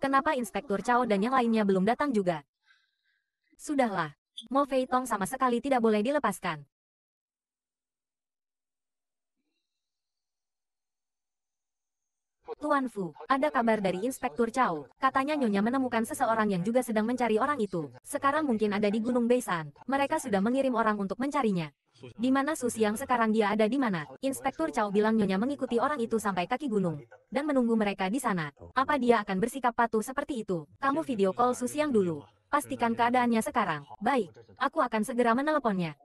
Kenapa Inspektur Cao dan yang lainnya belum datang juga? Sudahlah, Mo Tong sama sekali tidak boleh dilepaskan. Tuan Fu, ada kabar dari Inspektur Chow. Katanya Nyonya menemukan seseorang yang juga sedang mencari orang itu. Sekarang mungkin ada di Gunung Beisan. Mereka sudah mengirim orang untuk mencarinya. Di mana Su Siang sekarang dia ada di mana? Inspektur Chow bilang Nyonya mengikuti orang itu sampai kaki gunung. Dan menunggu mereka di sana. Apa dia akan bersikap patuh seperti itu? Kamu video call Su Siang dulu. Pastikan keadaannya sekarang. Oh, Baik, aku akan segera meneleponnya.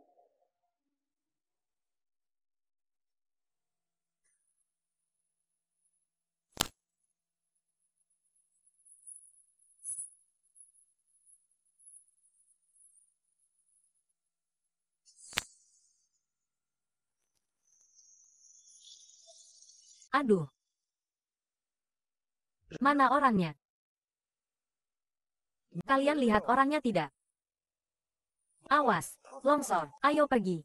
Aduh. Mana orangnya? Kalian lihat orangnya tidak? Awas, longsor, ayo pergi.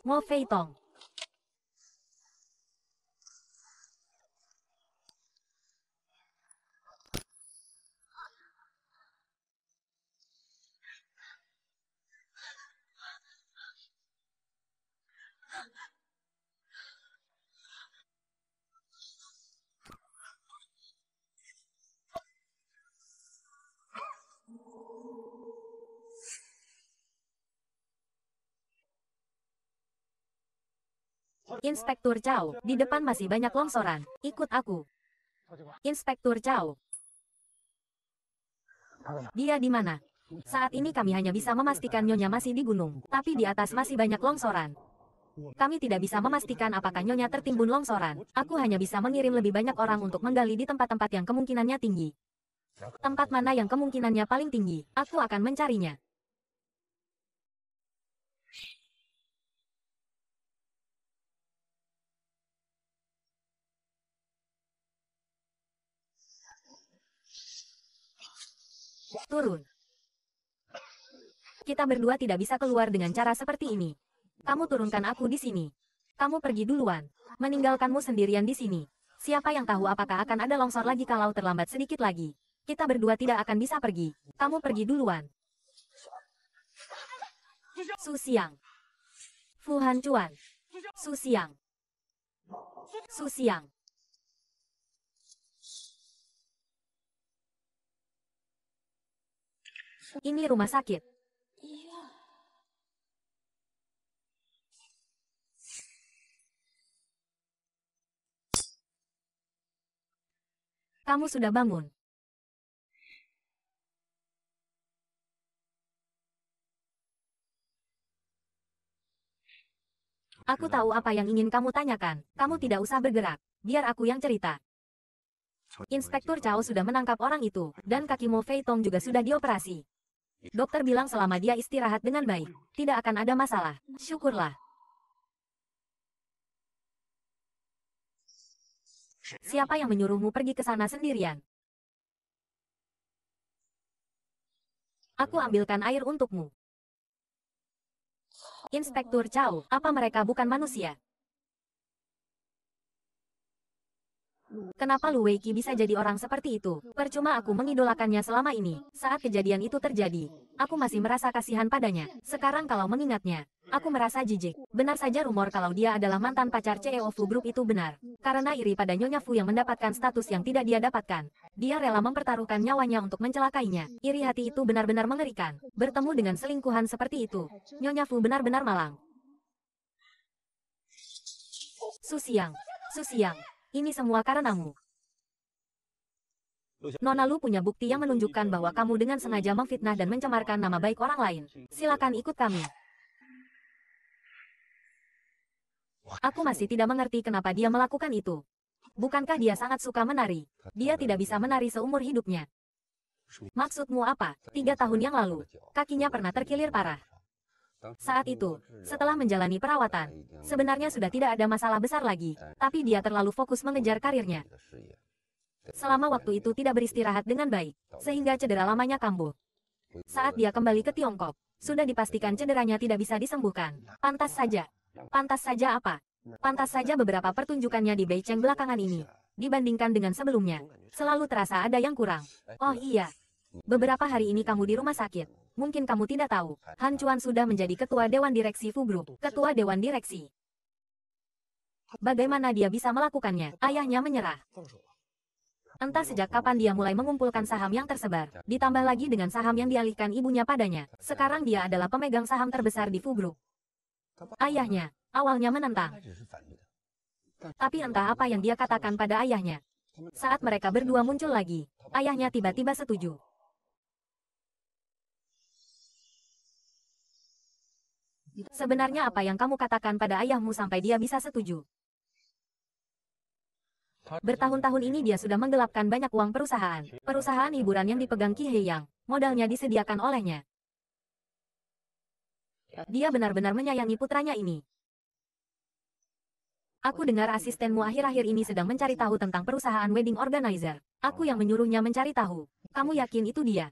Mo Fei Tong. Inspektur Chow, di depan masih banyak longsoran. Ikut aku. Inspektur Chow. Dia di mana? Saat ini kami hanya bisa memastikan Nyonya masih di gunung, tapi di atas masih banyak longsoran. Kami tidak bisa memastikan apakah Nyonya tertimbun longsoran. Aku hanya bisa mengirim lebih banyak orang untuk menggali di tempat-tempat yang kemungkinannya tinggi. Tempat mana yang kemungkinannya paling tinggi, aku akan mencarinya. Turun. Kita berdua tidak bisa keluar dengan cara seperti ini. Kamu turunkan aku di sini. Kamu pergi duluan. Meninggalkanmu sendirian di sini. Siapa yang tahu apakah akan ada longsor lagi kalau terlambat sedikit lagi. Kita berdua tidak akan bisa pergi. Kamu pergi duluan. Su Siang, Fu Han Chuan. Su Siang, Su Siang. Ini rumah sakit. Iya. Kamu sudah bangun. Aku tahu apa yang ingin kamu tanyakan. Kamu tidak usah bergerak. Biar aku yang cerita. Inspektur Chao sudah menangkap orang itu, dan kaki Mo Fei Tong juga sudah dioperasi. Dokter bilang selama dia istirahat dengan baik, tidak akan ada masalah. Syukurlah. Siapa yang menyuruhmu pergi ke sana sendirian? Aku ambilkan air untukmu. Inspektur Chow, apa mereka bukan manusia? Kenapa Lu Weiki bisa jadi orang seperti itu? Percuma aku mengidolakannya selama ini. Saat kejadian itu terjadi, aku masih merasa kasihan padanya. Sekarang kalau mengingatnya, aku merasa jijik. Benar saja rumor kalau dia adalah mantan pacar CEO Fu Group itu benar. Karena iri pada Nyonya Fu yang mendapatkan status yang tidak dia dapatkan. Dia rela mempertaruhkan nyawanya untuk mencelakainya. Iri hati itu benar-benar mengerikan. Bertemu dengan selingkuhan seperti itu, Nyonya Fu benar-benar malang. Susiang, Susiang, ini semua karenamu. Nona Lu punya bukti yang menunjukkan bahwa kamu dengan sengaja memfitnah dan mencemarkan nama baik orang lain. Silakan ikut kami. Aku masih tidak mengerti kenapa dia melakukan itu. Bukankah dia sangat suka menari? Dia tidak bisa menari seumur hidupnya. Maksudmu apa? Tiga tahun yang lalu, kakinya pernah terkilir parah. Saat itu, setelah menjalani perawatan, sebenarnya sudah tidak ada masalah besar lagi, tapi dia terlalu fokus mengejar karirnya. Selama waktu itu tidak beristirahat dengan baik, sehingga cedera lamanya kambuh. Saat dia kembali ke Tiongkok, sudah dipastikan cederanya tidak bisa disembuhkan. Pantas saja. Pantas saja apa? Pantas saja beberapa pertunjukannya di Beijing belakangan ini, dibandingkan dengan sebelumnya, selalu terasa ada yang kurang. Oh iya, beberapa hari ini kamu di rumah sakit, Mungkin kamu tidak tahu, Han Chuan sudah menjadi ketua Dewan Direksi Fu Group, ketua Dewan Direksi. Bagaimana dia bisa melakukannya? Ayahnya menyerah. Entah sejak kapan dia mulai mengumpulkan saham yang tersebar, ditambah lagi dengan saham yang dialihkan ibunya padanya. Sekarang dia adalah pemegang saham terbesar di Fu Group. Ayahnya, awalnya menentang. Tapi entah apa yang dia katakan pada ayahnya. Saat mereka berdua muncul lagi, ayahnya tiba-tiba setuju. Sebenarnya apa yang kamu katakan pada ayahmu sampai dia bisa setuju? Bertahun-tahun ini dia sudah menggelapkan banyak uang perusahaan. Perusahaan hiburan yang dipegang Ki Heyang, modalnya disediakan olehnya. Dia benar-benar menyayangi putranya ini. Aku dengar asistenmu akhir-akhir ini sedang mencari tahu tentang perusahaan wedding organizer. Aku yang menyuruhnya mencari tahu. Kamu yakin itu dia?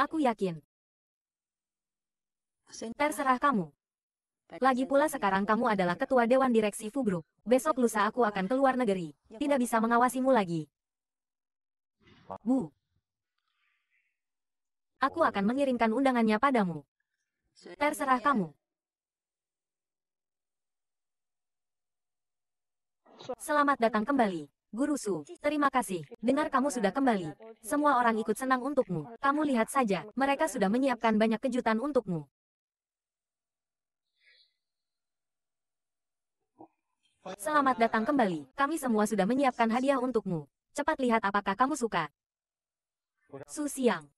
Aku yakin. Terserah kamu. Lagi pula sekarang kamu adalah ketua Dewan Direksi FU Group. Besok lusa aku akan keluar negeri. Tidak bisa mengawasimu lagi. Bu. Aku akan mengirimkan undangannya padamu. Terserah kamu. Selamat datang kembali. Guru Su, terima kasih. Dengar kamu sudah kembali. Semua orang ikut senang untukmu. Kamu lihat saja, mereka sudah menyiapkan banyak kejutan untukmu. Selamat datang kembali, kami semua sudah menyiapkan hadiah untukmu. Cepat lihat apakah kamu suka. Su Siang,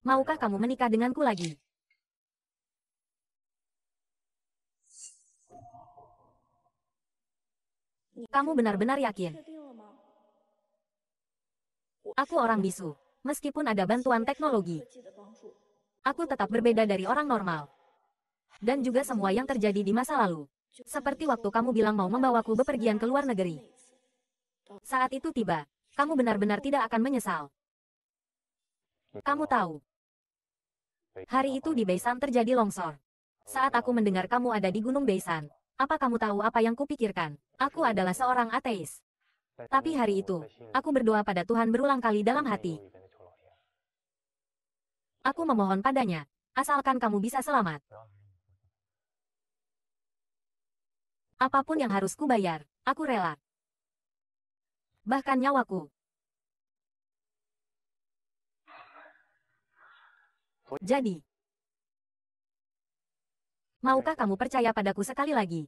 Maukah kamu menikah denganku lagi? Kamu benar-benar yakin? Aku orang bisu. Meskipun ada bantuan teknologi, aku tetap berbeda dari orang normal. Dan juga semua yang terjadi di masa lalu. Seperti waktu kamu bilang mau membawaku bepergian ke luar negeri. Saat itu tiba, kamu benar-benar tidak akan menyesal. Kamu tahu. Hari itu di Beisan terjadi longsor. Saat aku mendengar kamu ada di Gunung Beisan, apa kamu tahu apa yang kupikirkan? Aku adalah seorang ateis. Tapi hari itu, aku berdoa pada Tuhan berulang kali dalam hati, Aku memohon padanya, asalkan kamu bisa selamat. Apapun yang harus kubayar, aku rela. Bahkan nyawaku. Jadi, maukah kamu percaya padaku sekali lagi?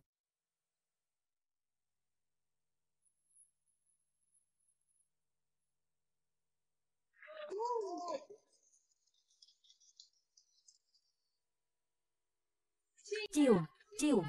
啾，啾。